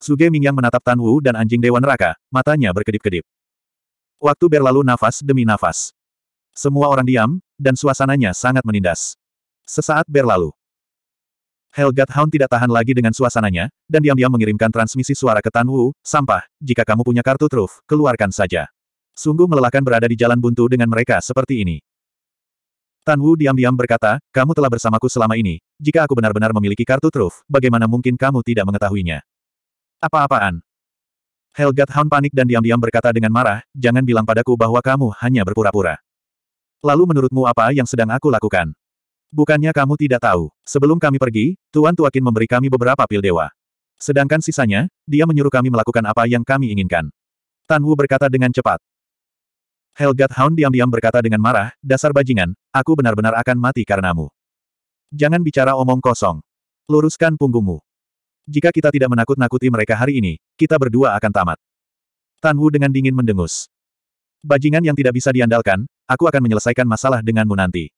Suge Mingyang menatap Tan Wu dan anjing Dewa Neraka, matanya berkedip-kedip. Waktu berlalu nafas demi nafas. Semua orang diam, dan suasananya sangat menindas. Sesaat berlalu. Helgat Hound tidak tahan lagi dengan suasananya, dan diam-diam mengirimkan transmisi suara ke Tan Wu, sampah, jika kamu punya kartu truf, keluarkan saja. Sungguh melelahkan berada di jalan buntu dengan mereka seperti ini. Tan Wu diam-diam berkata, kamu telah bersamaku selama ini. Jika aku benar-benar memiliki kartu truf, bagaimana mungkin kamu tidak mengetahuinya? Apa-apaan? Helgat Hound panik dan diam-diam berkata dengan marah, jangan bilang padaku bahwa kamu hanya berpura-pura. Lalu menurutmu apa yang sedang aku lakukan? Bukannya kamu tidak tahu. Sebelum kami pergi, Tuan Tuakin memberi kami beberapa pil dewa. Sedangkan sisanya, dia menyuruh kami melakukan apa yang kami inginkan. Tan Wu berkata dengan cepat. Helgat Hound diam-diam berkata dengan marah, dasar bajingan, aku benar-benar akan mati karenamu. Jangan bicara omong kosong. Luruskan punggungmu. Jika kita tidak menakut-nakuti mereka hari ini, kita berdua akan tamat. Tan Wu dengan dingin mendengus. Bajingan yang tidak bisa diandalkan, aku akan menyelesaikan masalah denganmu nanti.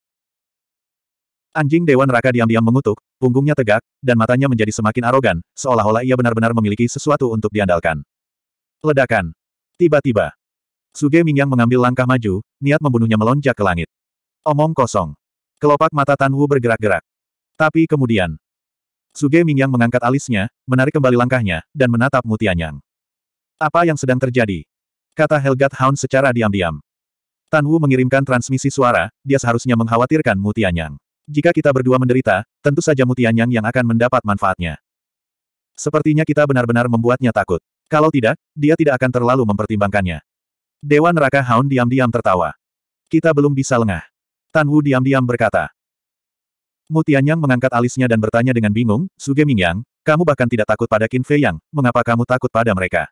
Anjing Dewan Raka diam-diam mengutuk, punggungnya tegak, dan matanya menjadi semakin arogan, seolah-olah ia benar-benar memiliki sesuatu untuk diandalkan. Ledakan. Tiba-tiba, Suge Mingyang mengambil langkah maju, niat membunuhnya melonjak ke langit. Omong kosong. Kelopak mata Tan Wu bergerak-gerak. Tapi kemudian, Suge Mingyang mengangkat alisnya, menarik kembali langkahnya, dan menatap Mutianyang. Apa yang sedang terjadi? Kata Helgat Hound secara diam-diam. Tan Wu mengirimkan transmisi suara, dia seharusnya mengkhawatirkan Mutianyang. Jika kita berdua menderita, tentu saja Mutianyang yang akan mendapat manfaatnya. Sepertinya kita benar-benar membuatnya takut. Kalau tidak, dia tidak akan terlalu mempertimbangkannya. Dewa Neraka Haun diam-diam tertawa. Kita belum bisa lengah. Tan Wu diam-diam berkata. Mutianyang mengangkat alisnya dan bertanya dengan bingung, Suge Mingyang, kamu bahkan tidak takut pada Qin Fei Yang, mengapa kamu takut pada mereka?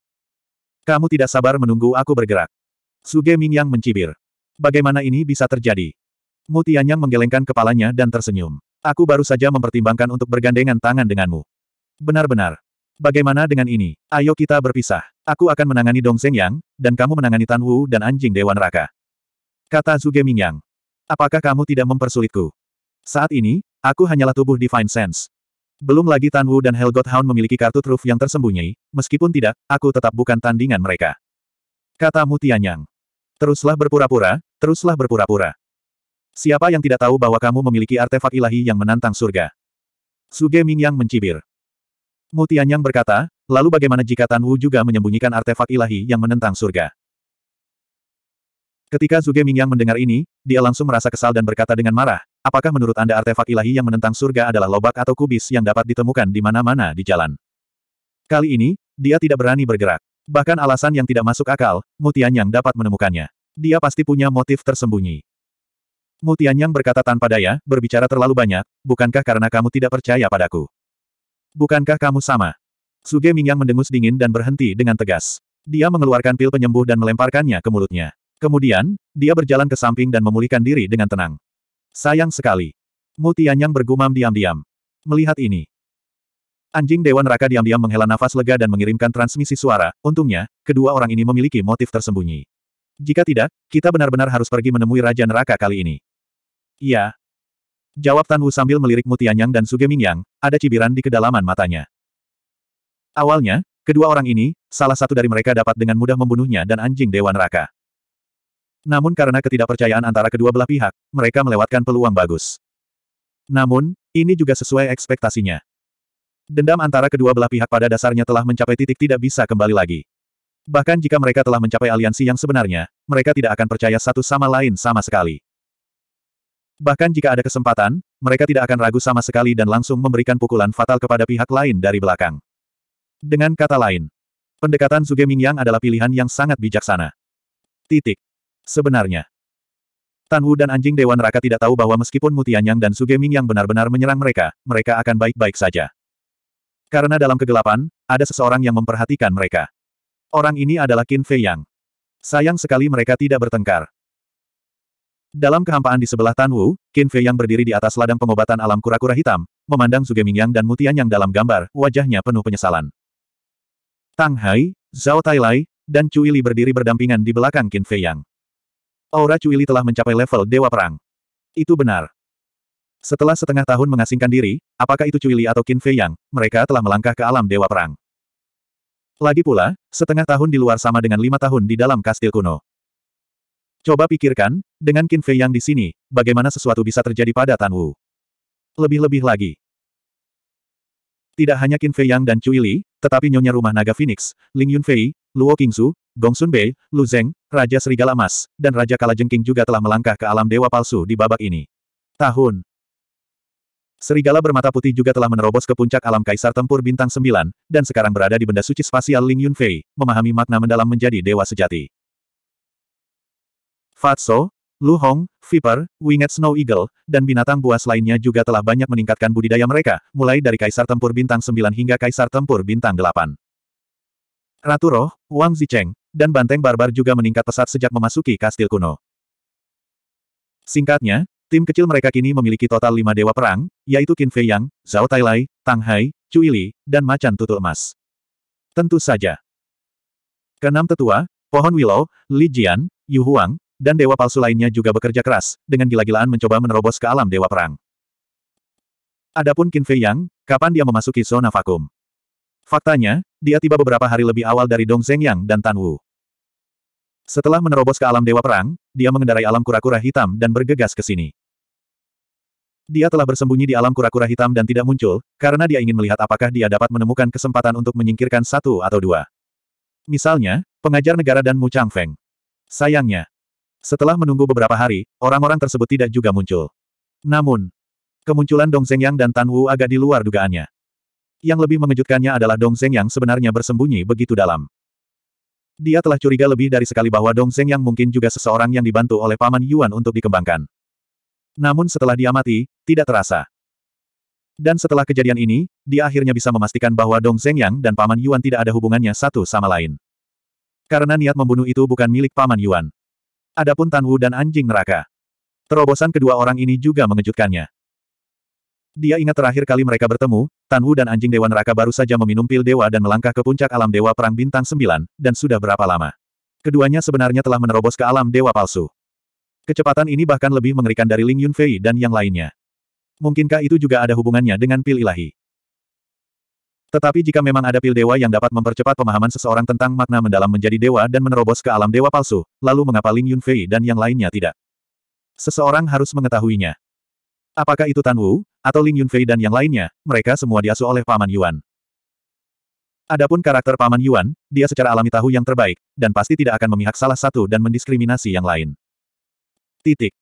Kamu tidak sabar menunggu aku bergerak. Suge Mingyang mencibir. Bagaimana ini bisa terjadi? Mutianyang menggelengkan kepalanya dan tersenyum. Aku baru saja mempertimbangkan untuk bergandengan tangan denganmu. Benar-benar. Bagaimana dengan ini? Ayo kita berpisah. Aku akan menangani Dong Seng Yang, dan kamu menangani Tan Wu dan anjing Dewan Raka. Kata Zuge Mingyang. Apakah kamu tidak mempersulitku? Saat ini, aku hanyalah tubuh Divine Sense. Belum lagi Tan Wu dan Helgot Hound memiliki kartu truf yang tersembunyi, meskipun tidak, aku tetap bukan tandingan mereka. Kata Mutianyang. Teruslah berpura-pura, teruslah berpura-pura. Siapa yang tidak tahu bahwa kamu memiliki artefak ilahi yang menantang surga? Suge Mingyang mencibir. Mu Tianyang berkata, lalu bagaimana jika Tan Wu juga menyembunyikan artefak ilahi yang menentang surga? Ketika Zuge Mingyang mendengar ini, dia langsung merasa kesal dan berkata dengan marah, apakah menurut Anda artefak ilahi yang menentang surga adalah lobak atau kubis yang dapat ditemukan di mana-mana di jalan? Kali ini, dia tidak berani bergerak. Bahkan alasan yang tidak masuk akal, Mutianyang dapat menemukannya. Dia pasti punya motif tersembunyi. Mutianyang berkata tanpa daya, berbicara terlalu banyak, bukankah karena kamu tidak percaya padaku? Bukankah kamu sama? Suge Mingyang mendengus dingin dan berhenti dengan tegas. Dia mengeluarkan pil penyembuh dan melemparkannya ke mulutnya. Kemudian, dia berjalan ke samping dan memulihkan diri dengan tenang. Sayang sekali. Mu Tianyang bergumam diam-diam. Melihat ini. Anjing Dewan Raka diam-diam menghela nafas lega dan mengirimkan transmisi suara, untungnya, kedua orang ini memiliki motif tersembunyi. Jika tidak, kita benar-benar harus pergi menemui Raja Neraka kali ini. Iya, Jawab Tan Wu sambil melirik Mutianyang dan Suge Mingyang, ada cibiran di kedalaman matanya. Awalnya, kedua orang ini, salah satu dari mereka dapat dengan mudah membunuhnya dan anjing Dewan Raka. Namun karena ketidakpercayaan antara kedua belah pihak, mereka melewatkan peluang bagus. Namun, ini juga sesuai ekspektasinya. Dendam antara kedua belah pihak pada dasarnya telah mencapai titik tidak bisa kembali lagi. Bahkan jika mereka telah mencapai aliansi yang sebenarnya, mereka tidak akan percaya satu sama lain sama sekali. Bahkan jika ada kesempatan, mereka tidak akan ragu sama sekali dan langsung memberikan pukulan fatal kepada pihak lain dari belakang. Dengan kata lain, pendekatan Zuge Mingyang adalah pilihan yang sangat bijaksana. Titik. Sebenarnya, Tan Wu dan anjing Dewan Raka tidak tahu bahwa meskipun Mutianyang dan Suge Mingyang benar-benar menyerang mereka, mereka akan baik-baik saja. Karena dalam kegelapan, ada seseorang yang memperhatikan mereka. Orang ini adalah Qin Fei Yang. Sayang sekali mereka tidak bertengkar. Dalam kehampaan di sebelah Tan Wu, Qin Fei yang berdiri di atas ladang pengobatan alam kura-kura hitam, memandang Zuge Mingyang dan Mutian yang dalam gambar, wajahnya penuh penyesalan. Tang Hai, Zhao Tailai, dan Cui Li berdiri berdampingan di belakang Qin Fei Yang. Aura Cui Li telah mencapai level Dewa Perang. Itu benar. Setelah setengah tahun mengasingkan diri, apakah itu Cui Li atau Qin Fei Yang, mereka telah melangkah ke alam Dewa Perang. Lagi pula, setengah tahun di luar sama dengan lima tahun di dalam kastil kuno. Coba pikirkan, dengan Qin Fei yang di sini, bagaimana sesuatu bisa terjadi pada Tan Wu. Lebih-lebih lagi. Tidak hanya Qin Fei yang dan Cui Li, tetapi nyonya rumah naga Phoenix, Ling Yunfei, Luo Kingsu, Gong Sun Bei, Lu Zeng, Raja Serigala Emas, dan Raja Kalajengking juga telah melangkah ke alam dewa palsu di babak ini. Tahun Serigala bermata putih juga telah menerobos ke puncak alam kaisar tempur bintang Sembilan, dan sekarang berada di benda suci spasial Ling Yunfei, memahami makna mendalam menjadi dewa sejati. Fatso, Lu Hong, Viper, Winged Snow Eagle, dan binatang buas lainnya juga telah banyak meningkatkan budidaya mereka, mulai dari Kaisar Tempur Bintang 9 hingga Kaisar Tempur Bintang 8. Ratu Roh, Wang Zicheng, dan Banteng Barbar juga meningkat pesat sejak memasuki kastil kuno. Singkatnya, tim kecil mereka kini memiliki total lima dewa perang, yaitu Qin Fei Yang, Zhao Tai Lai, Tang Hai, Cui Li, dan Macan Tutul Emas. Tentu saja. Keenam tetua, Pohon Willow, Li Jian, Yu Huang, dan dewa palsu lainnya juga bekerja keras, dengan gila-gilaan mencoba menerobos ke alam dewa perang. Adapun Qin Fei Yang, kapan dia memasuki zona vakum? Faktanya, dia tiba beberapa hari lebih awal dari Dong Zheng Yang dan Tan Wu. Setelah menerobos ke alam dewa perang, dia mengendarai alam kura-kura hitam dan bergegas ke sini. Dia telah bersembunyi di alam kura-kura hitam dan tidak muncul, karena dia ingin melihat apakah dia dapat menemukan kesempatan untuk menyingkirkan satu atau dua. Misalnya, pengajar negara dan Mu Chang Feng. Sayangnya, setelah menunggu beberapa hari, orang-orang tersebut tidak juga muncul. Namun, kemunculan Dong Zhengyang dan Tan Wu agak di luar dugaannya. Yang lebih mengejutkannya adalah Dong Zhengyang sebenarnya bersembunyi begitu dalam. Dia telah curiga lebih dari sekali bahwa Dong Zhengyang mungkin juga seseorang yang dibantu oleh Paman Yuan untuk dikembangkan. Namun setelah dia mati, tidak terasa. Dan setelah kejadian ini, dia akhirnya bisa memastikan bahwa Dong Zhengyang dan Paman Yuan tidak ada hubungannya satu sama lain. Karena niat membunuh itu bukan milik Paman Yuan adapun Tanwu dan anjing neraka. Terobosan kedua orang ini juga mengejutkannya. Dia ingat terakhir kali mereka bertemu, Tanwu dan anjing Dewa Neraka baru saja meminum pil Dewa dan melangkah ke puncak alam Dewa Perang Bintang 9, dan sudah berapa lama. Keduanya sebenarnya telah menerobos ke alam Dewa Palsu. Kecepatan ini bahkan lebih mengerikan dari Ling Yunfei dan yang lainnya. Mungkinkah itu juga ada hubungannya dengan pil ilahi? Tetapi jika memang ada pil dewa yang dapat mempercepat pemahaman seseorang tentang makna mendalam menjadi dewa dan menerobos ke alam dewa palsu, lalu mengapa Ling Yunfei dan yang lainnya tidak? Seseorang harus mengetahuinya. Apakah itu Tan Wu, atau Ling Yunfei dan yang lainnya, mereka semua diasuh oleh Paman Yuan. Adapun karakter Paman Yuan, dia secara alami tahu yang terbaik, dan pasti tidak akan memihak salah satu dan mendiskriminasi yang lain. Titik.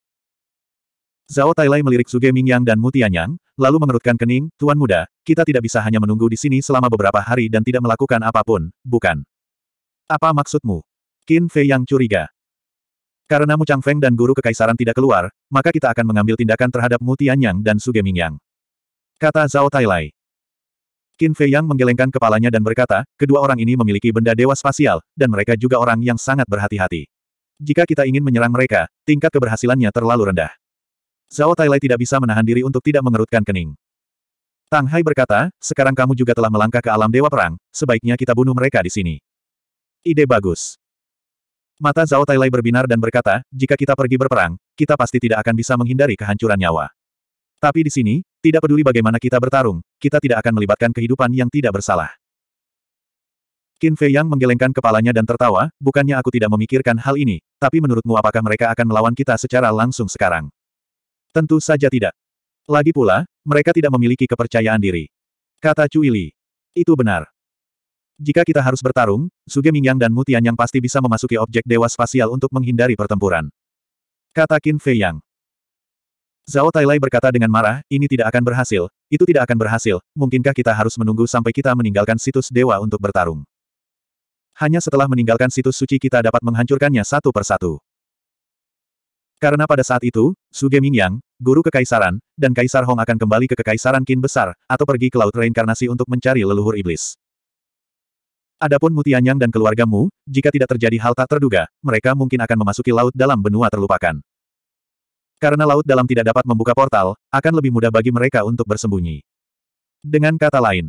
Zhao Tailai melirik Suge Mingyang dan Mutianyang, lalu mengerutkan kening, Tuan Muda, kita tidak bisa hanya menunggu di sini selama beberapa hari dan tidak melakukan apapun, bukan? Apa maksudmu? Qin Fei yang curiga. Karena Mu Chang Feng dan guru kekaisaran tidak keluar, maka kita akan mengambil tindakan terhadap Mu Tianyang dan Suge Mingyang. Kata Zhao Tailai. Qin Fei Yang menggelengkan kepalanya dan berkata, kedua orang ini memiliki benda dewa spasial, dan mereka juga orang yang sangat berhati-hati. Jika kita ingin menyerang mereka, tingkat keberhasilannya terlalu rendah. Zhao Tailai tidak bisa menahan diri untuk tidak mengerutkan kening. Tang Hai berkata, sekarang kamu juga telah melangkah ke alam dewa perang, sebaiknya kita bunuh mereka di sini. Ide bagus. Mata Zhao Tailai berbinar dan berkata, jika kita pergi berperang, kita pasti tidak akan bisa menghindari kehancuran nyawa. Tapi di sini, tidak peduli bagaimana kita bertarung, kita tidak akan melibatkan kehidupan yang tidak bersalah. Qin Fei Yang menggelengkan kepalanya dan tertawa, bukannya aku tidak memikirkan hal ini, tapi menurutmu apakah mereka akan melawan kita secara langsung sekarang? Tentu saja tidak. Lagi pula, mereka tidak memiliki kepercayaan diri. Kata Cui Li. Itu benar. Jika kita harus bertarung, Suge Mingyang dan Mutian yang pasti bisa memasuki objek dewa spasial untuk menghindari pertempuran. Kata Qin Fei Yang. Zhao Tailai berkata dengan marah, ini tidak akan berhasil, itu tidak akan berhasil, mungkinkah kita harus menunggu sampai kita meninggalkan situs dewa untuk bertarung? Hanya setelah meninggalkan situs suci kita dapat menghancurkannya satu persatu. Karena pada saat itu, Suge Mingyang, guru kekaisaran, dan Kaisar Hong akan kembali ke kekaisaran Qin besar, atau pergi ke Laut Reinkarnasi untuk mencari leluhur iblis. Adapun Mutianyang dan keluargamu, jika tidak terjadi hal tak terduga, mereka mungkin akan memasuki laut dalam benua terlupakan. Karena laut dalam tidak dapat membuka portal, akan lebih mudah bagi mereka untuk bersembunyi. Dengan kata lain,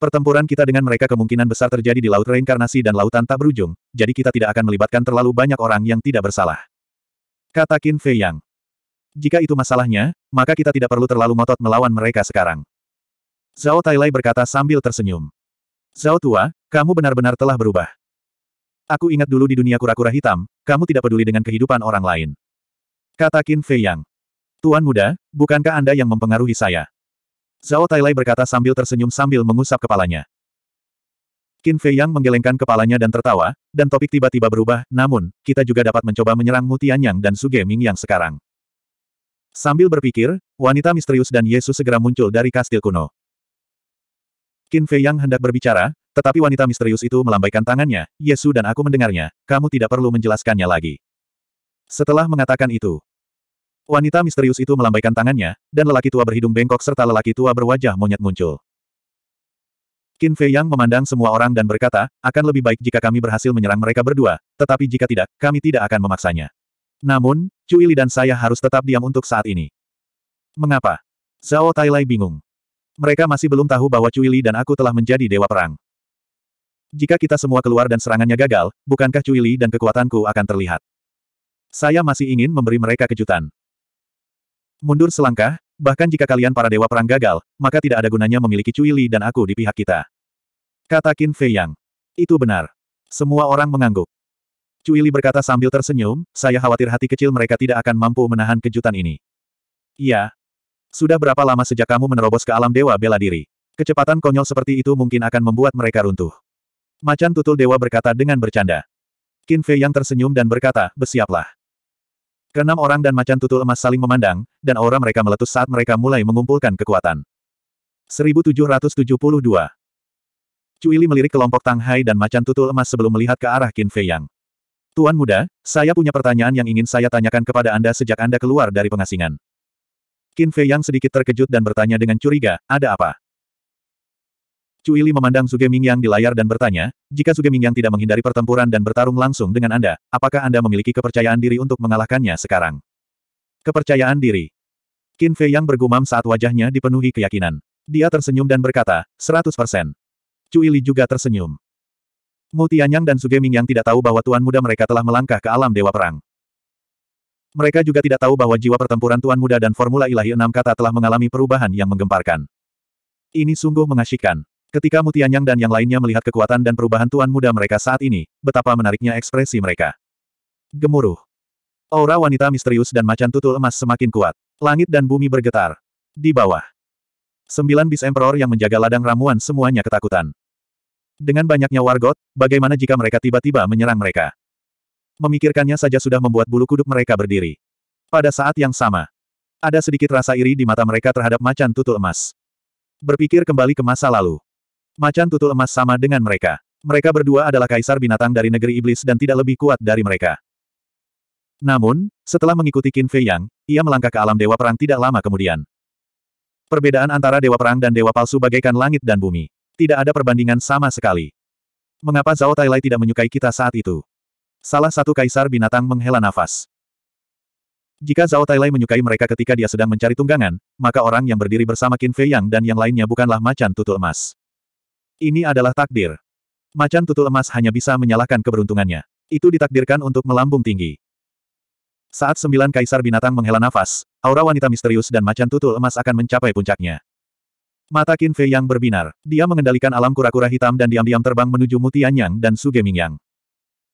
pertempuran kita dengan mereka kemungkinan besar terjadi di laut reinkarnasi dan lautan tak berujung, jadi kita tidak akan melibatkan terlalu banyak orang yang tidak bersalah. Kata Qin Fei Yang. Jika itu masalahnya, maka kita tidak perlu terlalu ngotot melawan mereka sekarang. Zhao Tailai berkata sambil tersenyum. Zhao Tua, kamu benar-benar telah berubah. Aku ingat dulu di dunia kura-kura hitam, kamu tidak peduli dengan kehidupan orang lain. Kata Qin Fei Yang. Tuan muda, bukankah Anda yang mempengaruhi saya? Zhao Tailai berkata sambil tersenyum sambil mengusap kepalanya. Qin Fei Yang menggelengkan kepalanya dan tertawa, dan topik tiba-tiba berubah, namun, kita juga dapat mencoba menyerang Mu Tianyang dan Su Geming yang sekarang. Sambil berpikir, wanita misterius dan Yesus segera muncul dari kastil kuno. Qin Fei Yang hendak berbicara, tetapi wanita misterius itu melambaikan tangannya, Yesu dan aku mendengarnya, kamu tidak perlu menjelaskannya lagi. Setelah mengatakan itu, Wanita misterius itu melambaikan tangannya, dan lelaki tua berhidung bengkok serta lelaki tua berwajah monyet muncul. Qin Fei Yang memandang semua orang dan berkata, akan lebih baik jika kami berhasil menyerang mereka berdua, tetapi jika tidak, kami tidak akan memaksanya. Namun, Cui Li dan saya harus tetap diam untuk saat ini. Mengapa? Zhao Tailai bingung. Mereka masih belum tahu bahwa Cui Li dan aku telah menjadi dewa perang. Jika kita semua keluar dan serangannya gagal, bukankah Cui Li dan kekuatanku akan terlihat? Saya masih ingin memberi mereka kejutan. Mundur selangkah, Bahkan jika kalian para dewa perang gagal, maka tidak ada gunanya memiliki Cui Li dan aku di pihak kita. Kata Qin Fei Yang. Itu benar. Semua orang mengangguk. Cui Li berkata sambil tersenyum, saya khawatir hati kecil mereka tidak akan mampu menahan kejutan ini. Iya. Sudah berapa lama sejak kamu menerobos ke alam dewa bela diri? Kecepatan konyol seperti itu mungkin akan membuat mereka runtuh. Macan tutul dewa berkata dengan bercanda. Qin Fei Yang tersenyum dan berkata, bersiaplah. Keenam orang dan macan tutul emas saling memandang, dan aura mereka meletus saat mereka mulai mengumpulkan kekuatan. 1772 Li melirik kelompok Tang Hai dan macan tutul emas sebelum melihat ke arah Qin Fei Yang. Tuan muda, saya punya pertanyaan yang ingin saya tanyakan kepada Anda sejak Anda keluar dari pengasingan. Qin Fei Yang sedikit terkejut dan bertanya dengan curiga, ada apa? Cui Li memandang Suge Mingyang di layar dan bertanya, jika Suge Mingyang tidak menghindari pertempuran dan bertarung langsung dengan Anda, apakah Anda memiliki kepercayaan diri untuk mengalahkannya sekarang? Kepercayaan diri. Qin Fei Yang bergumam saat wajahnya dipenuhi keyakinan. Dia tersenyum dan berkata, 100%. Cui Li juga tersenyum. Mu Tianyang dan Suge Mingyang tidak tahu bahwa tuan muda mereka telah melangkah ke alam Dewa Perang. Mereka juga tidak tahu bahwa jiwa pertempuran tuan muda dan formula ilahi enam kata telah mengalami perubahan yang menggemparkan. Ini sungguh mengasyikan. Ketika Mutianyang dan yang lainnya melihat kekuatan dan perubahan tuan muda mereka saat ini, betapa menariknya ekspresi mereka. Gemuruh. Aura wanita misterius dan macan tutul emas semakin kuat. Langit dan bumi bergetar. Di bawah. Sembilan bis emperor yang menjaga ladang ramuan semuanya ketakutan. Dengan banyaknya wargot, bagaimana jika mereka tiba-tiba menyerang mereka? Memikirkannya saja sudah membuat bulu kuduk mereka berdiri. Pada saat yang sama, ada sedikit rasa iri di mata mereka terhadap macan tutul emas. Berpikir kembali ke masa lalu, Macan tutul emas sama dengan mereka. Mereka berdua adalah kaisar binatang dari negeri iblis dan tidak lebih kuat dari mereka. Namun, setelah mengikuti Qin Fei Yang, ia melangkah ke alam Dewa Perang tidak lama kemudian. Perbedaan antara Dewa Perang dan Dewa Palsu bagaikan langit dan bumi. Tidak ada perbandingan sama sekali. Mengapa Zhao Tailai tidak menyukai kita saat itu? Salah satu kaisar binatang menghela nafas. Jika Zhao Tailai menyukai mereka ketika dia sedang mencari tunggangan, maka orang yang berdiri bersama Qin Fei Yang dan yang lainnya bukanlah macan tutul emas. Ini adalah takdir. Macan tutul emas hanya bisa menyalahkan keberuntungannya. Itu ditakdirkan untuk melambung tinggi. Saat sembilan kaisar binatang menghela nafas, aura wanita misterius dan macan tutul emas akan mencapai puncaknya. Mata Qin Fei yang berbinar, dia mengendalikan alam kura-kura hitam dan diam-diam terbang menuju Mutianyang dan Suge Mingyang.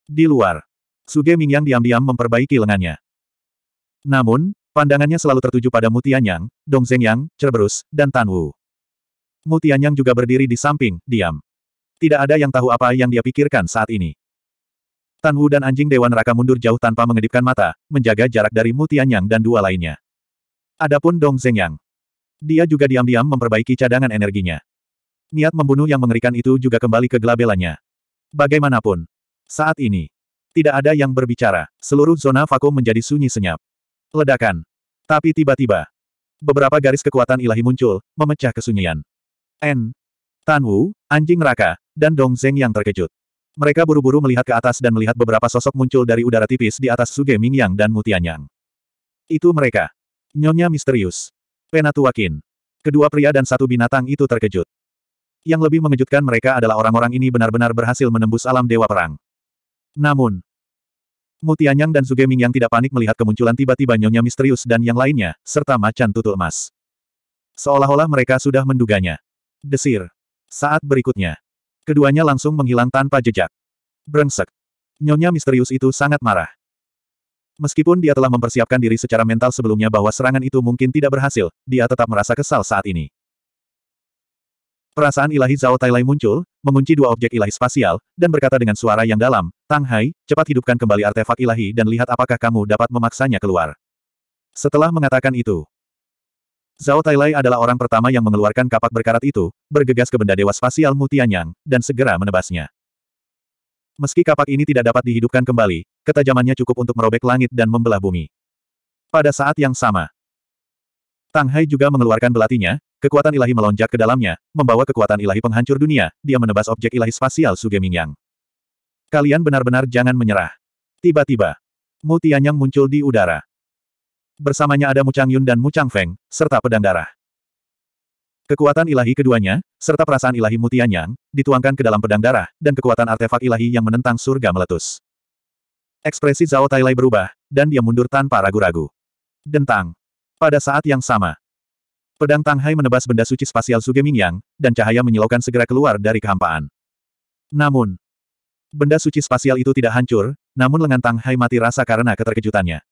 Di luar, Suge Mingyang diam-diam memperbaiki lengannya. Namun, pandangannya selalu tertuju pada Mutianyang, Yang, Dong Zeng Cerberus, dan Tan Wu. Mu Tianyang juga berdiri di samping, diam. Tidak ada yang tahu apa yang dia pikirkan saat ini. Tan Wu dan anjing Dewan Raka mundur jauh tanpa mengedipkan mata, menjaga jarak dari Mu Tianyang dan dua lainnya. Adapun Dong Zhenyang, Dia juga diam-diam memperbaiki cadangan energinya. Niat membunuh yang mengerikan itu juga kembali ke gelabelannya. Bagaimanapun, saat ini, tidak ada yang berbicara. Seluruh zona vakum menjadi sunyi senyap. Ledakan. Tapi tiba-tiba, beberapa garis kekuatan ilahi muncul, memecah kesunyian. N. Tan Wu, anjing raka, dan Dong Zeng yang terkejut. Mereka buru-buru melihat ke atas dan melihat beberapa sosok muncul dari udara tipis di atas Suge Mingyang dan Mutianyang. Itu mereka. Nyonya misterius. Penatuakin. Kedua pria dan satu binatang itu terkejut. Yang lebih mengejutkan mereka adalah orang-orang ini benar-benar berhasil menembus alam dewa perang. Namun, Mutianyang dan Suge Mingyang tidak panik melihat kemunculan tiba-tiba Nyonya misterius dan yang lainnya, serta macan tutul emas. Seolah-olah mereka sudah menduganya desir. Saat berikutnya, keduanya langsung menghilang tanpa jejak. Brengsek. Nyonya misterius itu sangat marah. Meskipun dia telah mempersiapkan diri secara mental sebelumnya bahwa serangan itu mungkin tidak berhasil, dia tetap merasa kesal saat ini. Perasaan ilahi Zhao Tailai muncul, mengunci dua objek ilahi spasial, dan berkata dengan suara yang dalam, Tang Hai, cepat hidupkan kembali artefak ilahi dan lihat apakah kamu dapat memaksanya keluar. Setelah mengatakan itu, Zhao Tailai adalah orang pertama yang mengeluarkan kapak berkarat itu, bergegas ke benda dewa spasial Mutianyang, dan segera menebasnya. Meski kapak ini tidak dapat dihidupkan kembali, ketajamannya cukup untuk merobek langit dan membelah bumi. Pada saat yang sama, Tang Hai juga mengeluarkan belatinya, kekuatan ilahi melonjak ke dalamnya, membawa kekuatan ilahi penghancur dunia, dia menebas objek ilahi spasial Suge Mingyang. Kalian benar-benar jangan menyerah. Tiba-tiba, Mutianyang muncul di udara. Bersamanya ada Mu Chang Yun dan Mu Chang Feng, serta pedang darah. Kekuatan ilahi keduanya, serta perasaan ilahi mutiannya dituangkan ke dalam pedang darah, dan kekuatan artefak ilahi yang menentang surga meletus. Ekspresi Zhao Tailai berubah, dan dia mundur tanpa ragu-ragu. Dentang. Pada saat yang sama, pedang Tang Hai menebas benda suci spasial Sugeming Yang, dan cahaya menyilaukan segera keluar dari kehampaan. Namun, benda suci spasial itu tidak hancur, namun lengan Tang Hai mati rasa karena keterkejutannya.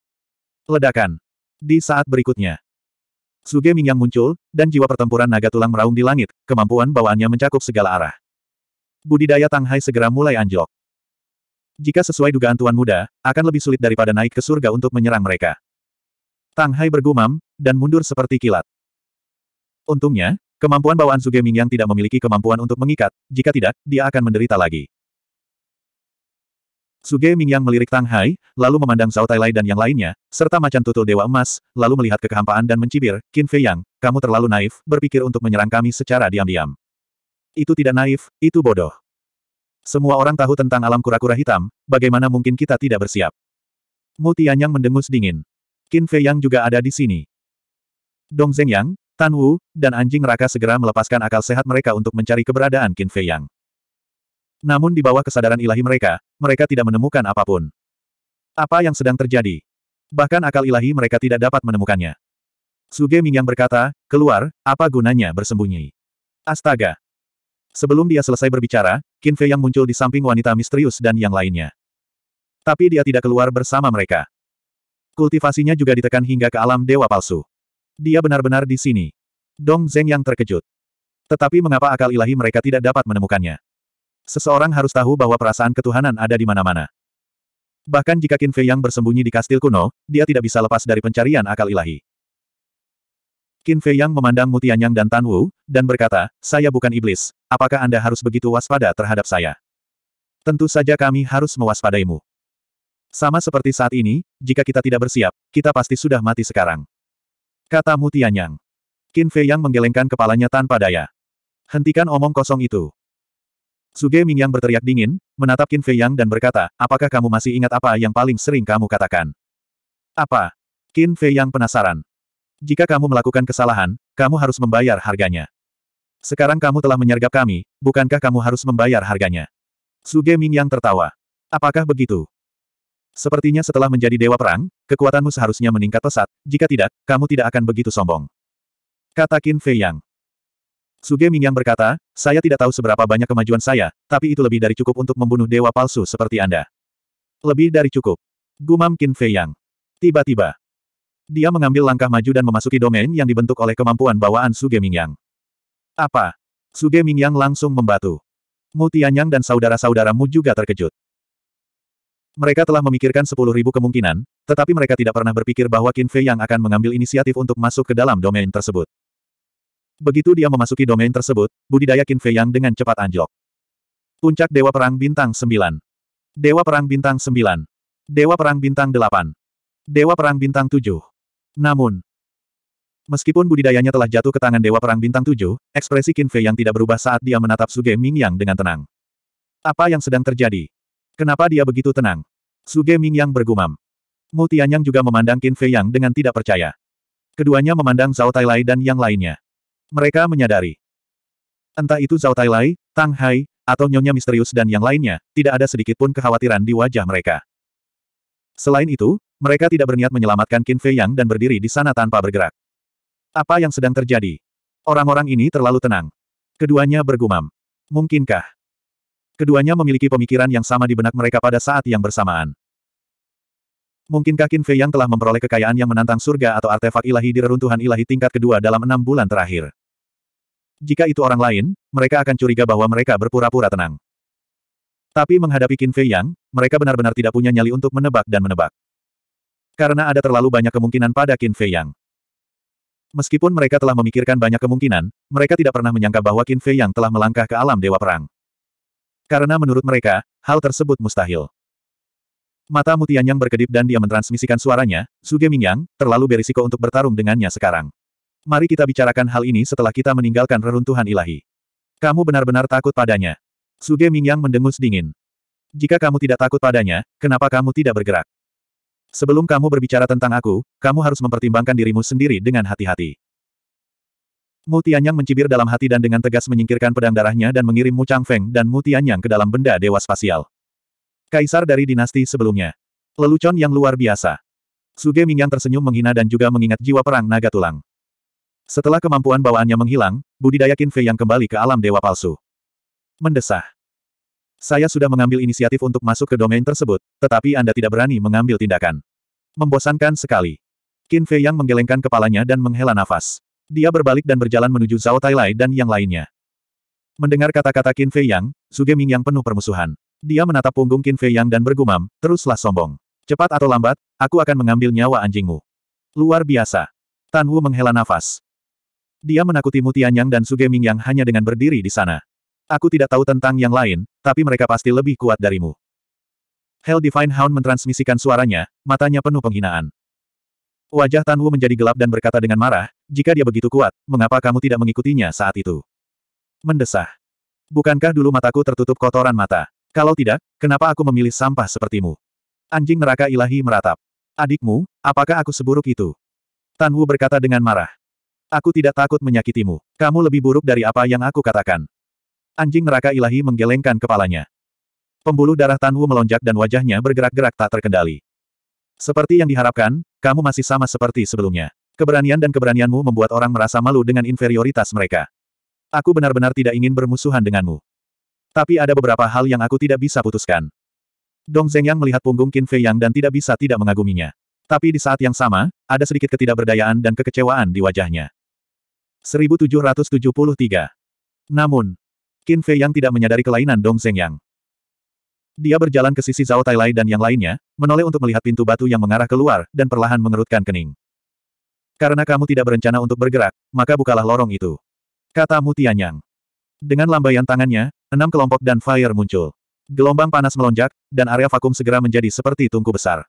Ledakan. Di saat berikutnya, Suge Mingyang muncul, dan jiwa pertempuran naga tulang meraung di langit, kemampuan bawaannya mencakup segala arah. Budidaya Tang Hai segera mulai anjlok. Jika sesuai dugaan Tuan Muda, akan lebih sulit daripada naik ke surga untuk menyerang mereka. Tang Hai bergumam, dan mundur seperti kilat. Untungnya, kemampuan bawaan Suge Mingyang tidak memiliki kemampuan untuk mengikat, jika tidak, dia akan menderita lagi. Suge Mingyang melirik Tang Hai, lalu memandang Zhao Tailai dan yang lainnya, serta macan tutul Dewa Emas, lalu melihat ke dan mencibir, Qin Fei Yang, kamu terlalu naif, berpikir untuk menyerang kami secara diam-diam. Itu tidak naif, itu bodoh. Semua orang tahu tentang alam kura-kura hitam, bagaimana mungkin kita tidak bersiap? Mu Tianyang mendengus dingin. Qin Fei Yang juga ada di sini. Dong Yang, Tan Wu, dan anjing raka segera melepaskan akal sehat mereka untuk mencari keberadaan Qin Fei Yang. Namun di bawah kesadaran ilahi mereka, mereka tidak menemukan apapun. Apa yang sedang terjadi? Bahkan akal ilahi mereka tidak dapat menemukannya. Suge Mingyang berkata, keluar, apa gunanya bersembunyi? Astaga! Sebelum dia selesai berbicara, Qin Fei yang muncul di samping wanita misterius dan yang lainnya. Tapi dia tidak keluar bersama mereka. Kultivasinya juga ditekan hingga ke alam dewa palsu. Dia benar-benar di sini. Dong Zeng yang terkejut. Tetapi mengapa akal ilahi mereka tidak dapat menemukannya? Seseorang harus tahu bahwa perasaan ketuhanan ada di mana-mana. Bahkan jika Qin Fei yang bersembunyi di kastil kuno, dia tidak bisa lepas dari pencarian akal ilahi. Qin Fei yang memandang Mutianyang dan Tan Wu, dan berkata, saya bukan iblis, apakah Anda harus begitu waspada terhadap saya? Tentu saja kami harus mewaspadaimu. Sama seperti saat ini, jika kita tidak bersiap, kita pasti sudah mati sekarang. Kata Mutianyang. Qin Fei yang menggelengkan kepalanya tanpa daya. Hentikan omong kosong itu. Suge Mingyang berteriak dingin, menatap Qin Fei Yang dan berkata, apakah kamu masih ingat apa yang paling sering kamu katakan? Apa? Qin Fei Yang penasaran. Jika kamu melakukan kesalahan, kamu harus membayar harganya. Sekarang kamu telah menyergap kami, bukankah kamu harus membayar harganya? Suge Mingyang tertawa. Apakah begitu? Sepertinya setelah menjadi dewa perang, kekuatanmu seharusnya meningkat pesat, jika tidak, kamu tidak akan begitu sombong. Kata Qin Fei Yang. Suge Mingyang berkata, saya tidak tahu seberapa banyak kemajuan saya, tapi itu lebih dari cukup untuk membunuh dewa palsu seperti Anda. Lebih dari cukup. Gumam Qin Fei Yang. Tiba-tiba. Dia mengambil langkah maju dan memasuki domain yang dibentuk oleh kemampuan bawaan Suge Mingyang. Apa? Suge Mingyang langsung membatu. Mu Tianyang dan saudara-saudaramu juga terkejut. Mereka telah memikirkan sepuluh ribu kemungkinan, tetapi mereka tidak pernah berpikir bahwa Qin Fei yang akan mengambil inisiatif untuk masuk ke dalam domain tersebut. Begitu dia memasuki domain tersebut, budidaya Qin Fei Yang dengan cepat anjlok. Puncak Dewa Perang Bintang 9 Dewa Perang Bintang 9 Dewa Perang Bintang 8 Dewa Perang Bintang 7 Namun, meskipun budidayanya telah jatuh ke tangan Dewa Perang Bintang 7, ekspresi Qin Fei Yang tidak berubah saat dia menatap Suge Ming Yang dengan tenang. Apa yang sedang terjadi? Kenapa dia begitu tenang? Suge Ming Yang bergumam. Mu Tianyang juga memandang Qin Fei Yang dengan tidak percaya. Keduanya memandang Zhao Lai dan yang lainnya. Mereka menyadari. Entah itu Zhao Tailai, Tang Hai, atau nyonya misterius dan yang lainnya, tidak ada sedikit pun kekhawatiran di wajah mereka. Selain itu, mereka tidak berniat menyelamatkan Qin Fei Yang dan berdiri di sana tanpa bergerak. Apa yang sedang terjadi? Orang-orang ini terlalu tenang. Keduanya bergumam. Mungkinkah? Keduanya memiliki pemikiran yang sama di benak mereka pada saat yang bersamaan. Mungkinkah Qin Fei Yang telah memperoleh kekayaan yang menantang surga atau artefak ilahi di reruntuhan ilahi tingkat kedua dalam enam bulan terakhir? Jika itu orang lain, mereka akan curiga bahwa mereka berpura-pura tenang. Tapi menghadapi Qin Fei Yang, mereka benar-benar tidak punya nyali untuk menebak dan menebak. Karena ada terlalu banyak kemungkinan pada Qin Fei Yang. Meskipun mereka telah memikirkan banyak kemungkinan, mereka tidak pernah menyangka bahwa Qin Fei Yang telah melangkah ke alam Dewa Perang. Karena menurut mereka, hal tersebut mustahil. Mata Mutian yang berkedip dan dia mentransmisikan suaranya, Suge Mingyang, terlalu berisiko untuk bertarung dengannya sekarang. Mari kita bicarakan hal ini setelah kita meninggalkan reruntuhan ilahi. Kamu benar-benar takut padanya. Suge Mingyang mendengus dingin. Jika kamu tidak takut padanya, kenapa kamu tidak bergerak? Sebelum kamu berbicara tentang aku, kamu harus mempertimbangkan dirimu sendiri dengan hati-hati. Mu Tianyang mencibir dalam hati dan dengan tegas menyingkirkan pedang darahnya dan mengirim Mu Changfeng dan Mu Tianyang ke dalam benda dewa spasial. Kaisar dari dinasti sebelumnya. Lelucon yang luar biasa. Suge Mingyang tersenyum menghina dan juga mengingat jiwa perang naga tulang. Setelah kemampuan bawaannya menghilang, budidaya Qin Fei yang kembali ke alam dewa palsu. Mendesah. Saya sudah mengambil inisiatif untuk masuk ke domain tersebut, tetapi Anda tidak berani mengambil tindakan. Membosankan sekali. Qin Fei yang menggelengkan kepalanya dan menghela nafas. Dia berbalik dan berjalan menuju Zhao Lai dan yang lainnya. Mendengar kata-kata Qin Fei Yang, Sugeming Ming yang penuh permusuhan. Dia menatap punggung Qin Fei Yang dan bergumam, teruslah sombong. Cepat atau lambat, aku akan mengambil nyawa anjingmu. Luar biasa. Tan Wu menghela nafas. Dia menakuti Mutianyang dan Sugeming yang hanya dengan berdiri di sana. Aku tidak tahu tentang yang lain, tapi mereka pasti lebih kuat darimu. Hell Divine Hound mentransmisikan suaranya, matanya penuh penghinaan. Wajah Tan Wu menjadi gelap dan berkata dengan marah, jika dia begitu kuat, mengapa kamu tidak mengikutinya saat itu? Mendesah. Bukankah dulu mataku tertutup kotoran mata? Kalau tidak, kenapa aku memilih sampah sepertimu? Anjing neraka ilahi meratap. Adikmu, apakah aku seburuk itu? Tan Wu berkata dengan marah. Aku tidak takut menyakitimu. Kamu lebih buruk dari apa yang aku katakan. Anjing neraka ilahi menggelengkan kepalanya. Pembuluh darah Tan Wu melonjak dan wajahnya bergerak-gerak tak terkendali. Seperti yang diharapkan, kamu masih sama seperti sebelumnya. Keberanian dan keberanianmu membuat orang merasa malu dengan inferioritas mereka. Aku benar-benar tidak ingin bermusuhan denganmu. Tapi ada beberapa hal yang aku tidak bisa putuskan. Dong Zhengyang melihat punggung Qin Fei Yang dan tidak bisa tidak mengaguminya. Tapi di saat yang sama, ada sedikit ketidakberdayaan dan kekecewaan di wajahnya. 1773. Namun, Qin Fei Yang tidak menyadari kelainan Dong Zeng Yang. Dia berjalan ke sisi Zhao Tai Lai dan yang lainnya, menoleh untuk melihat pintu batu yang mengarah keluar, dan perlahan mengerutkan kening. Karena kamu tidak berencana untuk bergerak, maka bukalah lorong itu. Kata Mutianyang. Dengan lambaian tangannya, enam kelompok dan fire muncul. Gelombang panas melonjak, dan area vakum segera menjadi seperti tungku besar.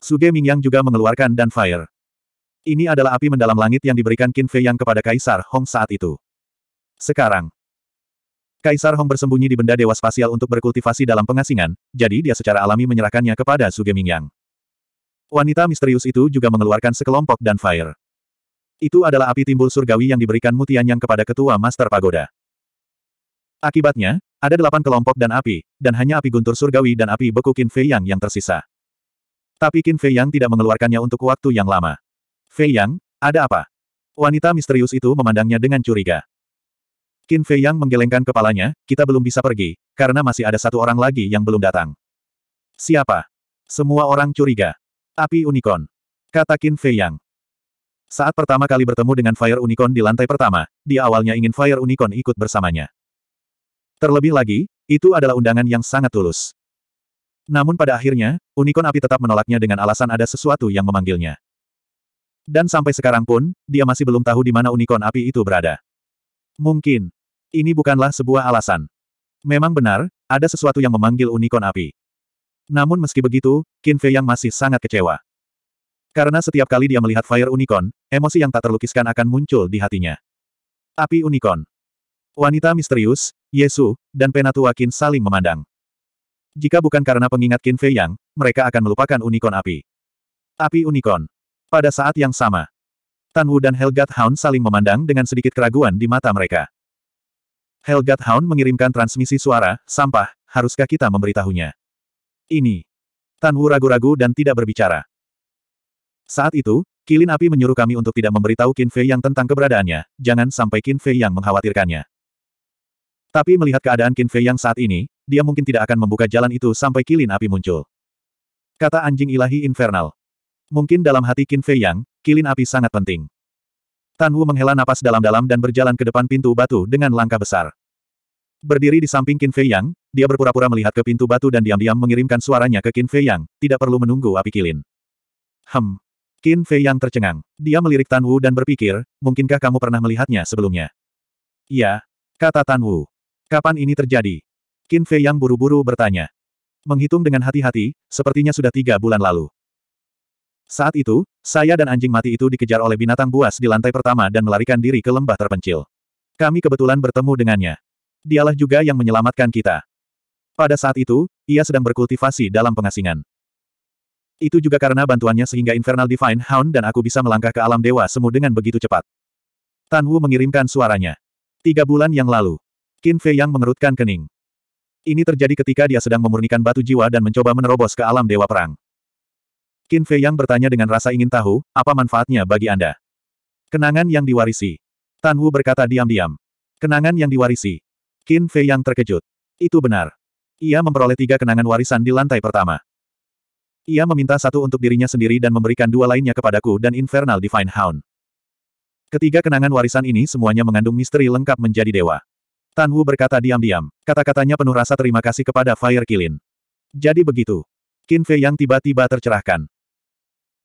Suge Mingyang juga mengeluarkan dan fire. Ini adalah api mendalam langit yang diberikan Qin Fei Yang kepada Kaisar Hong saat itu. Sekarang, Kaisar Hong bersembunyi di benda dewa spasial untuk berkultivasi dalam pengasingan, jadi dia secara alami menyerahkannya kepada Su Yang. Wanita misterius itu juga mengeluarkan sekelompok dan fire. Itu adalah api timbul surgawi yang diberikan Mutian Yang kepada ketua Master Pagoda. Akibatnya, ada delapan kelompok dan api, dan hanya api guntur surgawi dan api beku Qin Fei Yang yang tersisa. Tapi Qin Fei Yang tidak mengeluarkannya untuk waktu yang lama. Fei Yang, ada apa? Wanita misterius itu memandangnya dengan curiga. Qin Fei Yang menggelengkan kepalanya, kita belum bisa pergi, karena masih ada satu orang lagi yang belum datang. Siapa? Semua orang curiga. Api Unicorn. Kata Qin Fei Yang. Saat pertama kali bertemu dengan Fire Unicorn di lantai pertama, dia awalnya ingin Fire Unicorn ikut bersamanya. Terlebih lagi, itu adalah undangan yang sangat tulus. Namun pada akhirnya, Unicorn Api tetap menolaknya dengan alasan ada sesuatu yang memanggilnya. Dan sampai sekarang pun, dia masih belum tahu di mana unicorn api itu berada. Mungkin. Ini bukanlah sebuah alasan. Memang benar, ada sesuatu yang memanggil unicorn api. Namun meski begitu, Qin Fei Yang masih sangat kecewa. Karena setiap kali dia melihat Fire Unicorn, emosi yang tak terlukiskan akan muncul di hatinya. Api Unicorn. Wanita misterius, Yesu, dan Penatua Qin saling memandang. Jika bukan karena pengingat Qin Fei Yang, mereka akan melupakan unicorn api. Api unicorn. Pada saat yang sama, Tan Wu dan Helgat Hound saling memandang dengan sedikit keraguan di mata mereka. Helgat Hound mengirimkan transmisi suara, sampah, haruskah kita memberitahunya? Ini. Tan Wu ragu-ragu dan tidak berbicara. Saat itu, Kilin Api menyuruh kami untuk tidak memberitahu Qin Fei yang tentang keberadaannya, jangan sampai Qin Fei yang mengkhawatirkannya. Tapi melihat keadaan Qin Fei yang saat ini, dia mungkin tidak akan membuka jalan itu sampai Kilin Api muncul. Kata anjing ilahi infernal. Mungkin dalam hati Qin Fei Yang, kilin api sangat penting. Tan Wu menghela napas dalam-dalam dan berjalan ke depan pintu batu dengan langkah besar. Berdiri di samping Qin Fei Yang, dia berpura-pura melihat ke pintu batu dan diam-diam mengirimkan suaranya ke Qin Fei Yang, tidak perlu menunggu api kilin. Hem. Qin Fei Yang tercengang. Dia melirik Tan Wu dan berpikir, mungkinkah kamu pernah melihatnya sebelumnya? Ya, kata Tan Wu. Kapan ini terjadi? Qin Fei Yang buru-buru bertanya. Menghitung dengan hati-hati, sepertinya sudah tiga bulan lalu. Saat itu, saya dan anjing mati itu dikejar oleh binatang buas di lantai pertama dan melarikan diri ke lembah terpencil. Kami kebetulan bertemu dengannya. Dialah juga yang menyelamatkan kita. Pada saat itu, ia sedang berkultivasi dalam pengasingan. Itu juga karena bantuannya sehingga Infernal Divine Hound dan aku bisa melangkah ke alam dewa semu dengan begitu cepat. Tan Wu mengirimkan suaranya. Tiga bulan yang lalu. Qin Fei yang mengerutkan kening. Ini terjadi ketika dia sedang memurnikan batu jiwa dan mencoba menerobos ke alam dewa perang. Qin Fei Yang bertanya dengan rasa ingin tahu, apa manfaatnya bagi Anda? Kenangan yang diwarisi. Tan Wu berkata diam-diam. Kenangan yang diwarisi. Qin Fei Yang terkejut. Itu benar. Ia memperoleh tiga kenangan warisan di lantai pertama. Ia meminta satu untuk dirinya sendiri dan memberikan dua lainnya kepadaku dan Infernal Divine Hound. Ketiga kenangan warisan ini semuanya mengandung misteri lengkap menjadi dewa. Tan Wu berkata diam-diam, kata-katanya penuh rasa terima kasih kepada Fire Kilin. Jadi begitu. Qin Fei yang tiba-tiba tercerahkan.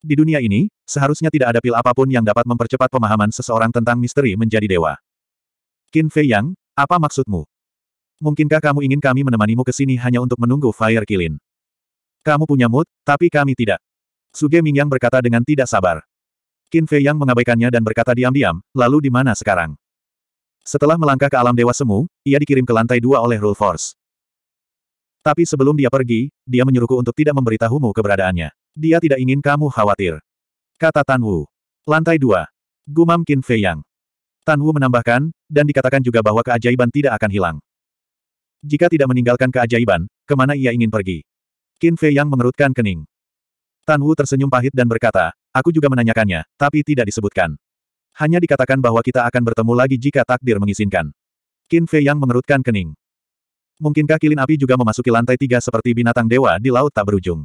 Di dunia ini, seharusnya tidak ada pil apapun yang dapat mempercepat pemahaman seseorang tentang misteri menjadi dewa. Qin Fei Yang, apa maksudmu? Mungkinkah kamu ingin kami menemanimu ke sini hanya untuk menunggu Fire Kilin? Kamu punya mood, tapi kami tidak. Suge Ming Yang berkata dengan tidak sabar. Qin Fei Yang mengabaikannya dan berkata diam-diam, lalu di mana sekarang? Setelah melangkah ke alam dewa semu, ia dikirim ke lantai dua oleh Rule Force. Tapi sebelum dia pergi, dia menyuruhku untuk tidak memberitahumu keberadaannya. Dia tidak ingin kamu khawatir. Kata Tan Wu. Lantai 2. Gumam Kin Fei Yang. Tan Wu menambahkan, dan dikatakan juga bahwa keajaiban tidak akan hilang. Jika tidak meninggalkan keajaiban, kemana ia ingin pergi? Kin Fei Yang mengerutkan kening. Tan Wu tersenyum pahit dan berkata, aku juga menanyakannya, tapi tidak disebutkan. Hanya dikatakan bahwa kita akan bertemu lagi jika takdir mengizinkan. Qin Fei Yang mengerutkan kening. Mungkinkah kilin api juga memasuki lantai tiga seperti binatang dewa di laut tak berujung?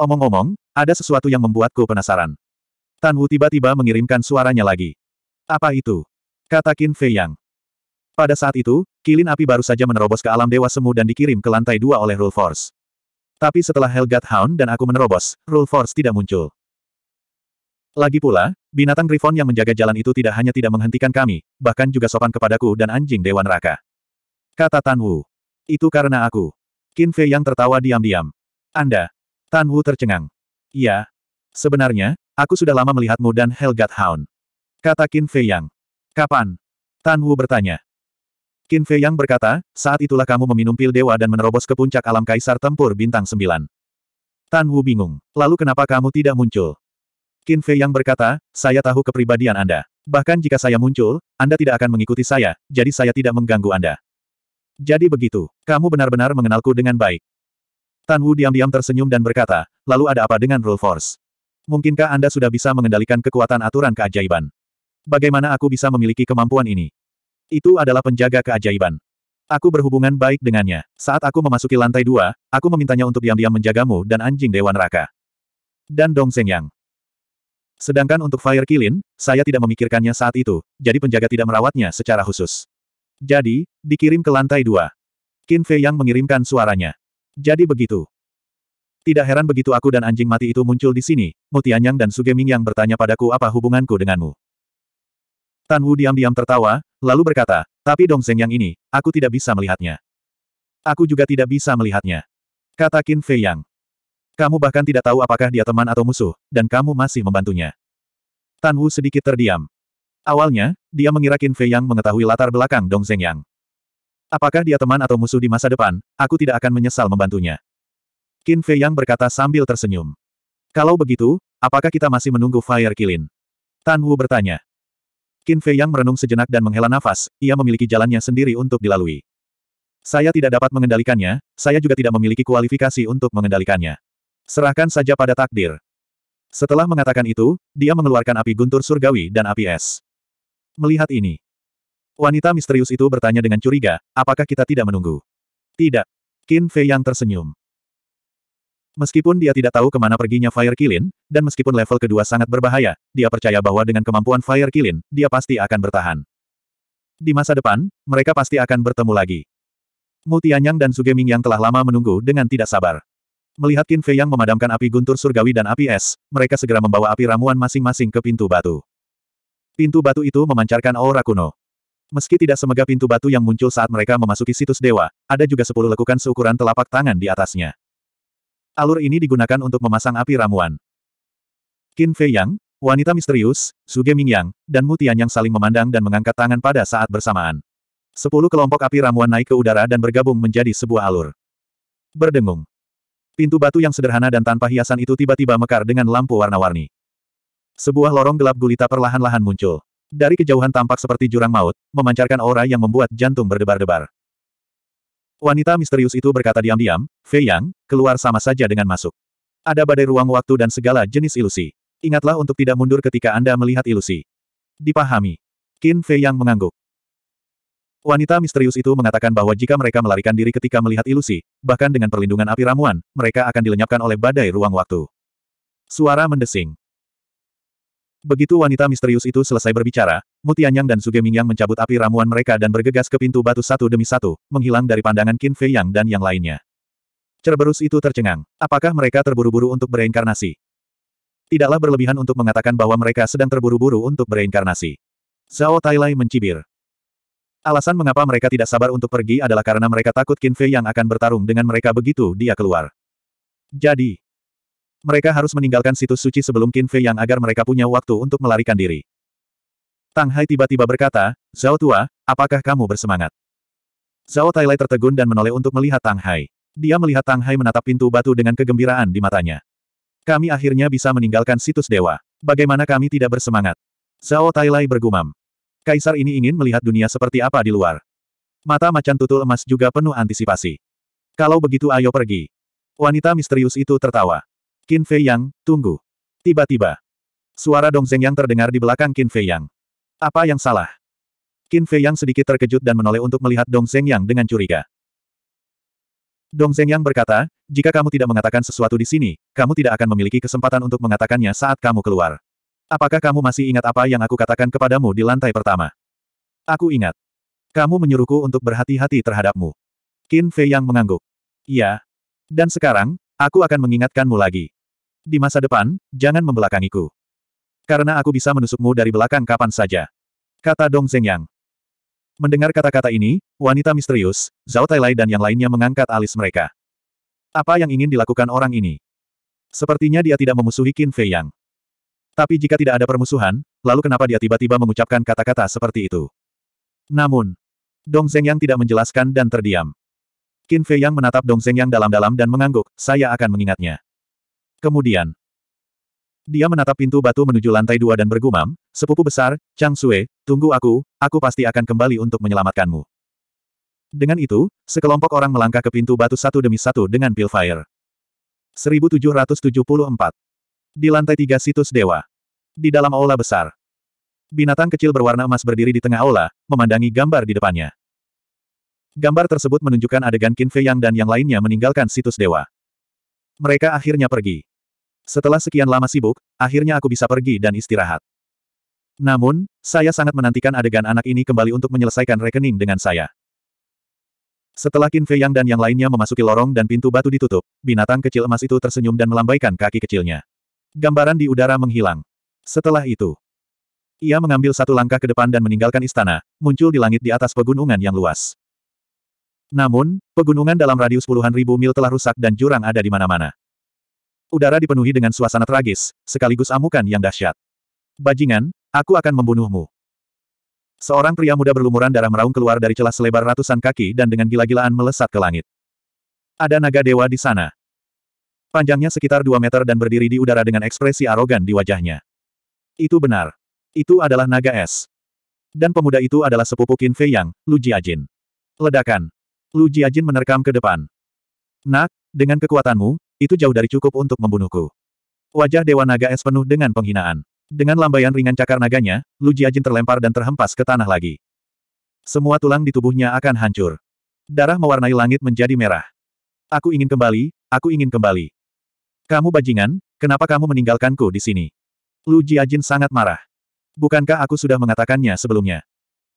Omong-omong, ada sesuatu yang membuatku penasaran. Tan Wu tiba-tiba mengirimkan suaranya lagi. Apa itu? Kata Qin Fei Yang. Pada saat itu, kilin api baru saja menerobos ke alam dewa semu dan dikirim ke lantai dua oleh Rule Force. Tapi setelah Helgat Hound dan aku menerobos, Rule Force tidak muncul. Lagi pula, binatang Griffon yang menjaga jalan itu tidak hanya tidak menghentikan kami, bahkan juga sopan kepadaku dan anjing Dewan Raka. Kata Tan Wu. Itu karena aku. Qin Fei yang tertawa diam-diam. Anda, Tan Wu tercengang. Iya. Sebenarnya, aku sudah lama melihatmu dan Helgat Hound. Kata Qin Fei Yang. Kapan? Tan Wu bertanya. Qin Fei Yang berkata, saat itulah kamu meminum pil dewa dan menerobos ke puncak alam kaisar tempur bintang sembilan. Tan Wu bingung. Lalu kenapa kamu tidak muncul? Qin Fei Yang berkata, saya tahu kepribadian Anda. Bahkan jika saya muncul, Anda tidak akan mengikuti saya, jadi saya tidak mengganggu Anda. Jadi begitu, kamu benar-benar mengenalku dengan baik. Tan Wu diam-diam tersenyum dan berkata, lalu ada apa dengan Rule Force? Mungkinkah Anda sudah bisa mengendalikan kekuatan aturan keajaiban? Bagaimana aku bisa memiliki kemampuan ini? Itu adalah penjaga keajaiban. Aku berhubungan baik dengannya. Saat aku memasuki lantai dua, aku memintanya untuk diam-diam menjagamu dan anjing Dewan Raka. Dan Dong Yang. Sedangkan untuk Fire Kilin, saya tidak memikirkannya saat itu, jadi penjaga tidak merawatnya secara khusus. Jadi, dikirim ke lantai dua. Qin Fei Yang mengirimkan suaranya. Jadi begitu. Tidak heran begitu aku dan anjing mati itu muncul di sini, Mutianyang dan Sugeming yang bertanya padaku apa hubunganku denganmu. Tan Wu diam-diam tertawa, lalu berkata, tapi Dong Zeng yang ini, aku tidak bisa melihatnya. Aku juga tidak bisa melihatnya. Kata Qin Fei Yang. Kamu bahkan tidak tahu apakah dia teman atau musuh, dan kamu masih membantunya. Tan Wu sedikit terdiam. Awalnya, dia mengira Qin Fei Yang mengetahui latar belakang Dong Zeng Yang. Apakah dia teman atau musuh di masa depan, aku tidak akan menyesal membantunya. Qin Fei Yang berkata sambil tersenyum. Kalau begitu, apakah kita masih menunggu Fire Kilin? Tan Wu bertanya. Qin Fei Yang merenung sejenak dan menghela nafas, ia memiliki jalannya sendiri untuk dilalui. Saya tidak dapat mengendalikannya, saya juga tidak memiliki kualifikasi untuk mengendalikannya. Serahkan saja pada takdir. Setelah mengatakan itu, dia mengeluarkan api guntur surgawi dan api es. Melihat ini, Wanita misterius itu bertanya dengan curiga, apakah kita tidak menunggu? Tidak. Qin Fei yang tersenyum. Meskipun dia tidak tahu kemana perginya Fire Kilin, dan meskipun level kedua sangat berbahaya, dia percaya bahwa dengan kemampuan Fire Kilin, dia pasti akan bertahan. Di masa depan, mereka pasti akan bertemu lagi. Mu Tianyang dan Sugeming yang telah lama menunggu dengan tidak sabar. Melihat Qin Fei yang memadamkan api guntur surgawi dan api es, mereka segera membawa api ramuan masing-masing ke pintu batu. Pintu batu itu memancarkan aura kuno. Meski tidak semegah pintu batu yang muncul saat mereka memasuki situs dewa, ada juga sepuluh lekukan seukuran telapak tangan di atasnya. Alur ini digunakan untuk memasang api ramuan. Qin Fei Yang, wanita misterius, Su Suge Mingyang, dan Mu Tian yang saling memandang dan mengangkat tangan pada saat bersamaan. Sepuluh kelompok api ramuan naik ke udara dan bergabung menjadi sebuah alur. Berdengung. Pintu batu yang sederhana dan tanpa hiasan itu tiba-tiba mekar dengan lampu warna-warni. Sebuah lorong gelap gulita perlahan-lahan muncul. Dari kejauhan tampak seperti jurang maut, memancarkan aura yang membuat jantung berdebar-debar. Wanita misterius itu berkata diam-diam, Fei Yang, keluar sama saja dengan masuk. Ada badai ruang waktu dan segala jenis ilusi. Ingatlah untuk tidak mundur ketika Anda melihat ilusi. Dipahami. Qin Fei Yang mengangguk. Wanita misterius itu mengatakan bahwa jika mereka melarikan diri ketika melihat ilusi, bahkan dengan perlindungan api ramuan, mereka akan dilenyapkan oleh badai ruang waktu. Suara mendesing. Begitu wanita misterius itu selesai berbicara, Mutianyang dan Suge Mingyang mencabut api ramuan mereka dan bergegas ke pintu batu satu demi satu, menghilang dari pandangan Qin Fei Yang dan yang lainnya. Cerberus itu tercengang. Apakah mereka terburu-buru untuk bereinkarnasi? Tidaklah berlebihan untuk mengatakan bahwa mereka sedang terburu-buru untuk bereinkarnasi. Zhao Tailai mencibir. Alasan mengapa mereka tidak sabar untuk pergi adalah karena mereka takut Qin Fei Yang akan bertarung dengan mereka begitu dia keluar. Jadi, mereka harus meninggalkan situs suci sebelum Qin Fei Yang agar mereka punya waktu untuk melarikan diri. Tang Hai tiba-tiba berkata, Zhao Tua, apakah kamu bersemangat? Zhao Tailai tertegun dan menoleh untuk melihat Tang Hai. Dia melihat Tang Hai menatap pintu batu dengan kegembiraan di matanya. Kami akhirnya bisa meninggalkan situs dewa. Bagaimana kami tidak bersemangat? Zhao Tailai bergumam. Kaisar ini ingin melihat dunia seperti apa di luar. Mata macan tutul emas juga penuh antisipasi. Kalau begitu ayo pergi. Wanita misterius itu tertawa. Qin Fei Yang, tunggu. Tiba-tiba. Suara Dong Zeng yang terdengar di belakang Qin Fei Yang. Apa yang salah? Qin Fei Yang sedikit terkejut dan menoleh untuk melihat Dong Zeng yang dengan curiga. Dong Zeng yang berkata, jika kamu tidak mengatakan sesuatu di sini, kamu tidak akan memiliki kesempatan untuk mengatakannya saat kamu keluar. Apakah kamu masih ingat apa yang aku katakan kepadamu di lantai pertama? Aku ingat. Kamu menyuruhku untuk berhati-hati terhadapmu. Qin Fei yang mengangguk. Iya. Dan sekarang, aku akan mengingatkanmu lagi. Di masa depan, jangan membelakangiku. Karena aku bisa menusukmu dari belakang kapan saja. Kata Dong Yang. Mendengar kata-kata ini, wanita misterius, Zhao Tailai dan yang lainnya mengangkat alis mereka. Apa yang ingin dilakukan orang ini? Sepertinya dia tidak memusuhi Qin Fei Yang. Tapi jika tidak ada permusuhan, lalu kenapa dia tiba-tiba mengucapkan kata-kata seperti itu? Namun, Dong Yang tidak menjelaskan dan terdiam. Qin Fei Yang menatap Dong Yang dalam-dalam dan mengangguk, saya akan mengingatnya. Kemudian, dia menatap pintu batu menuju lantai dua dan bergumam, sepupu besar, Chang Sue, tunggu aku, aku pasti akan kembali untuk menyelamatkanmu. Dengan itu, sekelompok orang melangkah ke pintu batu satu demi satu dengan Pilfire. 1774. Di lantai tiga situs dewa. Di dalam aula besar. Binatang kecil berwarna emas berdiri di tengah aula, memandangi gambar di depannya. Gambar tersebut menunjukkan adegan Qin Fei Yang dan yang lainnya meninggalkan situs dewa. Mereka akhirnya pergi. Setelah sekian lama sibuk, akhirnya aku bisa pergi dan istirahat. Namun, saya sangat menantikan adegan anak ini kembali untuk menyelesaikan rekening dengan saya. Setelah Qin Fei Yang dan yang lainnya memasuki lorong dan pintu batu ditutup, binatang kecil emas itu tersenyum dan melambaikan kaki kecilnya. Gambaran di udara menghilang. Setelah itu, ia mengambil satu langkah ke depan dan meninggalkan istana, muncul di langit di atas pegunungan yang luas. Namun, pegunungan dalam radius puluhan ribu mil telah rusak dan jurang ada di mana-mana. Udara dipenuhi dengan suasana tragis, sekaligus amukan yang dahsyat. Bajingan, aku akan membunuhmu. Seorang pria muda berlumuran darah meraung keluar dari celah selebar ratusan kaki dan dengan gila-gilaan melesat ke langit. Ada naga dewa di sana. Panjangnya sekitar 2 meter dan berdiri di udara dengan ekspresi arogan di wajahnya. Itu benar. Itu adalah naga es. Dan pemuda itu adalah sepupu Qin Fei Yang, Lu Jiajin. Ledakan. Lu Jiajin menerkam ke depan. Nak, dengan kekuatanmu, itu jauh dari cukup untuk membunuhku. Wajah Dewa Naga Es penuh dengan penghinaan. Dengan lambaian ringan cakar naganya, Lu Jiajin terlempar dan terhempas ke tanah lagi. Semua tulang di tubuhnya akan hancur. Darah mewarnai langit menjadi merah. Aku ingin kembali, aku ingin kembali. Kamu bajingan, kenapa kamu meninggalkanku di sini? Lu Jiajin sangat marah. Bukankah aku sudah mengatakannya sebelumnya?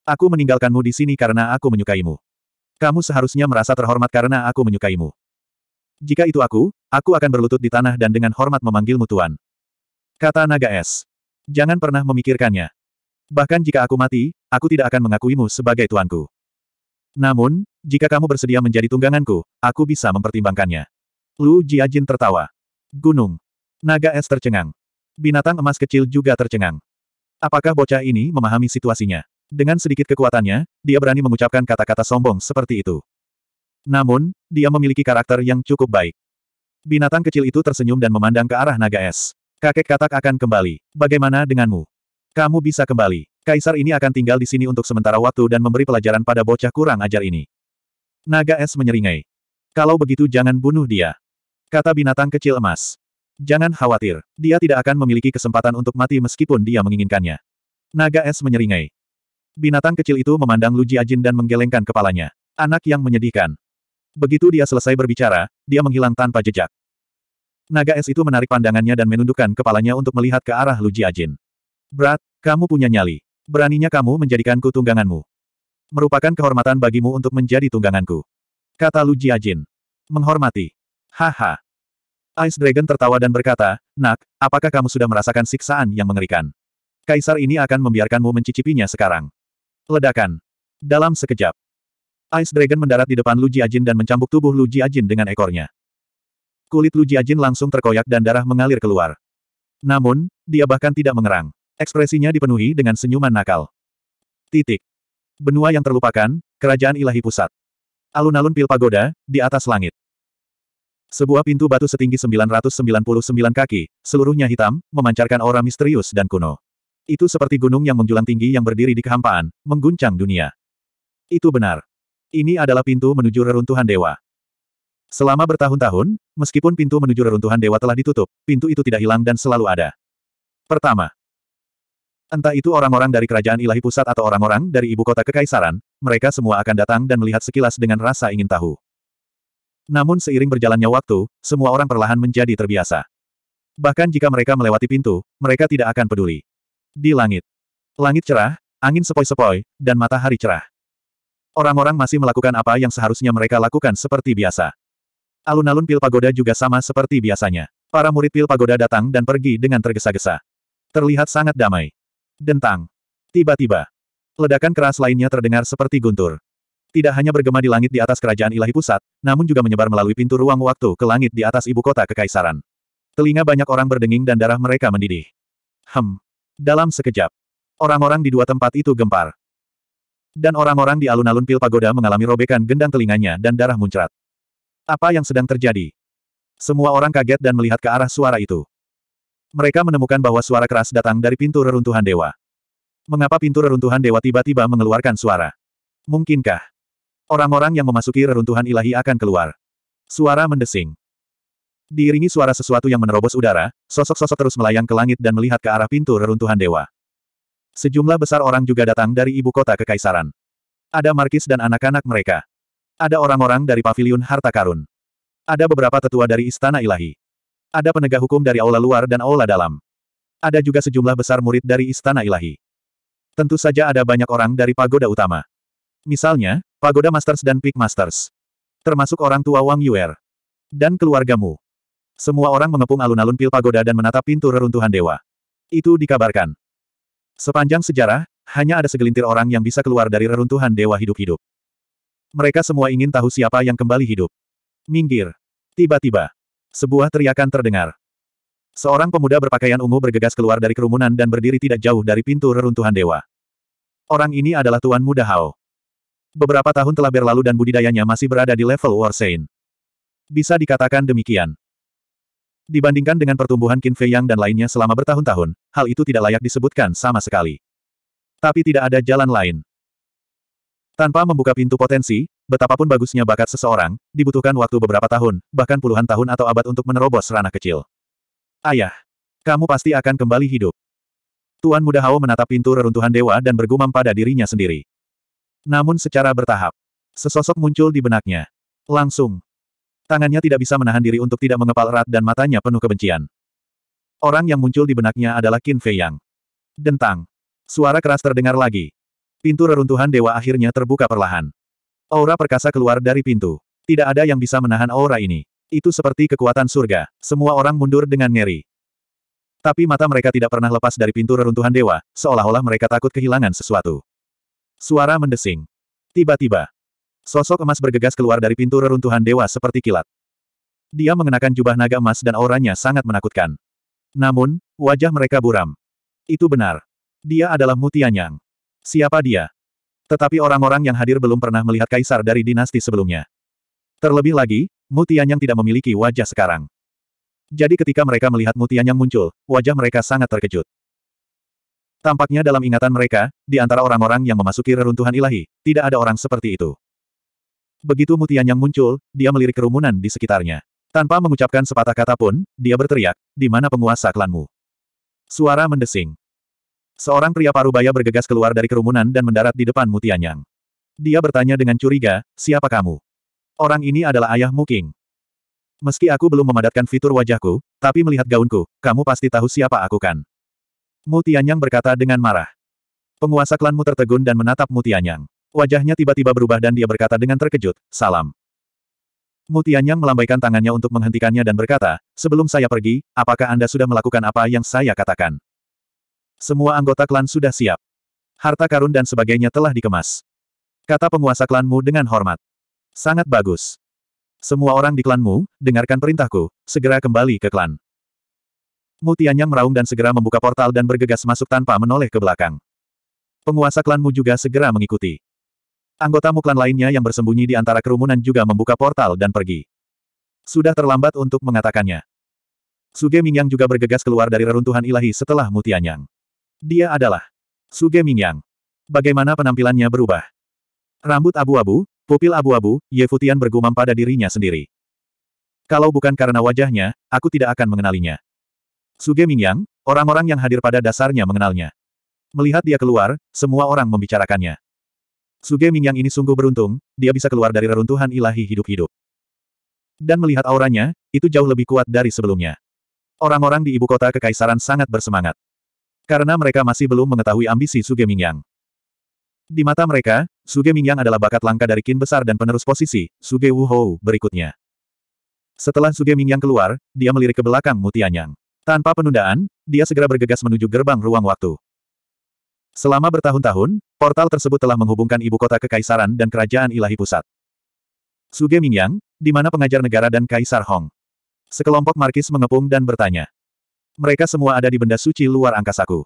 Aku meninggalkanmu di sini karena aku menyukaimu. Kamu seharusnya merasa terhormat karena aku menyukaimu. Jika itu aku, aku akan berlutut di tanah dan dengan hormat memanggilmu tuan. Kata naga es. Jangan pernah memikirkannya. Bahkan jika aku mati, aku tidak akan mengakuimu sebagai tuanku. Namun, jika kamu bersedia menjadi tungganganku, aku bisa mempertimbangkannya. Lu Jiajin tertawa. Gunung. Naga es tercengang. Binatang emas kecil juga tercengang. Apakah bocah ini memahami situasinya? Dengan sedikit kekuatannya, dia berani mengucapkan kata-kata sombong seperti itu. Namun, dia memiliki karakter yang cukup baik. Binatang kecil itu tersenyum dan memandang ke arah naga es. Kakek katak akan kembali. Bagaimana denganmu? Kamu bisa kembali. Kaisar ini akan tinggal di sini untuk sementara waktu dan memberi pelajaran pada bocah kurang ajar ini. Naga es menyeringai. Kalau begitu jangan bunuh dia. Kata binatang kecil emas. Jangan khawatir, dia tidak akan memiliki kesempatan untuk mati meskipun dia menginginkannya. Naga es menyeringai. Binatang kecil itu memandang Luji Ajin dan menggelengkan kepalanya. Anak yang menyedihkan. Begitu dia selesai berbicara, dia menghilang tanpa jejak. Naga es itu menarik pandangannya dan menundukkan kepalanya untuk melihat ke arah Lu Jiajin. Berat, kamu punya nyali. Beraninya kamu menjadikanku tungganganmu. Merupakan kehormatan bagimu untuk menjadi tungganganku. Kata Lu Jiajin. Menghormati. Haha. Ice Dragon tertawa dan berkata, Nak, apakah kamu sudah merasakan siksaan yang mengerikan? Kaisar ini akan membiarkanmu mencicipinya sekarang. Ledakan. Dalam sekejap, Ice Dragon mendarat di depan Lu Jiajin dan mencambuk tubuh Lu Jiajin dengan ekornya. Kulit Lu Jiajin langsung terkoyak dan darah mengalir keluar. Namun, dia bahkan tidak mengerang. Ekspresinya dipenuhi dengan senyuman nakal. Titik. Benua yang terlupakan, kerajaan ilahi pusat. Alun-alun pil pagoda, di atas langit. Sebuah pintu batu setinggi 999 kaki, seluruhnya hitam, memancarkan aura misterius dan kuno. Itu seperti gunung yang menjulang tinggi yang berdiri di kehampaan, mengguncang dunia. Itu benar. Ini adalah pintu menuju reruntuhan dewa. Selama bertahun-tahun, meskipun pintu menuju reruntuhan dewa telah ditutup, pintu itu tidak hilang dan selalu ada. Pertama, entah itu orang-orang dari kerajaan ilahi pusat atau orang-orang dari ibu kota kekaisaran, mereka semua akan datang dan melihat sekilas dengan rasa ingin tahu. Namun seiring berjalannya waktu, semua orang perlahan menjadi terbiasa. Bahkan jika mereka melewati pintu, mereka tidak akan peduli. Di langit. Langit cerah, angin sepoi-sepoi, dan matahari cerah. Orang-orang masih melakukan apa yang seharusnya mereka lakukan seperti biasa. Alun-alun pil pagoda juga sama seperti biasanya. Para murid pil pagoda datang dan pergi dengan tergesa-gesa. Terlihat sangat damai. Dentang. Tiba-tiba. Ledakan keras lainnya terdengar seperti guntur. Tidak hanya bergema di langit di atas kerajaan ilahi pusat, namun juga menyebar melalui pintu ruang waktu ke langit di atas ibu kota kekaisaran. Telinga banyak orang berdenging dan darah mereka mendidih. Hem. Dalam sekejap. Orang-orang di dua tempat itu gempar. Dan orang-orang di alun-alun pil pagoda mengalami robekan gendang telinganya dan darah muncrat. Apa yang sedang terjadi? Semua orang kaget dan melihat ke arah suara itu. Mereka menemukan bahwa suara keras datang dari pintu reruntuhan dewa. Mengapa pintu reruntuhan dewa tiba-tiba mengeluarkan suara? Mungkinkah orang-orang yang memasuki reruntuhan ilahi akan keluar? Suara mendesing. Diiringi suara sesuatu yang menerobos udara, sosok-sosok terus melayang ke langit dan melihat ke arah pintu reruntuhan dewa. Sejumlah besar orang juga datang dari ibu kota kekaisaran. Ada markis dan anak-anak mereka. Ada orang-orang dari paviliun harta karun. Ada beberapa tetua dari istana ilahi. Ada penegak hukum dari aula luar dan aula dalam. Ada juga sejumlah besar murid dari istana ilahi. Tentu saja ada banyak orang dari pagoda utama. Misalnya, pagoda masters dan peak masters. Termasuk orang tua Wang Yuer. Dan keluargamu. Semua orang mengepung alun-alun pil pagoda dan menatap pintu reruntuhan dewa. Itu dikabarkan. Sepanjang sejarah, hanya ada segelintir orang yang bisa keluar dari reruntuhan dewa hidup-hidup. Mereka semua ingin tahu siapa yang kembali hidup. Minggir. Tiba-tiba. Sebuah teriakan terdengar. Seorang pemuda berpakaian ungu bergegas keluar dari kerumunan dan berdiri tidak jauh dari pintu reruntuhan dewa. Orang ini adalah Tuan Muda Hao. Beberapa tahun telah berlalu dan budidayanya masih berada di level Warsane. Bisa dikatakan demikian. Dibandingkan dengan pertumbuhan Qin Fei Yang dan lainnya selama bertahun-tahun, hal itu tidak layak disebutkan sama sekali. Tapi tidak ada jalan lain. Tanpa membuka pintu potensi, betapapun bagusnya bakat seseorang, dibutuhkan waktu beberapa tahun, bahkan puluhan tahun atau abad untuk menerobos ranah kecil. Ayah, kamu pasti akan kembali hidup. Tuan Muda Hao menatap pintu reruntuhan dewa dan bergumam pada dirinya sendiri. Namun secara bertahap, sesosok muncul di benaknya. Langsung, Tangannya tidak bisa menahan diri untuk tidak mengepal erat dan matanya penuh kebencian. Orang yang muncul di benaknya adalah Qin Fei Yang. Dentang. Suara keras terdengar lagi. Pintu reruntuhan dewa akhirnya terbuka perlahan. Aura perkasa keluar dari pintu. Tidak ada yang bisa menahan aura ini. Itu seperti kekuatan surga. Semua orang mundur dengan ngeri. Tapi mata mereka tidak pernah lepas dari pintu reruntuhan dewa, seolah-olah mereka takut kehilangan sesuatu. Suara mendesing. Tiba-tiba, Sosok emas bergegas keluar dari pintu reruntuhan dewa seperti kilat. Dia mengenakan jubah naga emas dan auranya sangat menakutkan. Namun, wajah mereka buram. Itu benar. Dia adalah Mutianyang. Siapa dia? Tetapi orang-orang yang hadir belum pernah melihat kaisar dari dinasti sebelumnya. Terlebih lagi, Mutianyang tidak memiliki wajah sekarang. Jadi ketika mereka melihat Mutianyang muncul, wajah mereka sangat terkejut. Tampaknya dalam ingatan mereka, di antara orang-orang yang memasuki reruntuhan ilahi, tidak ada orang seperti itu. Begitu yang muncul, dia melirik kerumunan di sekitarnya. Tanpa mengucapkan sepatah kata pun, dia berteriak, di mana penguasa klanmu? Suara mendesing. Seorang pria parubaya bergegas keluar dari kerumunan dan mendarat di depan mutianyang. Dia bertanya dengan curiga, siapa kamu? Orang ini adalah ayah muking. Meski aku belum memadatkan fitur wajahku, tapi melihat gaunku, kamu pasti tahu siapa aku kan. Mutianyang berkata dengan marah. Penguasa klanmu tertegun dan menatap Mutianyang. Wajahnya tiba-tiba berubah dan dia berkata dengan terkejut, salam. Mutianyang melambaikan tangannya untuk menghentikannya dan berkata, sebelum saya pergi, apakah Anda sudah melakukan apa yang saya katakan? Semua anggota klan sudah siap. Harta karun dan sebagainya telah dikemas. Kata penguasa klanmu dengan hormat. Sangat bagus. Semua orang di klanmu, dengarkan perintahku, segera kembali ke klan. Mutianya meraung dan segera membuka portal dan bergegas masuk tanpa menoleh ke belakang. Penguasa klanmu juga segera mengikuti. Anggota Muklan lainnya yang bersembunyi di antara kerumunan juga membuka portal dan pergi. Sudah terlambat untuk mengatakannya. Suge Mingyang juga bergegas keluar dari reruntuhan ilahi setelah Mutianyang. Dia adalah Suge Mingyang. Bagaimana penampilannya berubah? Rambut abu-abu, pupil abu-abu, Ye Futian bergumam pada dirinya sendiri. Kalau bukan karena wajahnya, aku tidak akan mengenalinya. Suge Mingyang, orang-orang yang hadir pada dasarnya mengenalnya. Melihat dia keluar, semua orang membicarakannya. Suge Mingyang ini sungguh beruntung, dia bisa keluar dari reruntuhan ilahi hidup-hidup. Dan melihat auranya, itu jauh lebih kuat dari sebelumnya. Orang-orang di ibu kota kekaisaran sangat bersemangat. Karena mereka masih belum mengetahui ambisi Suge Mingyang. Di mata mereka, Suge Mingyang adalah bakat langka dari kin besar dan penerus posisi, Suge Wuhou, berikutnya. Setelah Suge Mingyang keluar, dia melirik ke belakang Mutianyang. Tanpa penundaan, dia segera bergegas menuju gerbang ruang waktu. Selama bertahun-tahun, portal tersebut telah menghubungkan ibu kota kekaisaran dan kerajaan ilahi pusat. Suge Mingyang, di mana pengajar negara dan Kaisar Hong. Sekelompok markis mengepung dan bertanya. Mereka semua ada di benda suci luar angkasaku.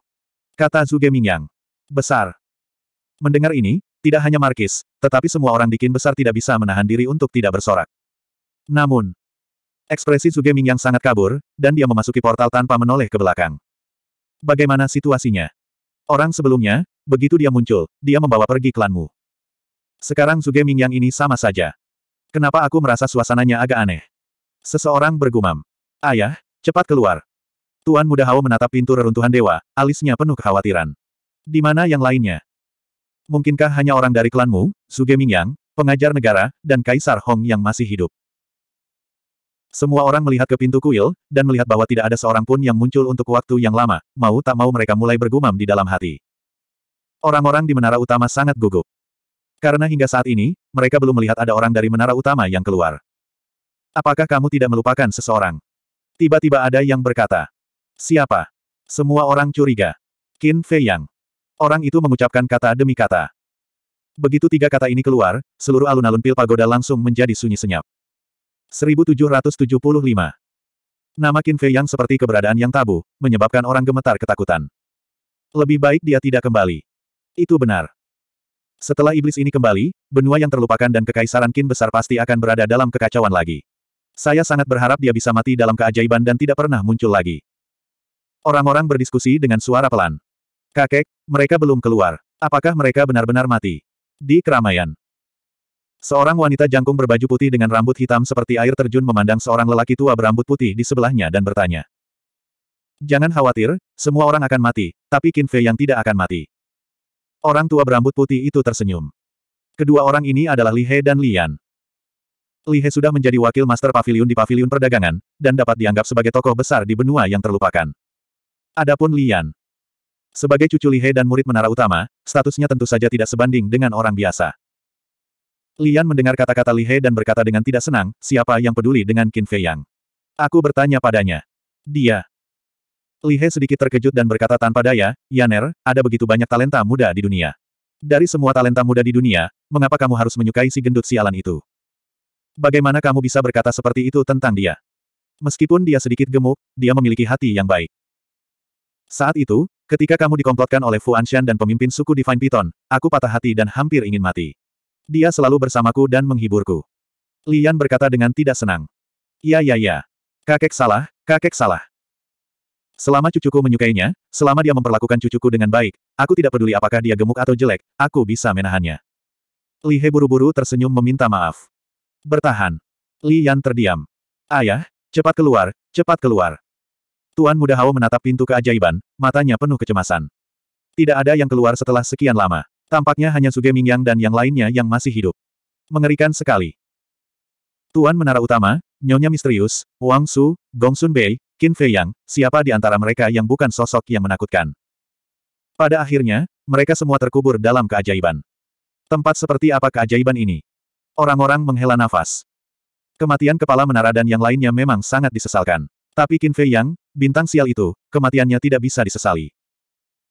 Kata Suge Mingyang. Besar. Mendengar ini, tidak hanya markis, tetapi semua orang di Kin besar tidak bisa menahan diri untuk tidak bersorak. Namun, ekspresi Suge Mingyang sangat kabur, dan dia memasuki portal tanpa menoleh ke belakang. Bagaimana situasinya? Orang sebelumnya, begitu dia muncul, dia membawa pergi klanmu. Sekarang Suge Mingyang ini sama saja. Kenapa aku merasa suasananya agak aneh? Seseorang bergumam. Ayah, cepat keluar. Tuan Muda Hao menatap pintu reruntuhan dewa, alisnya penuh kekhawatiran. Di mana yang lainnya? Mungkinkah hanya orang dari klanmu, Suge Mingyang, pengajar negara, dan Kaisar Hong yang masih hidup? Semua orang melihat ke pintu kuil, dan melihat bahwa tidak ada seorang pun yang muncul untuk waktu yang lama, mau tak mau mereka mulai bergumam di dalam hati. Orang-orang di menara utama sangat gugup. Karena hingga saat ini, mereka belum melihat ada orang dari menara utama yang keluar. Apakah kamu tidak melupakan seseorang? Tiba-tiba ada yang berkata. Siapa? Semua orang curiga. Qin Fei Yang. Orang itu mengucapkan kata demi kata. Begitu tiga kata ini keluar, seluruh alun-alun pil pagoda langsung menjadi sunyi senyap. 1775. Nama Qin Fei Yang seperti keberadaan yang tabu, menyebabkan orang gemetar ketakutan. Lebih baik dia tidak kembali. Itu benar. Setelah iblis ini kembali, benua yang terlupakan dan kekaisaran Qin besar pasti akan berada dalam kekacauan lagi. Saya sangat berharap dia bisa mati dalam keajaiban dan tidak pernah muncul lagi. Orang-orang berdiskusi dengan suara pelan. Kakek, mereka belum keluar. Apakah mereka benar-benar mati? Di keramaian, Seorang wanita jangkung berbaju putih dengan rambut hitam seperti air terjun memandang seorang lelaki tua berambut putih di sebelahnya dan bertanya. Jangan khawatir, semua orang akan mati, tapi Qin Fei yang tidak akan mati. Orang tua berambut putih itu tersenyum. Kedua orang ini adalah Li He dan Lian. Li He sudah menjadi wakil master pavilion di pavilion perdagangan, dan dapat dianggap sebagai tokoh besar di benua yang terlupakan. Adapun Lian. Sebagai cucu Li He dan murid menara utama, statusnya tentu saja tidak sebanding dengan orang biasa. Lian mendengar kata-kata Li He dan berkata dengan tidak senang, siapa yang peduli dengan Qin Fei Yang? Aku bertanya padanya. Dia. Li He sedikit terkejut dan berkata tanpa daya, Yaner, ada begitu banyak talenta muda di dunia. Dari semua talenta muda di dunia, mengapa kamu harus menyukai si gendut sialan itu? Bagaimana kamu bisa berkata seperti itu tentang dia? Meskipun dia sedikit gemuk, dia memiliki hati yang baik. Saat itu, ketika kamu dikomplotkan oleh Fu Anshan dan pemimpin suku Divine Python, aku patah hati dan hampir ingin mati. Dia selalu bersamaku dan menghiburku. Lian berkata dengan tidak senang. Ya ya ya. Kakek salah, kakek salah. Selama cucuku menyukainya, selama dia memperlakukan cucuku dengan baik, aku tidak peduli apakah dia gemuk atau jelek, aku bisa menahannya. Li He buru-buru tersenyum meminta maaf. Bertahan. Li Yan terdiam. Ayah, cepat keluar, cepat keluar. Tuan muda Hao menatap pintu keajaiban, matanya penuh kecemasan. Tidak ada yang keluar setelah sekian lama. Tampaknya hanya Suge Mingyang dan yang lainnya yang masih hidup. Mengerikan sekali. Tuan Menara Utama, Nyonya Misterius, Wang Su, Gong Sun Bei, Qin Fei Yang, siapa di antara mereka yang bukan sosok yang menakutkan. Pada akhirnya, mereka semua terkubur dalam keajaiban. Tempat seperti apa keajaiban ini? Orang-orang menghela nafas. Kematian kepala menara dan yang lainnya memang sangat disesalkan. Tapi Qin Fei Yang, bintang sial itu, kematiannya tidak bisa disesali.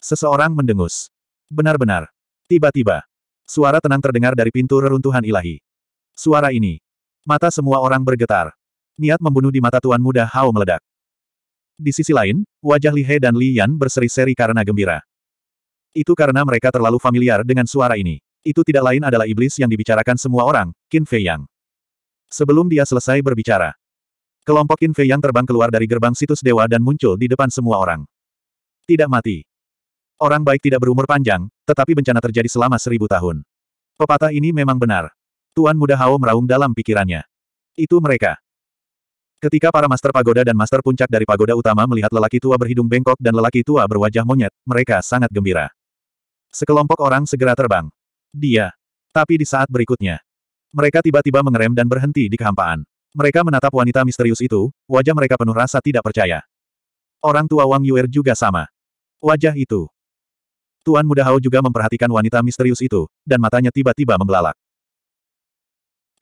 Seseorang mendengus. Benar-benar. Tiba-tiba, suara tenang terdengar dari pintu reruntuhan ilahi. Suara ini. Mata semua orang bergetar. Niat membunuh di mata Tuan Muda Hao meledak. Di sisi lain, wajah Li He dan Li Yan berseri-seri karena gembira. Itu karena mereka terlalu familiar dengan suara ini. Itu tidak lain adalah iblis yang dibicarakan semua orang, Qin Fei Yang. Sebelum dia selesai berbicara, kelompok Qin Fei Yang terbang keluar dari gerbang situs dewa dan muncul di depan semua orang. Tidak mati. Orang baik tidak berumur panjang, tetapi bencana terjadi selama seribu tahun. Pepatah ini memang benar. Tuan Muda Hao meraung dalam pikirannya. Itu mereka. Ketika para Master Pagoda dan Master Puncak dari Pagoda Utama melihat lelaki tua berhidung bengkok dan lelaki tua berwajah monyet, mereka sangat gembira. Sekelompok orang segera terbang. Dia. Tapi di saat berikutnya, mereka tiba-tiba mengerem dan berhenti di kehampaan. Mereka menatap wanita misterius itu, wajah mereka penuh rasa tidak percaya. Orang tua Wang Yuer juga sama. Wajah itu. Tuan Muda Hao juga memperhatikan wanita misterius itu, dan matanya tiba-tiba membelalak.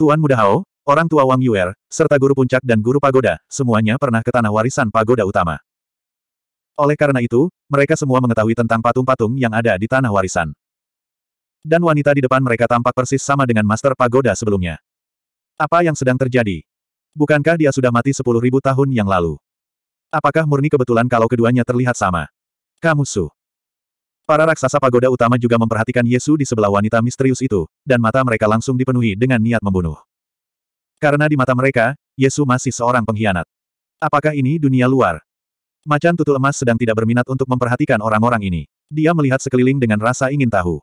Tuan Muda Hao, orang tua Wang Yuer, serta guru puncak dan guru pagoda, semuanya pernah ke tanah warisan pagoda utama. Oleh karena itu, mereka semua mengetahui tentang patung-patung yang ada di tanah warisan. Dan wanita di depan mereka tampak persis sama dengan Master Pagoda sebelumnya. Apa yang sedang terjadi? Bukankah dia sudah mati sepuluh ribu tahun yang lalu? Apakah murni kebetulan kalau keduanya terlihat sama? Kamusu. Para raksasa pagoda utama juga memperhatikan Yesu di sebelah wanita misterius itu, dan mata mereka langsung dipenuhi dengan niat membunuh. Karena di mata mereka, Yesu masih seorang pengkhianat. Apakah ini dunia luar? Macan tutul emas sedang tidak berminat untuk memperhatikan orang-orang ini. Dia melihat sekeliling dengan rasa ingin tahu.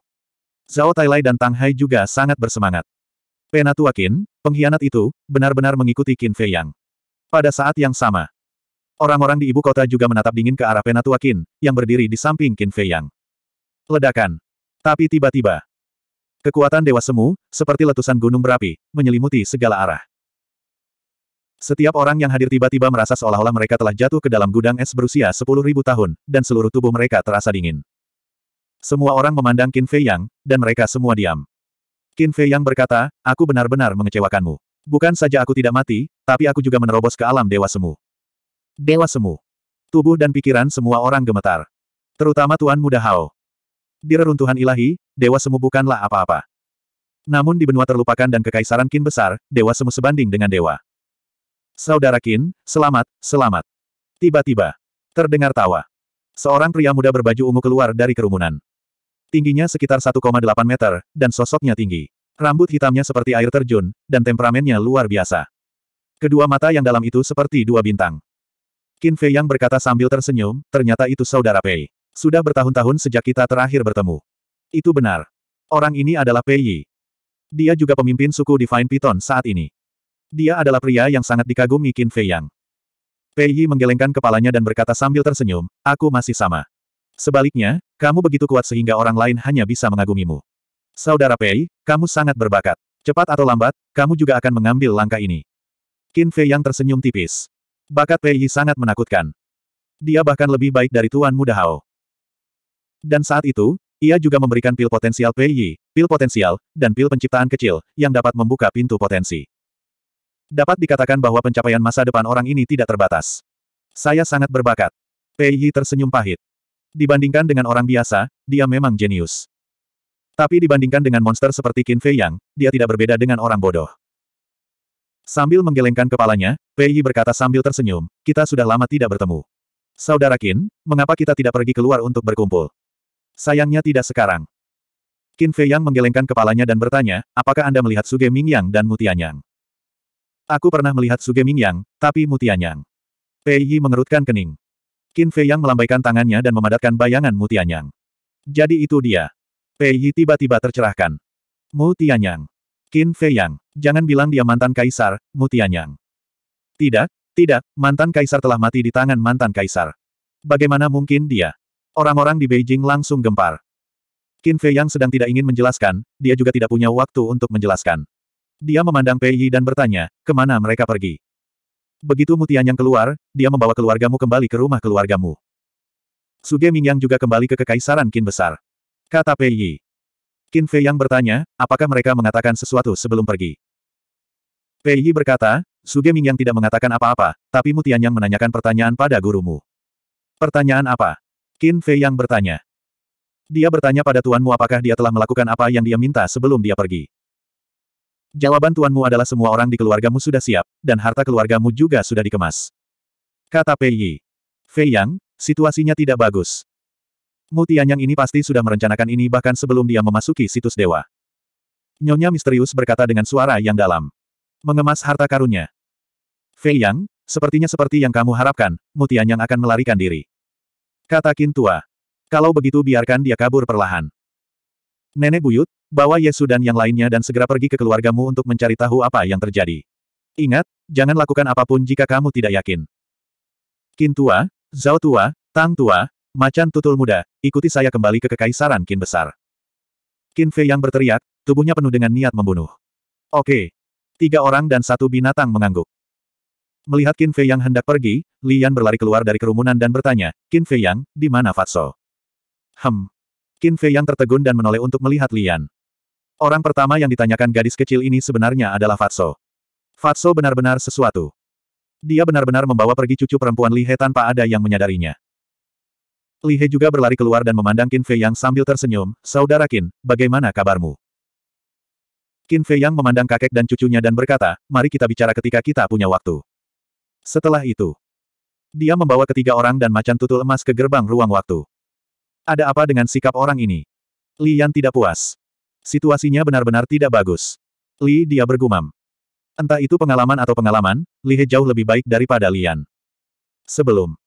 Zhao Tailai dan Tang Hai juga sangat bersemangat. Penatuakin, pengkhianat itu, benar-benar mengikuti Qin Fei Yang. Pada saat yang sama, orang-orang di ibu kota juga menatap dingin ke arah Penatuakin, yang berdiri di samping Qin Fei Yang. Ledakan. Tapi tiba-tiba. Kekuatan Dewa Semu, seperti letusan gunung berapi, menyelimuti segala arah. Setiap orang yang hadir tiba-tiba merasa seolah-olah mereka telah jatuh ke dalam gudang es berusia 10.000 tahun, dan seluruh tubuh mereka terasa dingin. Semua orang memandang Qin Fei Yang, dan mereka semua diam. Qin Fei Yang berkata, aku benar-benar mengecewakanmu. Bukan saja aku tidak mati, tapi aku juga menerobos ke alam Dewa Semu. Dewa Semu. Tubuh dan pikiran semua orang gemetar. Terutama Tuan Muda Hao. Di reruntuhan ilahi, Dewa Semu bukanlah apa-apa. Namun di benua terlupakan dan kekaisaran Kin besar, Dewa Semu sebanding dengan Dewa. Saudara Kin, selamat, selamat. Tiba-tiba, terdengar tawa. Seorang pria muda berbaju ungu keluar dari kerumunan. Tingginya sekitar 1,8 meter, dan sosoknya tinggi. Rambut hitamnya seperti air terjun, dan temperamennya luar biasa. Kedua mata yang dalam itu seperti dua bintang. Qin Fei yang berkata sambil tersenyum, ternyata itu saudara Pei. Sudah bertahun-tahun sejak kita terakhir bertemu. Itu benar. Orang ini adalah Pei Yi. Dia juga pemimpin suku Divine Python saat ini. Dia adalah pria yang sangat dikagumi Qin Fei Yang. Pei Yi menggelengkan kepalanya dan berkata sambil tersenyum, aku masih sama. Sebaliknya, kamu begitu kuat sehingga orang lain hanya bisa mengagumimu. Saudara Pei, kamu sangat berbakat. Cepat atau lambat, kamu juga akan mengambil langkah ini. Qin Fei Yang tersenyum tipis. Bakat Pei Yi sangat menakutkan. Dia bahkan lebih baik dari Tuan Muda Hao. Dan saat itu, ia juga memberikan pil potensial Pei Yi, pil potensial, dan pil penciptaan kecil, yang dapat membuka pintu potensi. Dapat dikatakan bahwa pencapaian masa depan orang ini tidak terbatas. Saya sangat berbakat. Pei Yi tersenyum pahit. Dibandingkan dengan orang biasa, dia memang jenius. Tapi dibandingkan dengan monster seperti Qin Fei Yang, dia tidak berbeda dengan orang bodoh. Sambil menggelengkan kepalanya, Pei Yi berkata sambil tersenyum, kita sudah lama tidak bertemu. Saudara Qin, mengapa kita tidak pergi keluar untuk berkumpul? Sayangnya tidak sekarang. Qin Fei Yang menggelengkan kepalanya dan bertanya, apakah Anda melihat Suge Ming Yang dan Mutianyang? Aku pernah melihat Suge Ming Yang, tapi Mutianyang. Pei Yi mengerutkan kening. Qin Fei Yang melambaikan tangannya dan memadatkan bayangan Mutianyang. Jadi itu dia. Pei Yi tiba-tiba tercerahkan. Mutianyang. Qin Fei Yang. Jangan bilang dia mantan kaisar, Mutianyang. Tidak, tidak, mantan kaisar telah mati di tangan mantan kaisar. Bagaimana mungkin dia? Orang-orang di Beijing langsung gempar. Qin Fei yang sedang tidak ingin menjelaskan, dia juga tidak punya waktu untuk menjelaskan. Dia memandang Pei Yi dan bertanya, kemana mereka pergi? Begitu Mutian yang keluar, dia membawa keluargamu kembali ke rumah keluargamu. Suge Mingyang juga kembali ke Kekaisaran Qin Besar. Kata Pei Yi. Qin Fei yang bertanya, apakah mereka mengatakan sesuatu sebelum pergi? Pei Yi berkata, Suge Mingyang tidak mengatakan apa-apa, tapi Mutian yang menanyakan pertanyaan pada gurumu. Pertanyaan apa? Qin Fei yang bertanya. Dia bertanya pada tuanmu apakah dia telah melakukan apa yang dia minta sebelum dia pergi. Jawaban tuanmu adalah semua orang di keluargamu sudah siap, dan harta keluargamu juga sudah dikemas. Kata Pei Yi. Fei Yang, situasinya tidak bagus. Mu Tianyang ini pasti sudah merencanakan ini bahkan sebelum dia memasuki situs dewa. Nyonya misterius berkata dengan suara yang dalam. Mengemas harta karunnya. Fei Yang, sepertinya seperti yang kamu harapkan, Mu Tianyang akan melarikan diri. Kata Kintua. Kalau begitu biarkan dia kabur perlahan. Nenek buyut, bawa Yesu dan yang lainnya dan segera pergi ke keluargamu untuk mencari tahu apa yang terjadi. Ingat, jangan lakukan apapun jika kamu tidak yakin. Kintua, tua, Zhao tua, Tang tua, macan tutul muda, ikuti saya kembali ke kekaisaran Kin besar. Qin Fei yang berteriak, tubuhnya penuh dengan niat membunuh. Oke. Tiga orang dan satu binatang mengangguk. Melihat Qin Fei yang hendak pergi, Li Yan berlari keluar dari kerumunan dan bertanya, Qin Fei yang, di mana Fatso? Hem. Qin Fei yang tertegun dan menoleh untuk melihat Li Yan. Orang pertama yang ditanyakan gadis kecil ini sebenarnya adalah Fatso. Fatso benar-benar sesuatu. Dia benar-benar membawa pergi cucu perempuan Li He tanpa ada yang menyadarinya. Li He juga berlari keluar dan memandang Qin Fei Yang sambil tersenyum, Saudara Qin, bagaimana kabarmu? Qin Fei Yang memandang kakek dan cucunya dan berkata, mari kita bicara ketika kita punya waktu. Setelah itu, dia membawa ketiga orang dan macan tutul emas ke gerbang ruang waktu. Ada apa dengan sikap orang ini? Li Yan tidak puas. Situasinya benar-benar tidak bagus. Li dia bergumam. Entah itu pengalaman atau pengalaman, Li He jauh lebih baik daripada Li Yan. Sebelum.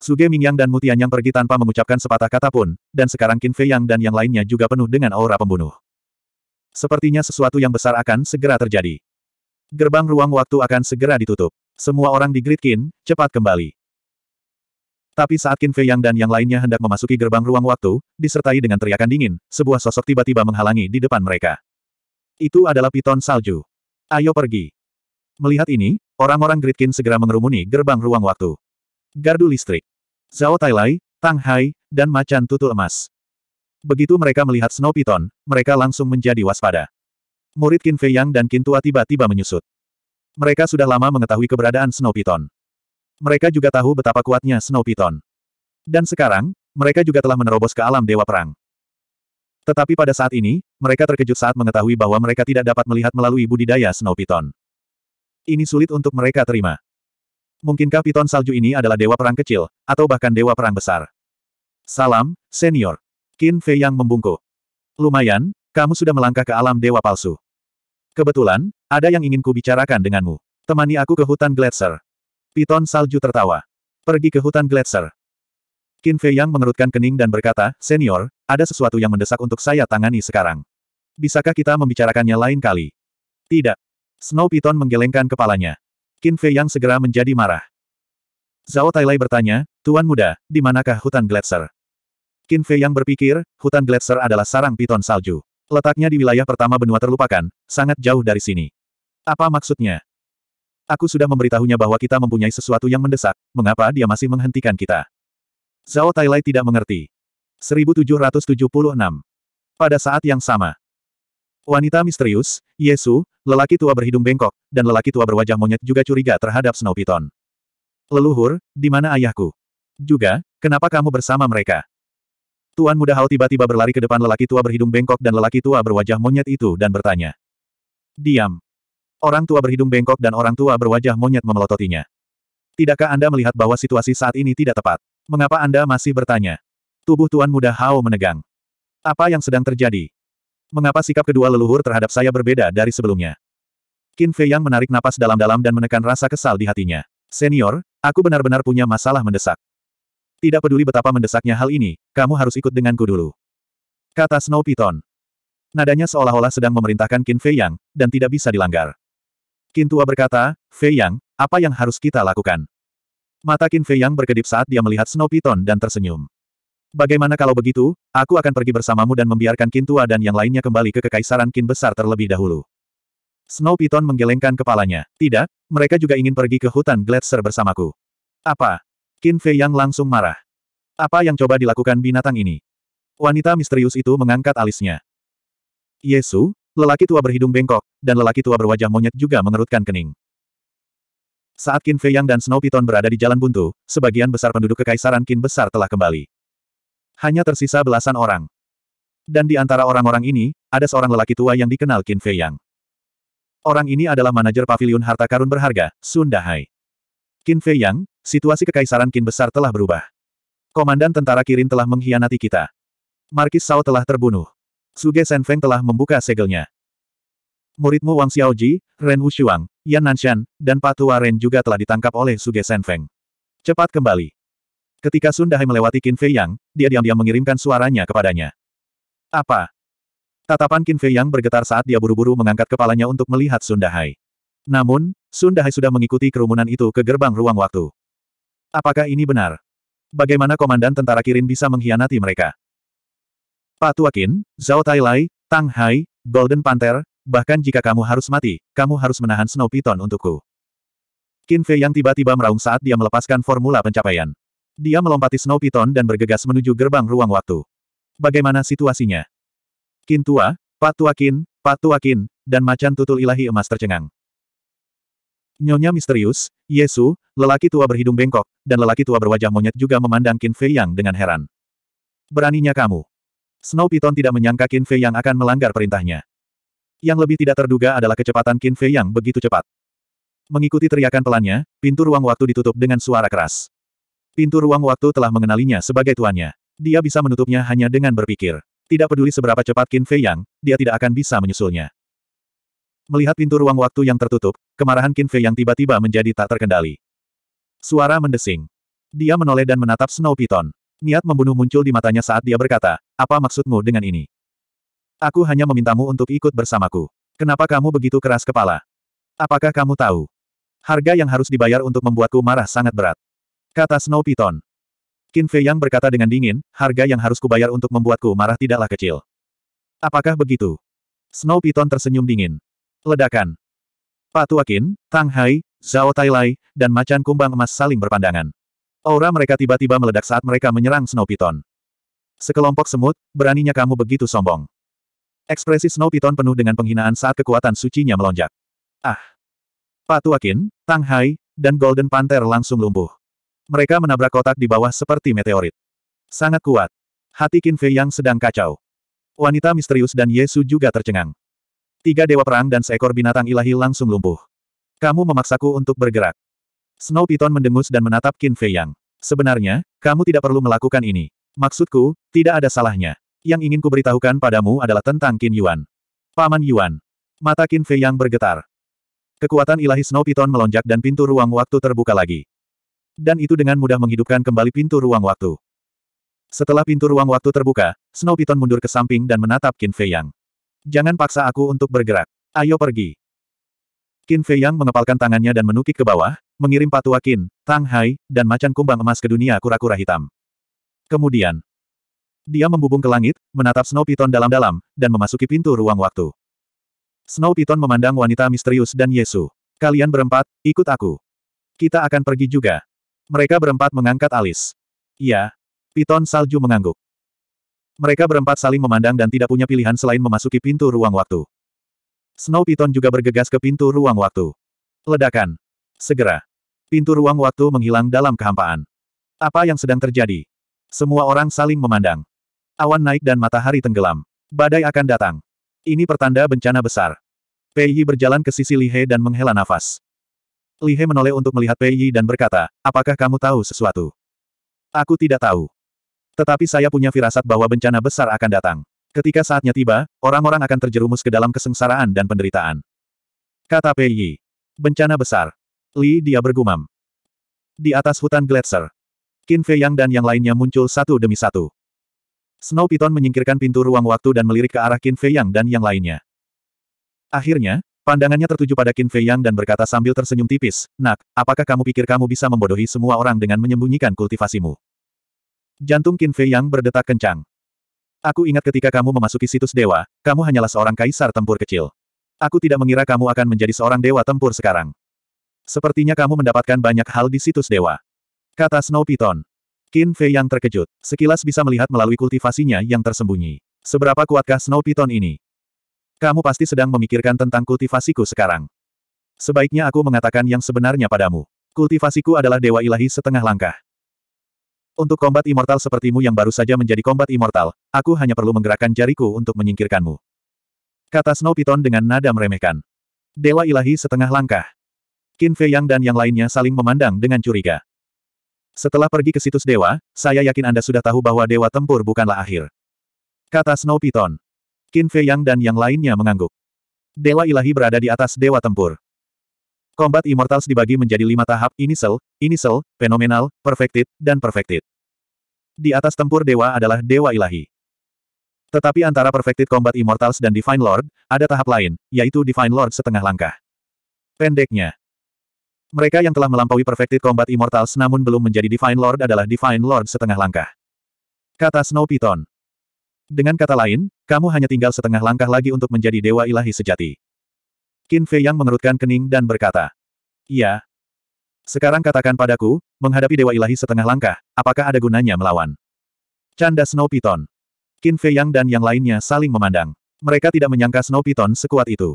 Suge Mingyang dan Mutian yang pergi tanpa mengucapkan sepatah kata pun, dan sekarang Qin Fei Yang dan yang lainnya juga penuh dengan aura pembunuh. Sepertinya sesuatu yang besar akan segera terjadi. Gerbang ruang waktu akan segera ditutup. Semua orang di Grid Kin, cepat kembali. Tapi saat Qin Fei Yang dan yang lainnya hendak memasuki gerbang ruang waktu, disertai dengan teriakan dingin, sebuah sosok tiba-tiba menghalangi di depan mereka. Itu adalah piton salju. Ayo pergi. Melihat ini, orang-orang Grid Kin segera mengerumuni gerbang ruang waktu. Gardu listrik. Zhao Tailai, Tang Hai, dan macan tutul emas. Begitu mereka melihat Snow Piton, mereka langsung menjadi waspada. Murid Qin Fei Yang dan Qin Tua tiba-tiba menyusut. Mereka sudah lama mengetahui keberadaan Snow Python. Mereka juga tahu betapa kuatnya Snow Python. Dan sekarang, mereka juga telah menerobos ke alam Dewa Perang. Tetapi pada saat ini, mereka terkejut saat mengetahui bahwa mereka tidak dapat melihat melalui budidaya Snow Python. Ini sulit untuk mereka terima. Mungkinkah Python salju ini adalah Dewa Perang kecil, atau bahkan Dewa Perang besar? Salam, senior. Qin Fei Yang membungkuk. Lumayan, kamu sudah melangkah ke alam Dewa Palsu. Kebetulan, ada yang ingin kubicarakan denganmu. Temani aku ke hutan Gletser. Piton salju tertawa. Pergi ke hutan Gletser. Qin Fei Yang mengerutkan kening dan berkata, Senior, ada sesuatu yang mendesak untuk saya tangani sekarang. Bisakah kita membicarakannya lain kali? Tidak. Snow Piton menggelengkan kepalanya. Qin Fei Yang segera menjadi marah. Zhao Tailai bertanya, Tuan Muda, di manakah hutan Gletser? Qin Fei Yang berpikir, hutan Gletser adalah sarang piton salju. Letaknya di wilayah pertama benua terlupakan, sangat jauh dari sini. Apa maksudnya? Aku sudah memberitahunya bahwa kita mempunyai sesuatu yang mendesak, mengapa dia masih menghentikan kita? Zhao Tailai tidak mengerti. 1776. Pada saat yang sama. Wanita misterius, Yesu, lelaki tua berhidung bengkok, dan lelaki tua berwajah monyet juga curiga terhadap Snow Python. Leluhur, di mana ayahku? Juga, kenapa kamu bersama mereka? Tuan muda Hao tiba-tiba berlari ke depan lelaki tua berhidung bengkok dan lelaki tua berwajah monyet itu dan bertanya. Diam. Orang tua berhidung bengkok dan orang tua berwajah monyet memelototinya. Tidakkah Anda melihat bahwa situasi saat ini tidak tepat? Mengapa Anda masih bertanya? Tubuh Tuan muda Hao menegang. Apa yang sedang terjadi? Mengapa sikap kedua leluhur terhadap saya berbeda dari sebelumnya? Qin Fei Yang menarik napas dalam-dalam dan menekan rasa kesal di hatinya. Senior, aku benar-benar punya masalah mendesak. Tidak peduli betapa mendesaknya hal ini, kamu harus ikut denganku dulu. Kata Snow Python. Nadanya seolah-olah sedang memerintahkan Qin Fei Yang, dan tidak bisa dilanggar. Qin Tua berkata, Fei Yang, apa yang harus kita lakukan? Mata Qin Fei Yang berkedip saat dia melihat Snow Python dan tersenyum. Bagaimana kalau begitu, aku akan pergi bersamamu dan membiarkan Qin Tua dan yang lainnya kembali ke Kekaisaran Qin Besar terlebih dahulu. Snow Python menggelengkan kepalanya. Tidak, mereka juga ingin pergi ke hutan Gletser bersamaku. Apa? Qin Fei Yang langsung marah. Apa yang coba dilakukan binatang ini? Wanita misterius itu mengangkat alisnya. Yesu, lelaki tua berhidung bengkok, dan lelaki tua berwajah monyet juga mengerutkan kening. Saat Qin Fei Yang dan Snow Piton berada di jalan buntu, sebagian besar penduduk kekaisaran Qin besar telah kembali. Hanya tersisa belasan orang. Dan di antara orang-orang ini, ada seorang lelaki tua yang dikenal Qin Fei Yang. Orang ini adalah manajer pavilion harta karun berharga, Sunda Hai. Qin Fei Yang, situasi kekaisaran Qin besar telah berubah. Komandan tentara Kirin telah mengkhianati kita. Markis Sao telah terbunuh. Suge Feng telah membuka segelnya. Muridmu Wang Xiaoji, Ren Wushuang, Yan Nanshan, dan Patua Ren juga telah ditangkap oleh Suge Feng. Cepat kembali. Ketika Sun Dahai melewati Qin Fei Yang, dia diam-diam mengirimkan suaranya kepadanya. Apa? Tatapan Qin Fei Yang bergetar saat dia buru-buru mengangkat kepalanya untuk melihat Sun Dahai. Namun, Sun Dahai sudah mengikuti kerumunan itu ke gerbang ruang waktu. Apakah ini benar? Bagaimana komandan tentara Kirin bisa mengkhianati mereka? Pak Tuakin, Zhao Tai Lai, Tang Hai, Golden Panther, bahkan jika kamu harus mati, kamu harus menahan Snow Python untukku. Qin Fei yang tiba-tiba meraung saat dia melepaskan formula pencapaian. Dia melompati Snow Python dan bergegas menuju gerbang ruang waktu. Bagaimana situasinya? Qin Tua, Pak Tuakin, Pak Tuakin, dan macan tutul ilahi emas tercengang. Nyonya misterius, Yesu, lelaki tua berhidung bengkok, dan lelaki tua berwajah monyet juga memandang Qin Fei Yang dengan heran. Beraninya kamu. Snow Piton tidak menyangka Qin Fei Yang akan melanggar perintahnya. Yang lebih tidak terduga adalah kecepatan Qin Fei Yang begitu cepat. Mengikuti teriakan pelannya, pintu ruang waktu ditutup dengan suara keras. Pintu ruang waktu telah mengenalinya sebagai tuannya. Dia bisa menutupnya hanya dengan berpikir. Tidak peduli seberapa cepat Qin Fei Yang, dia tidak akan bisa menyusulnya. Melihat pintu ruang waktu yang tertutup, kemarahan Qin Fei yang tiba-tiba menjadi tak terkendali. Suara mendesing. Dia menoleh dan menatap Snow Python. Niat membunuh muncul di matanya saat dia berkata, apa maksudmu dengan ini? Aku hanya memintamu untuk ikut bersamaku. Kenapa kamu begitu keras kepala? Apakah kamu tahu? Harga yang harus dibayar untuk membuatku marah sangat berat. Kata Snow Python. Qin Fei yang berkata dengan dingin, harga yang harus kubayar untuk membuatku marah tidaklah kecil. Apakah begitu? Snow Python tersenyum dingin. Ledakan. Patuakin, Tang Hai, Zhao Tailai, dan macan kumbang emas saling berpandangan. Aura mereka tiba-tiba meledak saat mereka menyerang Snow Piton. Sekelompok semut, beraninya kamu begitu sombong. Ekspresi Snow Piton penuh dengan penghinaan saat kekuatan sucinya melonjak. Ah! Patuakin, Tang Hai, dan Golden Panther langsung lumpuh. Mereka menabrak kotak di bawah seperti meteorit. Sangat kuat. Hati Qin Fei yang sedang kacau. Wanita misterius dan Yesu juga tercengang. Tiga dewa perang dan seekor binatang ilahi langsung lumpuh. Kamu memaksaku untuk bergerak. Snow Piton mendengus dan menatap Qin Fei Yang. Sebenarnya, kamu tidak perlu melakukan ini. Maksudku, tidak ada salahnya. Yang ingin kuberitahukan padamu adalah tentang Qin Yuan. Paman Yuan. Mata Qin Fei Yang bergetar. Kekuatan ilahi Snow Piton melonjak dan pintu ruang waktu terbuka lagi. Dan itu dengan mudah menghidupkan kembali pintu ruang waktu. Setelah pintu ruang waktu terbuka, Snow Piton mundur ke samping dan menatap Qin Fei Yang. Jangan paksa aku untuk bergerak. Ayo pergi. Qin Fei Yang mengepalkan tangannya dan menukik ke bawah, mengirim patua Qin, Tang Hai, dan macan kumbang emas ke dunia kura-kura hitam. Kemudian, dia membubung ke langit, menatap Snow Piton dalam-dalam, dan memasuki pintu ruang waktu. Snow Piton memandang wanita misterius dan Yesu. Kalian berempat, ikut aku. Kita akan pergi juga. Mereka berempat mengangkat alis. Ya. Piton salju mengangguk. Mereka berempat saling memandang dan tidak punya pilihan selain memasuki pintu ruang waktu. Snow Piton juga bergegas ke pintu ruang waktu. Ledakan. Segera. Pintu ruang waktu menghilang dalam kehampaan. Apa yang sedang terjadi? Semua orang saling memandang. Awan naik dan matahari tenggelam. Badai akan datang. Ini pertanda bencana besar. Pei Yi berjalan ke sisi Li He dan menghela nafas. Li He menoleh untuk melihat Pei Yi dan berkata, apakah kamu tahu sesuatu? Aku tidak tahu. Tetapi saya punya firasat bahwa bencana besar akan datang. Ketika saatnya tiba, orang-orang akan terjerumus ke dalam kesengsaraan dan penderitaan. Kata Pei Yi. Bencana besar. Li dia bergumam. Di atas hutan gletser. Qin Fei Yang dan yang lainnya muncul satu demi satu. Snow Piton menyingkirkan pintu ruang waktu dan melirik ke arah Qin Fei Yang dan yang lainnya. Akhirnya, pandangannya tertuju pada Qin Fei Yang dan berkata sambil tersenyum tipis, Nak, apakah kamu pikir kamu bisa membodohi semua orang dengan menyembunyikan kultivasimu? Jantung Qin Fei yang berdetak kencang. Aku ingat ketika kamu memasuki situs dewa, kamu hanyalah seorang kaisar tempur kecil. Aku tidak mengira kamu akan menjadi seorang dewa tempur sekarang. Sepertinya kamu mendapatkan banyak hal di situs dewa. Kata Snow Python. Qin Fei yang terkejut, sekilas bisa melihat melalui kultivasinya yang tersembunyi. Seberapa kuatkah Snow Python ini? Kamu pasti sedang memikirkan tentang kultivasiku sekarang. Sebaiknya aku mengatakan yang sebenarnya padamu. Kultivasiku adalah dewa ilahi setengah langkah. Untuk kombat immortal sepertimu yang baru saja menjadi kombat immortal, aku hanya perlu menggerakkan jariku untuk menyingkirkanmu. Kata Snow Piton dengan nada meremehkan. Dewa ilahi setengah langkah. Qin Fei Yang dan yang lainnya saling memandang dengan curiga. Setelah pergi ke situs dewa, saya yakin Anda sudah tahu bahwa dewa tempur bukanlah akhir. Kata Snow Piton. Qin Fei Yang dan yang lainnya mengangguk. Dewa ilahi berada di atas dewa tempur. Combat Immortals dibagi menjadi lima tahap, Initial, Initial, Phenomenal, Perfected, dan Perfected. Di atas tempur dewa adalah dewa ilahi. Tetapi antara Perfected Combat Immortals dan Divine Lord, ada tahap lain, yaitu Divine Lord setengah langkah. Pendeknya, mereka yang telah melampaui Perfected Combat Immortals namun belum menjadi Divine Lord adalah Divine Lord setengah langkah. Kata Snow Python. Dengan kata lain, kamu hanya tinggal setengah langkah lagi untuk menjadi dewa ilahi sejati. Qin Fei Yang mengerutkan kening dan berkata. Iya. Sekarang katakan padaku, menghadapi Dewa Ilahi setengah langkah, apakah ada gunanya melawan? Canda Snow Python. Qin Fei Yang dan yang lainnya saling memandang. Mereka tidak menyangka Snow Python sekuat itu.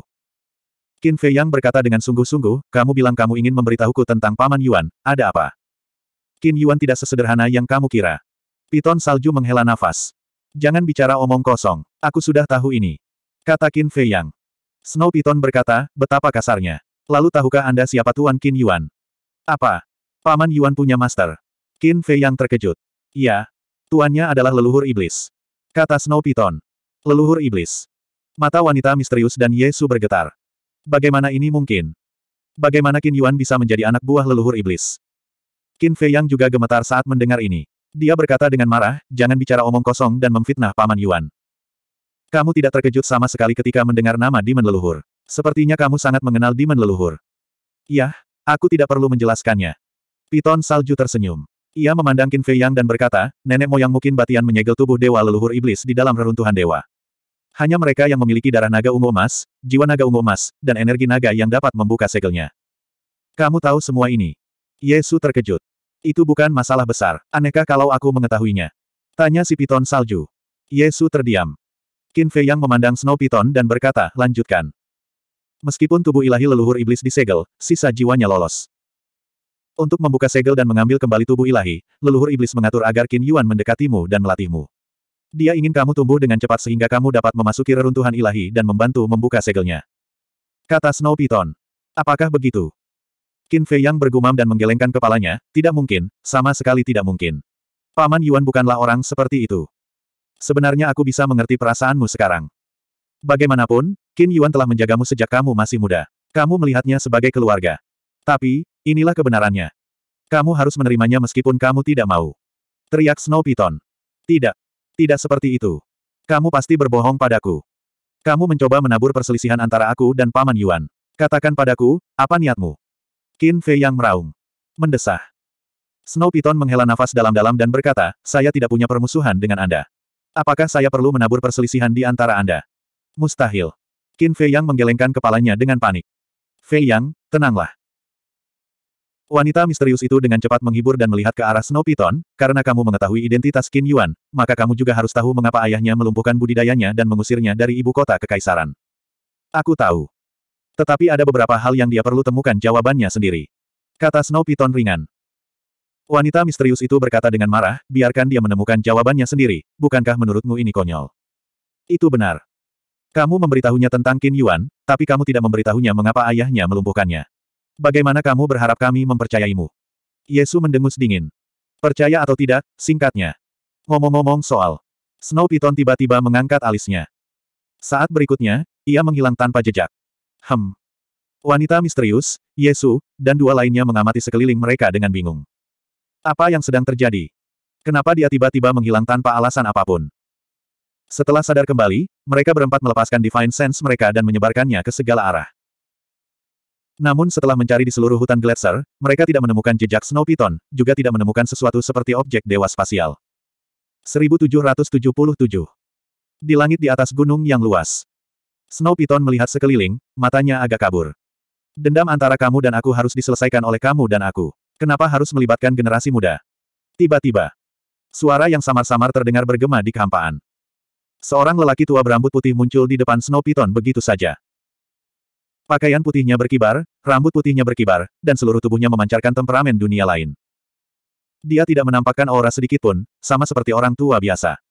Qin Fei Yang berkata dengan sungguh-sungguh, kamu bilang kamu ingin memberitahuku tentang Paman Yuan, ada apa? Qin Yuan tidak sesederhana yang kamu kira. Piton salju menghela nafas. Jangan bicara omong kosong, aku sudah tahu ini. Kata Qin Fei Yang. Snow Piton berkata, betapa kasarnya. Lalu tahukah Anda siapa Tuan Qin Yuan? Apa? Paman Yuan punya master. Qin Fei yang terkejut. Ya, Tuannya adalah leluhur iblis. Kata Snow Piton. Leluhur iblis. Mata wanita misterius dan Yesu bergetar. Bagaimana ini mungkin? Bagaimana Qin Yuan bisa menjadi anak buah leluhur iblis? Qin Fei yang juga gemetar saat mendengar ini. Dia berkata dengan marah, jangan bicara omong kosong dan memfitnah Paman Yuan. Kamu tidak terkejut sama sekali ketika mendengar nama Demon Leluhur. Sepertinya kamu sangat mengenal Demon Leluhur. Yah, aku tidak perlu menjelaskannya. Piton salju tersenyum. Ia memandang Qin Fei Yang dan berkata, nenek moyang mungkin batian menyegel tubuh dewa leluhur iblis di dalam reruntuhan dewa. Hanya mereka yang memiliki darah naga ungu emas, jiwa naga ungu emas, dan energi naga yang dapat membuka segelnya. Kamu tahu semua ini. Yesu terkejut. Itu bukan masalah besar. Anehkah kalau aku mengetahuinya? Tanya si Piton Salju. Yesu terdiam. Qin Fei yang memandang Snow Python dan berkata, lanjutkan. Meskipun tubuh ilahi leluhur iblis disegel, sisa jiwanya lolos. Untuk membuka segel dan mengambil kembali tubuh ilahi, leluhur iblis mengatur agar Qin Yuan mendekatimu dan melatihmu. Dia ingin kamu tumbuh dengan cepat sehingga kamu dapat memasuki reruntuhan ilahi dan membantu membuka segelnya. Kata Snow Python. Apakah begitu? Qin Fei yang bergumam dan menggelengkan kepalanya, tidak mungkin, sama sekali tidak mungkin. Paman Yuan bukanlah orang seperti itu. Sebenarnya aku bisa mengerti perasaanmu sekarang. Bagaimanapun, Qin Yuan telah menjagamu sejak kamu masih muda. Kamu melihatnya sebagai keluarga. Tapi, inilah kebenarannya. Kamu harus menerimanya meskipun kamu tidak mau. Teriak Snow Python. Tidak. Tidak seperti itu. Kamu pasti berbohong padaku. Kamu mencoba menabur perselisihan antara aku dan Paman Yuan. Katakan padaku, apa niatmu? Qin Fei yang meraung. Mendesah. Snow Python menghela nafas dalam-dalam dan berkata, saya tidak punya permusuhan dengan Anda. Apakah saya perlu menabur perselisihan di antara Anda? Mustahil. Qin Fei Yang menggelengkan kepalanya dengan panik. Fei Yang, tenanglah. Wanita misterius itu dengan cepat menghibur dan melihat ke arah Snow Python, karena kamu mengetahui identitas Qin Yuan, maka kamu juga harus tahu mengapa ayahnya melumpuhkan budidayanya dan mengusirnya dari ibu kota kekaisaran. Aku tahu. Tetapi ada beberapa hal yang dia perlu temukan jawabannya sendiri. Kata Snow Python ringan. Wanita misterius itu berkata dengan marah, biarkan dia menemukan jawabannya sendiri, bukankah menurutmu ini konyol? Itu benar. Kamu memberitahunya tentang Qin Yuan, tapi kamu tidak memberitahunya mengapa ayahnya melumpuhkannya. Bagaimana kamu berharap kami mempercayaimu? Yesu mendengus dingin. Percaya atau tidak, singkatnya. Ngomong-ngomong soal. Snow Piton tiba-tiba mengangkat alisnya. Saat berikutnya, ia menghilang tanpa jejak. Hem. Wanita misterius, Yesu, dan dua lainnya mengamati sekeliling mereka dengan bingung. Apa yang sedang terjadi? Kenapa dia tiba-tiba menghilang tanpa alasan apapun? Setelah sadar kembali, mereka berempat melepaskan Divine Sense mereka dan menyebarkannya ke segala arah. Namun setelah mencari di seluruh hutan Gletser, mereka tidak menemukan jejak Snow Python, juga tidak menemukan sesuatu seperti objek dewa spasial. 1777 Di langit di atas gunung yang luas. Snow Python melihat sekeliling, matanya agak kabur. Dendam antara kamu dan aku harus diselesaikan oleh kamu dan aku. Kenapa harus melibatkan generasi muda? Tiba-tiba, suara yang samar-samar terdengar bergema di kehampaan. Seorang lelaki tua berambut putih muncul di depan Snow Python begitu saja. Pakaian putihnya berkibar, rambut putihnya berkibar, dan seluruh tubuhnya memancarkan temperamen dunia lain. Dia tidak menampakkan aura sedikit pun, sama seperti orang tua biasa.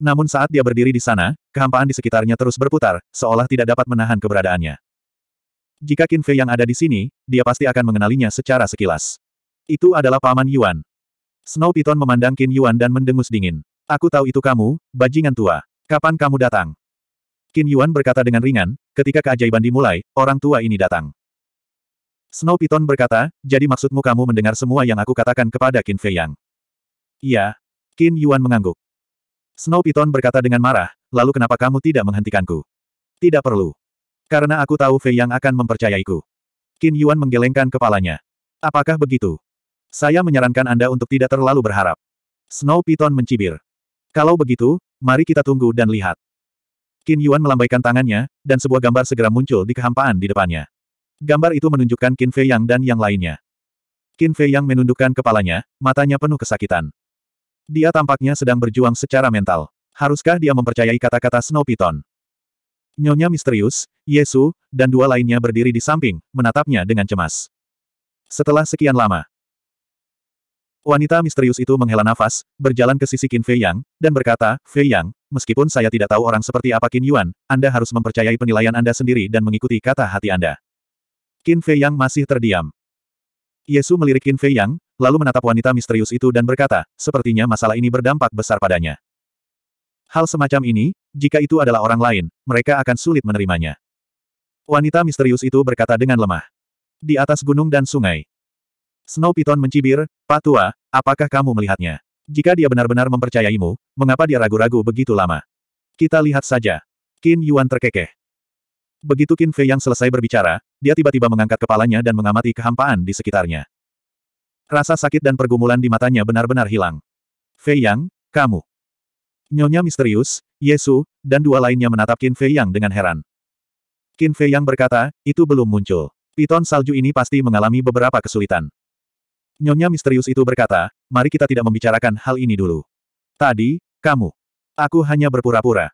Namun saat dia berdiri di sana, kehampaan di sekitarnya terus berputar, seolah tidak dapat menahan keberadaannya. Jika Qin Fei yang ada di sini, dia pasti akan mengenalinya secara sekilas. Itu adalah paman Yuan. Snow Piton memandang Qin Yuan dan mendengus dingin. Aku tahu itu kamu, bajingan tua. Kapan kamu datang? Qin Yuan berkata dengan ringan, ketika keajaiban dimulai, orang tua ini datang. Snow Piton berkata, jadi maksudmu kamu mendengar semua yang aku katakan kepada Qin Fei Yang? Iya. Qin Yuan mengangguk. Snow Piton berkata dengan marah, lalu kenapa kamu tidak menghentikanku? Tidak perlu. Karena aku tahu Fei Yang akan mempercayaiku. Qin Yuan menggelengkan kepalanya. Apakah begitu? Saya menyarankan Anda untuk tidak terlalu berharap. Snow Python mencibir. Kalau begitu, mari kita tunggu dan lihat. Qin Yuan melambaikan tangannya, dan sebuah gambar segera muncul di kehampaan di depannya. Gambar itu menunjukkan Qin Fei Yang dan yang lainnya. Qin Fei Yang menundukkan kepalanya, matanya penuh kesakitan. Dia tampaknya sedang berjuang secara mental. Haruskah dia mempercayai kata-kata Snow Python? Nyonya misterius, Yesu, dan dua lainnya berdiri di samping, menatapnya dengan cemas. Setelah sekian lama, wanita misterius itu menghela nafas, berjalan ke sisi Qin Fei Yang, dan berkata, Fei Yang, meskipun saya tidak tahu orang seperti apa Qin Yuan, Anda harus mempercayai penilaian Anda sendiri dan mengikuti kata hati Anda. Qin Fei Yang masih terdiam. Yesu melirik Qin Fei Yang, lalu menatap wanita misterius itu dan berkata, sepertinya masalah ini berdampak besar padanya. Hal semacam ini, jika itu adalah orang lain, mereka akan sulit menerimanya. Wanita misterius itu berkata dengan lemah. Di atas gunung dan sungai. Snow Piton mencibir, Pak Tua, apakah kamu melihatnya? Jika dia benar-benar mempercayaimu, mengapa dia ragu-ragu begitu lama? Kita lihat saja. Qin Yuan terkekeh. Begitu Qin Fei yang selesai berbicara, dia tiba-tiba mengangkat kepalanya dan mengamati kehampaan di sekitarnya. Rasa sakit dan pergumulan di matanya benar-benar hilang. Fei Yang, kamu. Nyonya misterius, Yesu, dan dua lainnya menatap Qin Fei Yang dengan heran. Qin Fei Yang berkata, itu belum muncul. Piton salju ini pasti mengalami beberapa kesulitan. Nyonya misterius itu berkata, mari kita tidak membicarakan hal ini dulu. Tadi, kamu. Aku hanya berpura-pura.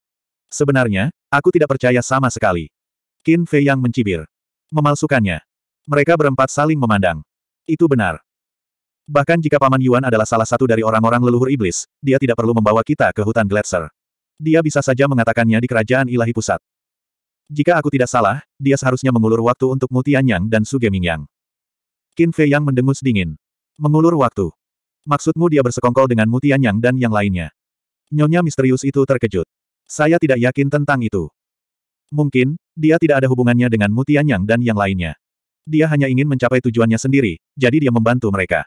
Sebenarnya, aku tidak percaya sama sekali. Qin Fei Yang mencibir. Memalsukannya. Mereka berempat saling memandang. Itu benar. Bahkan jika Paman Yuan adalah salah satu dari orang-orang leluhur iblis, dia tidak perlu membawa kita ke hutan Gletser. Dia bisa saja mengatakannya di kerajaan ilahi pusat. Jika aku tidak salah, dia seharusnya mengulur waktu untuk Mutianyang dan Sugemingyang. Qin Fei Yang mendengus dingin. Mengulur waktu. Maksudmu dia bersekongkol dengan Mutianyang dan yang lainnya. Nyonya misterius itu terkejut. Saya tidak yakin tentang itu. Mungkin, dia tidak ada hubungannya dengan Mutianyang dan yang lainnya. Dia hanya ingin mencapai tujuannya sendiri, jadi dia membantu mereka.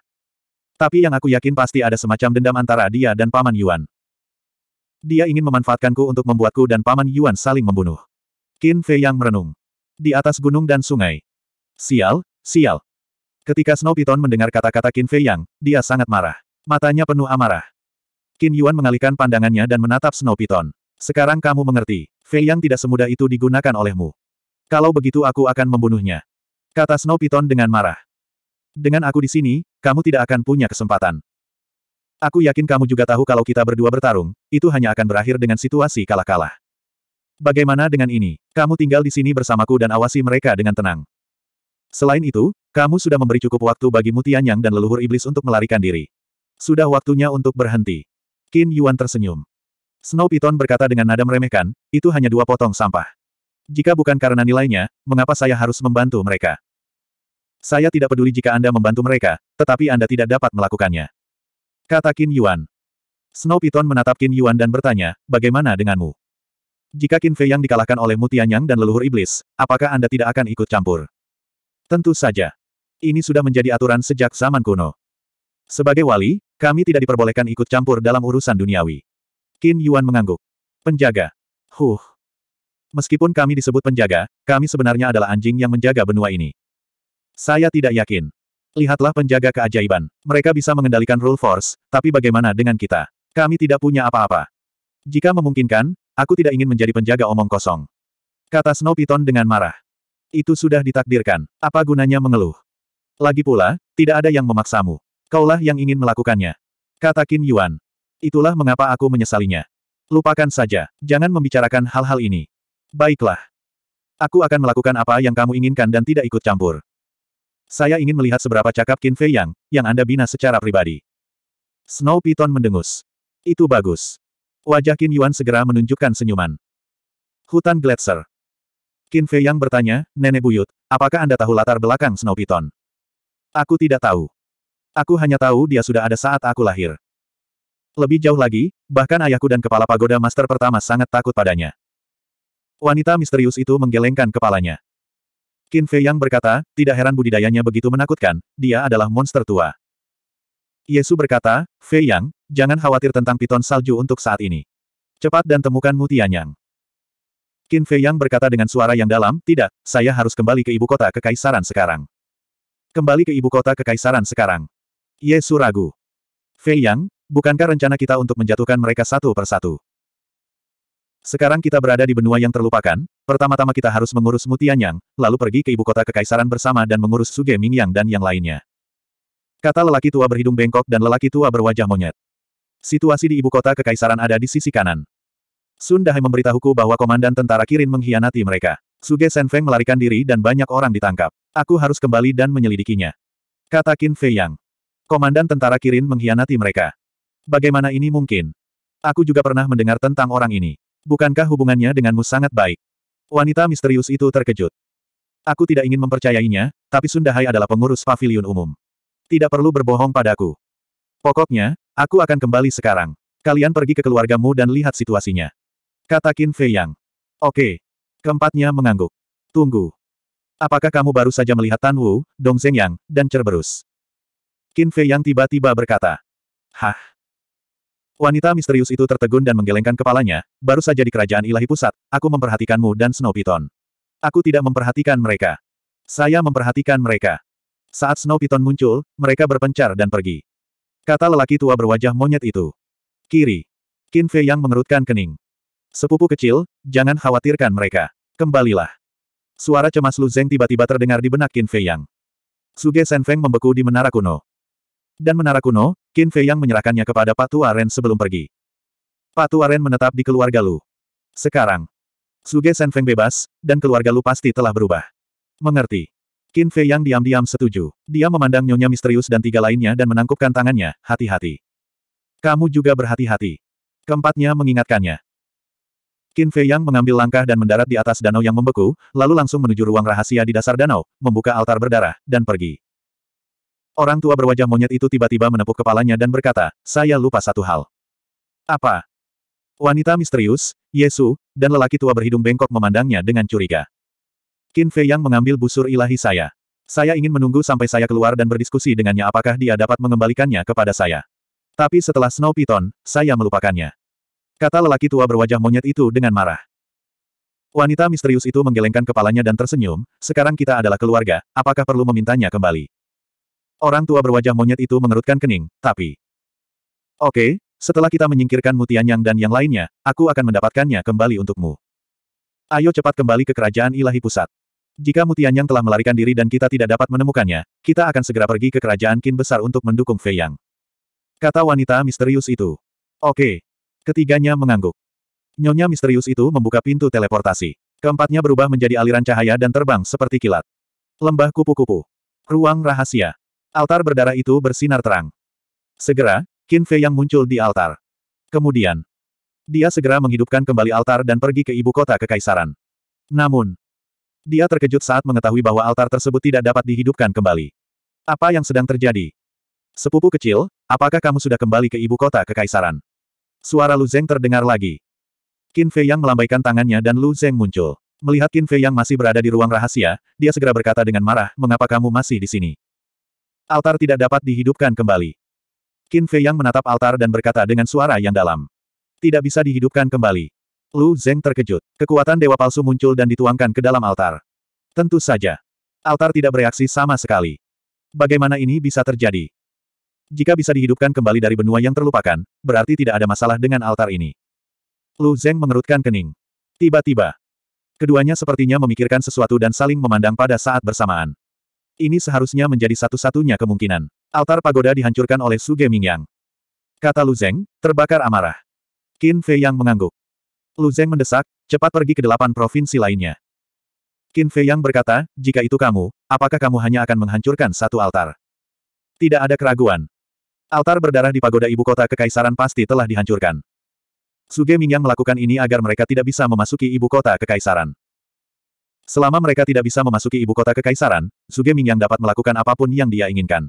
Tapi yang aku yakin pasti ada semacam dendam antara dia dan Paman Yuan. Dia ingin memanfaatkanku untuk membuatku dan Paman Yuan saling membunuh. Qin Fei yang merenung. Di atas gunung dan sungai. Sial, sial. Ketika Snow Piton mendengar kata-kata Qin Fei Yang, dia sangat marah. Matanya penuh amarah. Qin Yuan mengalihkan pandangannya dan menatap Snow Piton. Sekarang kamu mengerti, Fei Yang tidak semudah itu digunakan olehmu. Kalau begitu aku akan membunuhnya. Kata Snow Piton dengan marah. Dengan aku di sini, kamu tidak akan punya kesempatan. Aku yakin kamu juga tahu kalau kita berdua bertarung, itu hanya akan berakhir dengan situasi kalah-kalah. Bagaimana dengan ini? Kamu tinggal di sini bersamaku dan awasi mereka dengan tenang. Selain itu, kamu sudah memberi cukup waktu bagi Mutianyang dan leluhur iblis untuk melarikan diri. Sudah waktunya untuk berhenti. Qin Yuan tersenyum. Snow Python berkata dengan nada meremehkan, itu hanya dua potong sampah. Jika bukan karena nilainya, mengapa saya harus membantu mereka? Saya tidak peduli jika Anda membantu mereka, tetapi Anda tidak dapat melakukannya. Kata Qin Yuan. Snow Piton menatap Qin Yuan dan bertanya, bagaimana denganmu? Jika Qin Fei yang dikalahkan oleh Mutianyang dan leluhur iblis, apakah Anda tidak akan ikut campur? Tentu saja. Ini sudah menjadi aturan sejak zaman kuno. Sebagai wali, kami tidak diperbolehkan ikut campur dalam urusan duniawi. Qin Yuan mengangguk. Penjaga. Huh. Meskipun kami disebut penjaga, kami sebenarnya adalah anjing yang menjaga benua ini. Saya tidak yakin. Lihatlah penjaga keajaiban. Mereka bisa mengendalikan rule force, tapi bagaimana dengan kita? Kami tidak punya apa-apa. Jika memungkinkan, aku tidak ingin menjadi penjaga omong kosong. Kata Snow Piton dengan marah. Itu sudah ditakdirkan. Apa gunanya mengeluh? Lagi pula, tidak ada yang memaksamu. Kaulah yang ingin melakukannya. Kata Qin Yuan. Itulah mengapa aku menyesalinya. Lupakan saja, jangan membicarakan hal-hal ini. Baiklah. Aku akan melakukan apa yang kamu inginkan dan tidak ikut campur. Saya ingin melihat seberapa cakap Qin Fei Yang, yang Anda bina secara pribadi. Snow Piton mendengus. Itu bagus. Wajah Qin Yuan segera menunjukkan senyuman. Hutan Gletser. Qin Fei Yang bertanya, Nenek Buyut, apakah Anda tahu latar belakang Snow Piton? Aku tidak tahu. Aku hanya tahu dia sudah ada saat aku lahir. Lebih jauh lagi, bahkan ayahku dan kepala pagoda master pertama sangat takut padanya. Wanita misterius itu menggelengkan kepalanya. Qin Fei Yang berkata, tidak heran budidayanya begitu menakutkan, dia adalah monster tua. Yesu berkata, Fei Yang, jangan khawatir tentang piton salju untuk saat ini. Cepat dan temukan Mutianyang. Qin Fei Yang berkata dengan suara yang dalam, tidak, saya harus kembali ke ibu kota kekaisaran sekarang. Kembali ke ibu kota kekaisaran sekarang. Yesu ragu. Fei Yang, bukankah rencana kita untuk menjatuhkan mereka satu persatu? Sekarang kita berada di benua yang terlupakan, pertama-tama kita harus mengurus Mutianyang, lalu pergi ke ibu kota kekaisaran bersama dan mengurus Suge Mingyang dan yang lainnya. Kata lelaki tua berhidung bengkok dan lelaki tua berwajah monyet. Situasi di ibu kota kekaisaran ada di sisi kanan. Sun Dahai memberitahuku bahwa komandan tentara Kirin mengkhianati mereka. Suge Senfeng melarikan diri dan banyak orang ditangkap. Aku harus kembali dan menyelidikinya. Kata Qin Fei Yang. Komandan tentara Kirin mengkhianati mereka. Bagaimana ini mungkin? Aku juga pernah mendengar tentang orang ini. Bukankah hubungannya denganmu sangat baik? Wanita misterius itu terkejut. Aku tidak ingin mempercayainya, tapi Sundahai adalah pengurus pavilion umum. Tidak perlu berbohong padaku. Pokoknya, aku akan kembali sekarang. Kalian pergi ke keluargamu dan lihat situasinya. Kata Qin Fei Yang. Oke. Keempatnya mengangguk. Tunggu. Apakah kamu baru saja melihat Tan Wu, Dong Zeng Yang, dan Cerberus? Qin Fei Yang tiba-tiba berkata. Hah? Wanita misterius itu tertegun dan menggelengkan kepalanya, baru saja di kerajaan ilahi pusat, aku memperhatikanmu dan Snow Python. Aku tidak memperhatikan mereka. Saya memperhatikan mereka. Saat Snow Python muncul, mereka berpencar dan pergi. Kata lelaki tua berwajah monyet itu. Kiri. Qin Fei yang mengerutkan kening. Sepupu kecil, jangan khawatirkan mereka. Kembalilah. Suara cemas Lu Zeng tiba-tiba terdengar di benak Qin Fei Yang. Suge Feng membeku di menara kuno dan menara kuno, Qin Fei yang menyerahkannya kepada Patu Aren sebelum pergi. Patu Aren menetap di keluarga Lu. Sekarang, Suge Feng bebas, dan keluarga Lu pasti telah berubah. Mengerti. Qin Fei yang diam-diam setuju. Dia memandang nyonya misterius dan tiga lainnya dan menangkupkan tangannya, hati-hati. Kamu juga berhati-hati. Keempatnya mengingatkannya. Qin Fei Yang mengambil langkah dan mendarat di atas danau yang membeku, lalu langsung menuju ruang rahasia di dasar danau, membuka altar berdarah, dan pergi. Orang tua berwajah monyet itu tiba-tiba menepuk kepalanya dan berkata, saya lupa satu hal. Apa? Wanita misterius, Yesu, dan lelaki tua berhidung bengkok memandangnya dengan curiga. Qin Fei yang mengambil busur ilahi saya. Saya ingin menunggu sampai saya keluar dan berdiskusi dengannya apakah dia dapat mengembalikannya kepada saya. Tapi setelah Snow Python, saya melupakannya. Kata lelaki tua berwajah monyet itu dengan marah. Wanita misterius itu menggelengkan kepalanya dan tersenyum, sekarang kita adalah keluarga, apakah perlu memintanya kembali? Orang tua berwajah monyet itu mengerutkan kening, tapi... Oke, setelah kita menyingkirkan Mutianyang dan yang lainnya, aku akan mendapatkannya kembali untukmu. Ayo cepat kembali ke kerajaan ilahi pusat. Jika Mutianyang telah melarikan diri dan kita tidak dapat menemukannya, kita akan segera pergi ke kerajaan Kin Besar untuk mendukung Fei Yang. Kata wanita misterius itu. Oke. Ketiganya mengangguk. Nyonya misterius itu membuka pintu teleportasi. Keempatnya berubah menjadi aliran cahaya dan terbang seperti kilat. Lembah kupu-kupu. Ruang rahasia. Altar berdarah itu bersinar terang. Segera, Qin Fei yang muncul di altar. Kemudian, dia segera menghidupkan kembali altar dan pergi ke ibu kota kekaisaran. Namun, dia terkejut saat mengetahui bahwa altar tersebut tidak dapat dihidupkan kembali. Apa yang sedang terjadi? Sepupu kecil, apakah kamu sudah kembali ke ibu kota kekaisaran? Suara Lu Zeng terdengar lagi. Qin Fei Yang melambaikan tangannya dan Lu Zeng muncul. Melihat Qin Fei Yang masih berada di ruang rahasia, dia segera berkata dengan marah, mengapa kamu masih di sini? Altar tidak dapat dihidupkan kembali. Qin Fei yang menatap altar dan berkata dengan suara yang dalam. Tidak bisa dihidupkan kembali. Lu Zeng terkejut. Kekuatan dewa palsu muncul dan dituangkan ke dalam altar. Tentu saja. Altar tidak bereaksi sama sekali. Bagaimana ini bisa terjadi? Jika bisa dihidupkan kembali dari benua yang terlupakan, berarti tidak ada masalah dengan altar ini. Lu Zeng mengerutkan kening. Tiba-tiba, Keduanya sepertinya memikirkan sesuatu dan saling memandang pada saat bersamaan. Ini seharusnya menjadi satu-satunya kemungkinan. Altar pagoda dihancurkan oleh Suge Mingyang. Kata Lu Zeng, terbakar amarah. Qin Fei Yang mengangguk. Lu Zeng mendesak, cepat pergi ke delapan provinsi lainnya. Qin Fei Yang berkata, jika itu kamu, apakah kamu hanya akan menghancurkan satu altar? Tidak ada keraguan. Altar berdarah di pagoda ibu kota kekaisaran pasti telah dihancurkan. Suge Mingyang melakukan ini agar mereka tidak bisa memasuki ibu kota kekaisaran. Selama mereka tidak bisa memasuki ibu kota kekaisaran, Zuge Mingyang dapat melakukan apapun yang dia inginkan.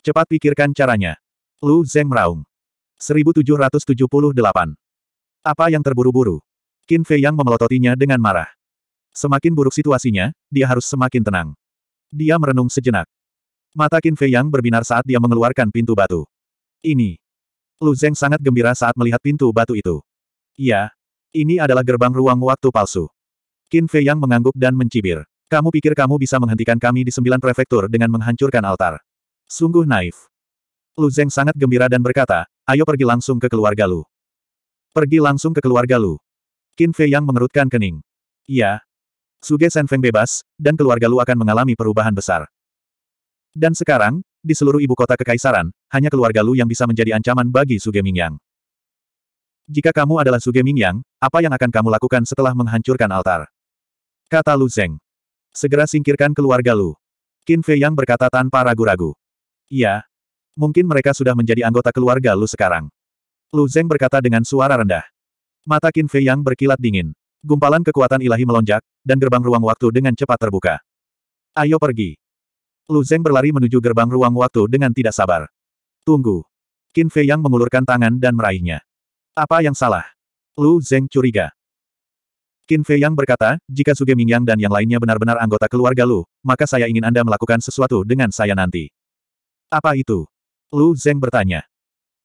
Cepat pikirkan caranya. Lu Zeng meraung. 1778. Apa yang terburu-buru? Qin Fei yang memelototinya dengan marah. Semakin buruk situasinya, dia harus semakin tenang. Dia merenung sejenak. Mata Qin Fei yang berbinar saat dia mengeluarkan pintu batu. Ini. Lu Zeng sangat gembira saat melihat pintu batu itu. Ya, Ini adalah gerbang ruang waktu palsu. Qin Fei Yang mengangguk dan mencibir. Kamu pikir kamu bisa menghentikan kami di sembilan prefektur dengan menghancurkan altar? Sungguh naif. Lu Zeng sangat gembira dan berkata, ayo pergi langsung ke keluarga Lu. Pergi langsung ke keluarga Lu. Qin Fei Yang mengerutkan kening. Iya. Suge Feng bebas, dan keluarga Lu akan mengalami perubahan besar. Dan sekarang, di seluruh ibu kota kekaisaran, hanya keluarga Lu yang bisa menjadi ancaman bagi Suge Mingyang. Jika kamu adalah Suge Mingyang, apa yang akan kamu lakukan setelah menghancurkan altar? Kata Lu Zeng. Segera singkirkan keluarga Lu. Qin Fei Yang berkata tanpa ragu-ragu. Iya. Mungkin mereka sudah menjadi anggota keluarga Lu sekarang. Lu Zeng berkata dengan suara rendah. Mata Qin Fei Yang berkilat dingin. Gumpalan kekuatan ilahi melonjak, dan gerbang ruang waktu dengan cepat terbuka. Ayo pergi. Lu Zeng berlari menuju gerbang ruang waktu dengan tidak sabar. Tunggu. Qin Fei Yang mengulurkan tangan dan meraihnya. Apa yang salah? Lu Zeng curiga. Qin Fei Yang berkata, jika Suge Mingyang dan yang lainnya benar-benar anggota keluarga Lu, maka saya ingin Anda melakukan sesuatu dengan saya nanti. Apa itu? Lu Zeng bertanya.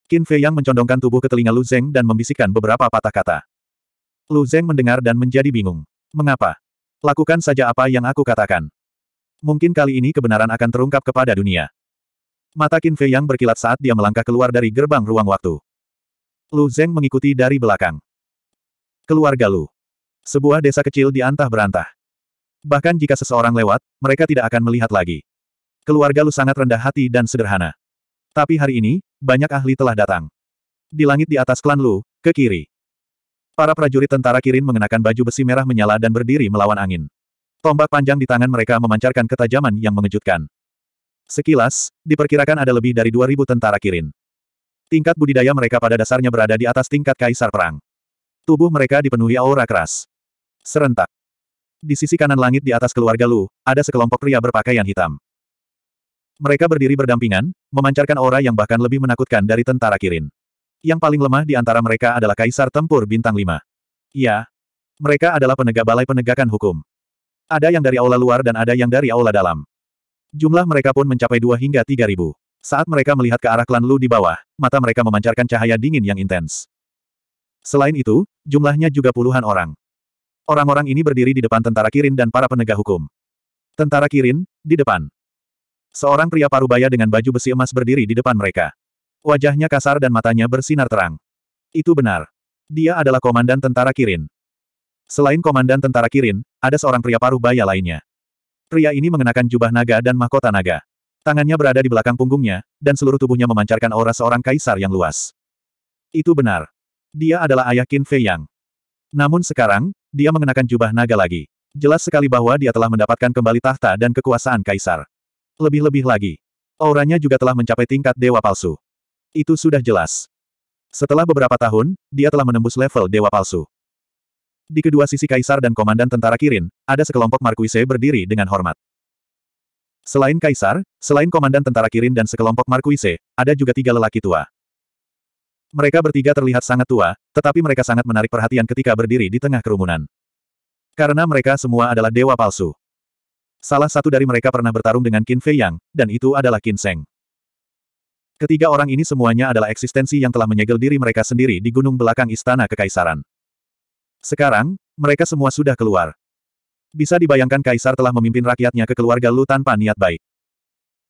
Qin Fei Yang mencondongkan tubuh ke telinga Lu Zeng dan membisikkan beberapa patah kata. Lu Zeng mendengar dan menjadi bingung. Mengapa? Lakukan saja apa yang aku katakan. Mungkin kali ini kebenaran akan terungkap kepada dunia. Mata Qin Fei Yang berkilat saat dia melangkah keluar dari gerbang ruang waktu. Lu Zeng mengikuti dari belakang. Keluarga Lu. Sebuah desa kecil di antah berantah. Bahkan jika seseorang lewat, mereka tidak akan melihat lagi. Keluarga Lu sangat rendah hati dan sederhana. Tapi hari ini, banyak ahli telah datang. Di langit di atas klan Lu, ke kiri. Para prajurit tentara Kirin mengenakan baju besi merah menyala dan berdiri melawan angin. Tombak panjang di tangan mereka memancarkan ketajaman yang mengejutkan. Sekilas, diperkirakan ada lebih dari 2.000 tentara Kirin. Tingkat budidaya mereka pada dasarnya berada di atas tingkat kaisar perang. Tubuh mereka dipenuhi aura keras. Serentak. Di sisi kanan langit di atas keluarga Lu, ada sekelompok pria berpakaian hitam. Mereka berdiri berdampingan, memancarkan aura yang bahkan lebih menakutkan dari tentara Kirin. Yang paling lemah di antara mereka adalah Kaisar Tempur Bintang 5. Ya, Mereka adalah penegak balai penegakan hukum. Ada yang dari aula luar dan ada yang dari aula dalam. Jumlah mereka pun mencapai dua hingga tiga ribu. Saat mereka melihat ke arah klan Lu di bawah, mata mereka memancarkan cahaya dingin yang intens. Selain itu, jumlahnya juga puluhan orang. Orang-orang ini berdiri di depan tentara Kirin dan para penegak hukum. Tentara Kirin, di depan. Seorang pria parubaya dengan baju besi emas berdiri di depan mereka. Wajahnya kasar dan matanya bersinar terang. Itu benar. Dia adalah komandan tentara Kirin. Selain komandan tentara Kirin, ada seorang pria parubaya lainnya. Pria ini mengenakan jubah naga dan mahkota naga. Tangannya berada di belakang punggungnya, dan seluruh tubuhnya memancarkan aura seorang kaisar yang luas. Itu benar. Dia adalah ayah Qin Fei Yang. Namun sekarang, dia mengenakan jubah naga lagi. Jelas sekali bahwa dia telah mendapatkan kembali tahta dan kekuasaan kaisar. Lebih-lebih lagi, auranya juga telah mencapai tingkat dewa palsu. Itu sudah jelas. Setelah beberapa tahun, dia telah menembus level dewa palsu. Di kedua sisi kaisar dan komandan tentara Kirin, ada sekelompok Markuise berdiri dengan hormat. Selain kaisar, selain komandan tentara Kirin dan sekelompok Markuise, ada juga tiga lelaki tua. Mereka bertiga terlihat sangat tua, tetapi mereka sangat menarik perhatian ketika berdiri di tengah kerumunan. Karena mereka semua adalah dewa palsu. Salah satu dari mereka pernah bertarung dengan Qin Fei Yang, dan itu adalah Qin Seng. Ketiga orang ini semuanya adalah eksistensi yang telah menyegel diri mereka sendiri di gunung belakang istana kekaisaran. Sekarang, mereka semua sudah keluar. Bisa dibayangkan kaisar telah memimpin rakyatnya ke keluarga Lu tanpa niat baik.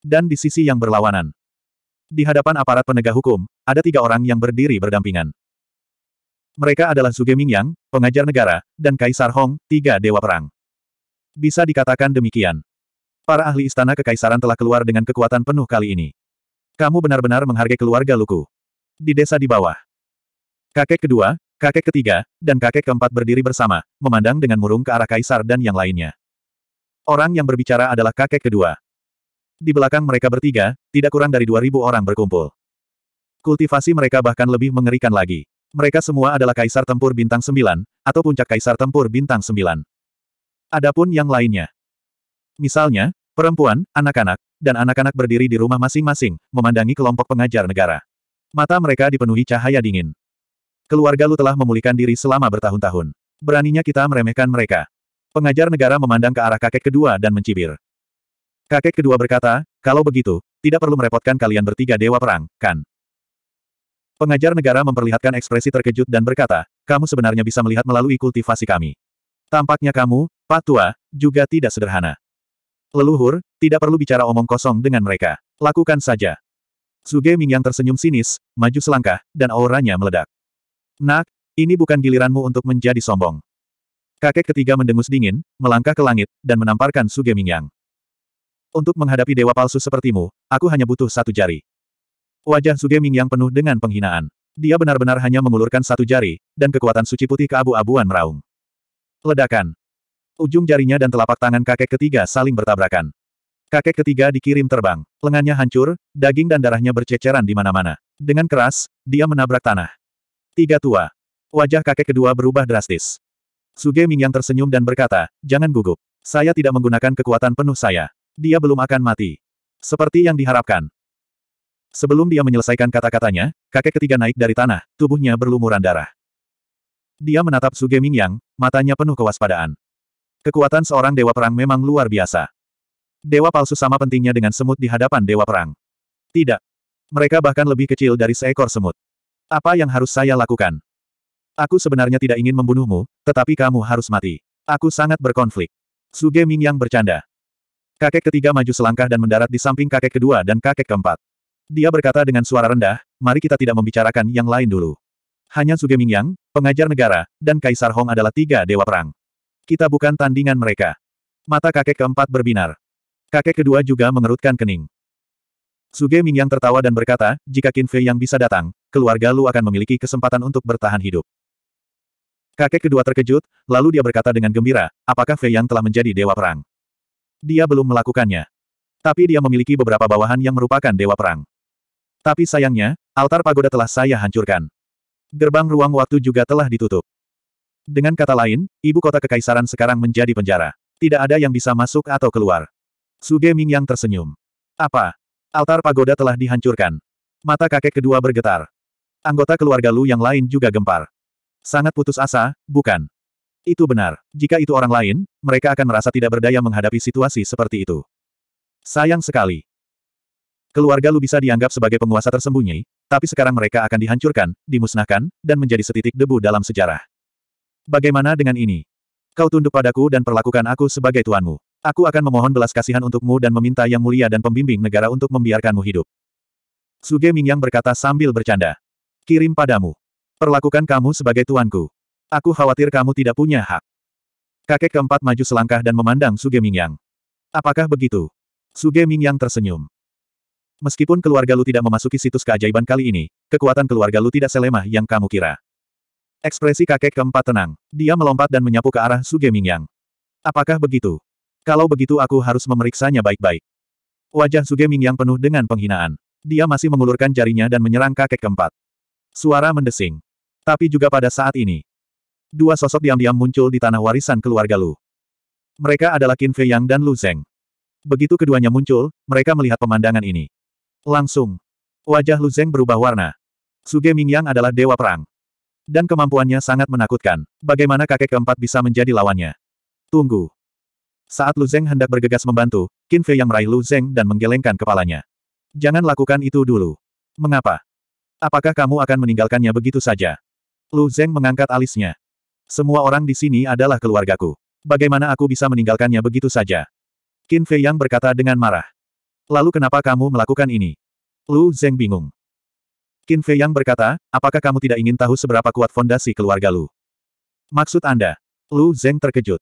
Dan di sisi yang berlawanan. Di hadapan aparat penegak hukum, ada tiga orang yang berdiri berdampingan. Mereka adalah Suge Mingyang, pengajar negara, dan Kaisar Hong, tiga dewa perang. Bisa dikatakan demikian. Para ahli istana kekaisaran telah keluar dengan kekuatan penuh kali ini. Kamu benar-benar menghargai keluarga Luku. Di desa di bawah. Kakek kedua, kakek ketiga, dan kakek keempat berdiri bersama, memandang dengan murung ke arah Kaisar dan yang lainnya. Orang yang berbicara adalah kakek kedua. Di belakang mereka bertiga, tidak kurang dari 2.000 orang berkumpul. Kultivasi mereka bahkan lebih mengerikan lagi. Mereka semua adalah kaisar tempur bintang sembilan, atau puncak kaisar tempur bintang sembilan. Adapun yang lainnya. Misalnya, perempuan, anak-anak, dan anak-anak berdiri di rumah masing-masing, memandangi kelompok pengajar negara. Mata mereka dipenuhi cahaya dingin. Keluarga Lu telah memulihkan diri selama bertahun-tahun. Beraninya kita meremehkan mereka. Pengajar negara memandang ke arah kakek kedua dan mencibir. Kakek kedua berkata, kalau begitu, tidak perlu merepotkan kalian bertiga dewa perang, kan? Pengajar negara memperlihatkan ekspresi terkejut dan berkata, kamu sebenarnya bisa melihat melalui kultivasi kami. Tampaknya kamu, Pak tua, juga tidak sederhana. Leluhur, tidak perlu bicara omong kosong dengan mereka. Lakukan saja. Suge yang tersenyum sinis, maju selangkah, dan auranya meledak. Nak, ini bukan giliranmu untuk menjadi sombong. Kakek ketiga mendengus dingin, melangkah ke langit, dan menamparkan Suge Mingyang. Untuk menghadapi dewa palsu sepertimu, aku hanya butuh satu jari. Wajah Suge Ming yang penuh dengan penghinaan. Dia benar-benar hanya mengulurkan satu jari, dan kekuatan suci putih keabu-abuan meraung. Ledakan. Ujung jarinya dan telapak tangan kakek ketiga saling bertabrakan. Kakek ketiga dikirim terbang. Lengannya hancur, daging dan darahnya berceceran di mana-mana. Dengan keras, dia menabrak tanah. Tiga tua. Wajah kakek kedua berubah drastis. Suge Ming yang tersenyum dan berkata, jangan gugup. Saya tidak menggunakan kekuatan penuh saya. Dia belum akan mati. Seperti yang diharapkan, Sebelum dia menyelesaikan kata-katanya, kakek ketiga naik dari tanah, tubuhnya berlumuran darah. Dia menatap Su Yang, matanya penuh kewaspadaan. Kekuatan seorang dewa perang memang luar biasa. Dewa palsu sama pentingnya dengan semut di hadapan dewa perang. Tidak. Mereka bahkan lebih kecil dari seekor semut. Apa yang harus saya lakukan? Aku sebenarnya tidak ingin membunuhmu, tetapi kamu harus mati. Aku sangat berkonflik. Suge Ming yang bercanda. Kakek ketiga maju selangkah dan mendarat di samping kakek kedua dan kakek keempat. Dia berkata dengan suara rendah, mari kita tidak membicarakan yang lain dulu. Hanya Suge Mingyang, pengajar negara, dan Kaisar Hong adalah tiga dewa perang. Kita bukan tandingan mereka. Mata kakek keempat berbinar. Kakek kedua juga mengerutkan kening. Suge Mingyang tertawa dan berkata, jika Qin Fei yang bisa datang, keluarga Lu akan memiliki kesempatan untuk bertahan hidup. Kakek kedua terkejut, lalu dia berkata dengan gembira, apakah Fei yang telah menjadi dewa perang? Dia belum melakukannya. Tapi dia memiliki beberapa bawahan yang merupakan dewa perang. Tapi sayangnya, altar pagoda telah saya hancurkan. Gerbang ruang waktu juga telah ditutup. Dengan kata lain, ibu kota kekaisaran sekarang menjadi penjara. Tidak ada yang bisa masuk atau keluar. Suge Ming yang tersenyum. Apa? Altar pagoda telah dihancurkan. Mata kakek kedua bergetar. Anggota keluarga Lu yang lain juga gempar. Sangat putus asa, bukan? Itu benar. Jika itu orang lain, mereka akan merasa tidak berdaya menghadapi situasi seperti itu. Sayang sekali. Keluarga Lu bisa dianggap sebagai penguasa tersembunyi, tapi sekarang mereka akan dihancurkan, dimusnahkan, dan menjadi setitik debu dalam sejarah. Bagaimana dengan ini? Kau tunduk padaku dan perlakukan aku sebagai tuanmu. Aku akan memohon belas kasihan untukmu dan meminta yang mulia dan pembimbing negara untuk membiarkanmu hidup. Suge Mingyang berkata sambil bercanda. Kirim padamu. Perlakukan kamu sebagai tuanku. Aku khawatir kamu tidak punya hak. Kakek keempat maju selangkah dan memandang Suge Mingyang. Apakah begitu? Suge Mingyang tersenyum. Meskipun keluarga Lu tidak memasuki situs keajaiban kali ini, kekuatan keluarga Lu tidak selemah yang kamu kira. Ekspresi kakek keempat tenang. Dia melompat dan menyapu ke arah Suge Mingyang. Apakah begitu? Kalau begitu aku harus memeriksanya baik-baik. Wajah Suge Mingyang penuh dengan penghinaan. Dia masih mengulurkan jarinya dan menyerang kakek keempat. Suara mendesing. Tapi juga pada saat ini. Dua sosok diam-diam muncul di tanah warisan keluarga Lu. Mereka adalah Qin Fei Yang dan Lu Zeng. Begitu keduanya muncul, mereka melihat pemandangan ini. Langsung. Wajah Lu Zeng berubah warna. Suge Mingyang adalah dewa perang. Dan kemampuannya sangat menakutkan. Bagaimana kakek keempat bisa menjadi lawannya? Tunggu. Saat Lu Zeng hendak bergegas membantu, Qin Fei yang meraih Lu Zeng dan menggelengkan kepalanya. Jangan lakukan itu dulu. Mengapa? Apakah kamu akan meninggalkannya begitu saja? Lu Zeng mengangkat alisnya. Semua orang di sini adalah keluargaku. Bagaimana aku bisa meninggalkannya begitu saja? Qin Fei Yang berkata dengan marah. Lalu kenapa kamu melakukan ini? Lu Zeng bingung. Qin Fei Yang berkata, apakah kamu tidak ingin tahu seberapa kuat fondasi keluarga Lu? Maksud Anda? Lu Zeng terkejut.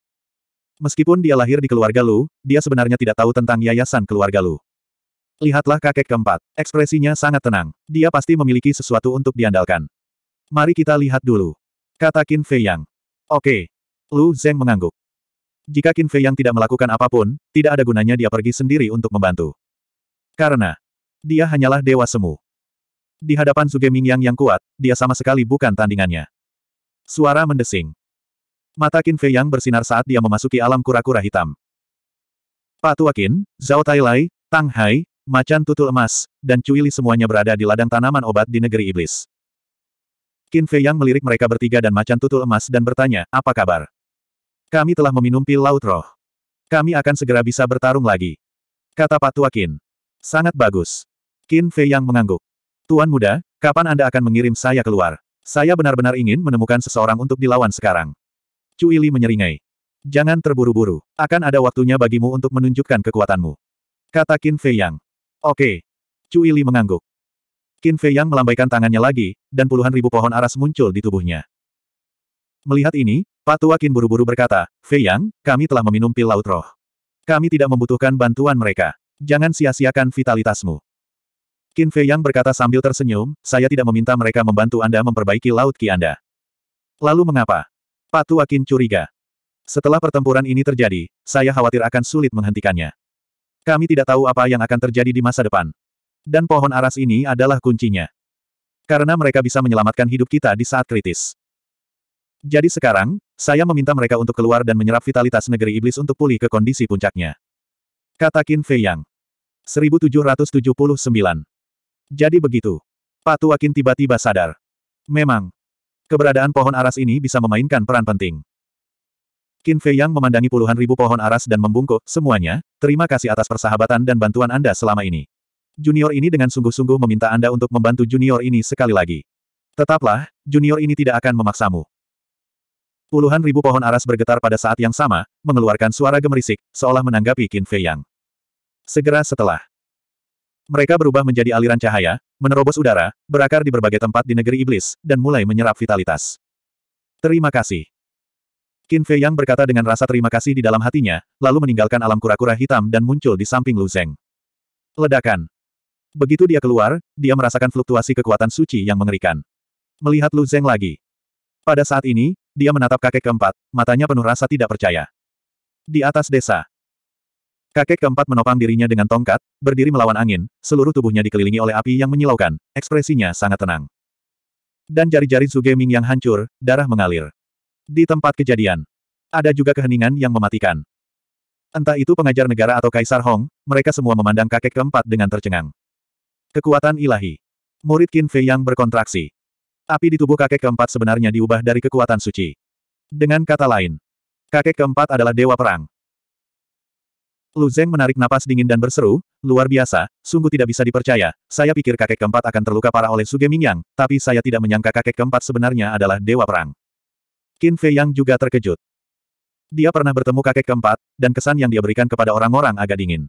Meskipun dia lahir di keluarga Lu, dia sebenarnya tidak tahu tentang yayasan keluarga Lu. Lihatlah kakek keempat, ekspresinya sangat tenang. Dia pasti memiliki sesuatu untuk diandalkan. Mari kita lihat dulu. Kata Qin Fei Yang. Oke. Lu Zeng mengangguk. Jika Qin Fei Yang tidak melakukan apapun, tidak ada gunanya dia pergi sendiri untuk membantu. Karena dia hanyalah dewa semu. Di hadapan Suge Mingyang yang kuat, dia sama sekali bukan tandingannya. Suara mendesing. Mata Qin Fei Yang bersinar saat dia memasuki alam kura-kura hitam. Pak Tuakin, Zhao Tai Lai, Tang Hai, Macan Tutul Emas, dan Cui Li semuanya berada di ladang tanaman obat di negeri iblis. Qin Fei Yang melirik mereka bertiga dan Macan Tutul Emas dan bertanya, apa kabar? Kami telah meminum pil laut roh. Kami akan segera bisa bertarung lagi. Kata Pak Tuakin. Sangat bagus. Qin Fei yang mengangguk. Tuan muda, kapan Anda akan mengirim saya keluar? Saya benar-benar ingin menemukan seseorang untuk dilawan sekarang. Cui Li menyeringai. Jangan terburu-buru, akan ada waktunya bagimu untuk menunjukkan kekuatanmu. Kata Qin Fei Yang. Oke. Cui Li mengangguk. Qin Fei Yang melambaikan tangannya lagi, dan puluhan ribu pohon aras muncul di tubuhnya. Melihat ini, Patua Qin buru-buru berkata, Fei Yang, kami telah meminum pil laut roh. Kami tidak membutuhkan bantuan mereka. Jangan sia-siakan vitalitasmu. Qin Fei Yang berkata sambil tersenyum, saya tidak meminta mereka membantu Anda memperbaiki Laut Ki Anda. Lalu mengapa? Patu Akin curiga. Setelah pertempuran ini terjadi, saya khawatir akan sulit menghentikannya. Kami tidak tahu apa yang akan terjadi di masa depan. Dan pohon aras ini adalah kuncinya. Karena mereka bisa menyelamatkan hidup kita di saat kritis. Jadi sekarang, saya meminta mereka untuk keluar dan menyerap vitalitas negeri iblis untuk pulih ke kondisi puncaknya. Kata Qin Fei Yang. 1779. Jadi begitu. Patuakin Qin tiba-tiba sadar. Memang. Keberadaan pohon aras ini bisa memainkan peran penting. Qin Fei Yang memandangi puluhan ribu pohon aras dan membungkuk, semuanya, terima kasih atas persahabatan dan bantuan Anda selama ini. Junior ini dengan sungguh-sungguh meminta Anda untuk membantu junior ini sekali lagi. Tetaplah, junior ini tidak akan memaksamu. Puluhan ribu pohon aras bergetar pada saat yang sama, mengeluarkan suara gemerisik, seolah menanggapi Qin Fei Yang. Segera setelah mereka berubah menjadi aliran cahaya, menerobos udara, berakar di berbagai tempat di negeri iblis, dan mulai menyerap vitalitas. Terima kasih. Qin Fei Yang berkata dengan rasa terima kasih di dalam hatinya, lalu meninggalkan alam kura-kura hitam dan muncul di samping Lu Zeng. Ledakan. Begitu dia keluar, dia merasakan fluktuasi kekuatan suci yang mengerikan. Melihat Lu Zeng lagi. Pada saat ini, dia menatap kakek keempat, matanya penuh rasa tidak percaya. Di atas desa, Kakek keempat menopang dirinya dengan tongkat, berdiri melawan angin, seluruh tubuhnya dikelilingi oleh api yang menyilaukan, ekspresinya sangat tenang. Dan jari-jari Ming yang hancur, darah mengalir. Di tempat kejadian, ada juga keheningan yang mematikan. Entah itu pengajar negara atau Kaisar Hong, mereka semua memandang kakek keempat dengan tercengang. Kekuatan ilahi. Murid Qin Fei yang berkontraksi. Api di tubuh kakek keempat sebenarnya diubah dari kekuatan suci. Dengan kata lain, kakek keempat adalah dewa perang. Lu Zeng menarik napas dingin dan berseru, luar biasa, sungguh tidak bisa dipercaya, saya pikir kakek keempat akan terluka parah oleh Suge Mingyang, tapi saya tidak menyangka kakek keempat sebenarnya adalah Dewa Perang. Qin Fei Yang juga terkejut. Dia pernah bertemu kakek keempat, dan kesan yang dia berikan kepada orang-orang agak dingin.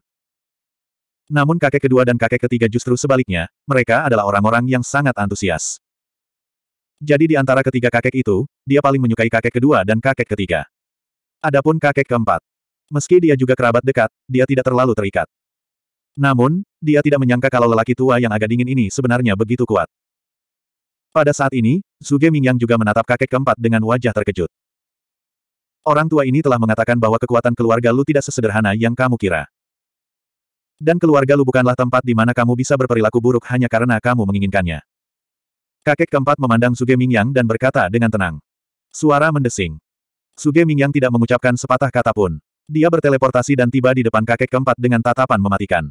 Namun kakek kedua dan kakek ketiga justru sebaliknya, mereka adalah orang-orang yang sangat antusias. Jadi di antara ketiga kakek itu, dia paling menyukai kakek kedua dan kakek ketiga. Adapun kakek keempat, Meski dia juga kerabat dekat, dia tidak terlalu terikat. Namun, dia tidak menyangka kalau lelaki tua yang agak dingin ini sebenarnya begitu kuat. Pada saat ini, Suge Mingyang juga menatap kakek keempat dengan wajah terkejut. Orang tua ini telah mengatakan bahwa kekuatan keluarga Lu tidak sesederhana yang kamu kira. Dan keluarga Lu bukanlah tempat di mana kamu bisa berperilaku buruk hanya karena kamu menginginkannya. Kakek keempat memandang Suge Mingyang dan berkata dengan tenang. Suara mendesing. Suge Mingyang tidak mengucapkan sepatah kata pun. Dia berteleportasi dan tiba di depan kakek keempat dengan tatapan mematikan.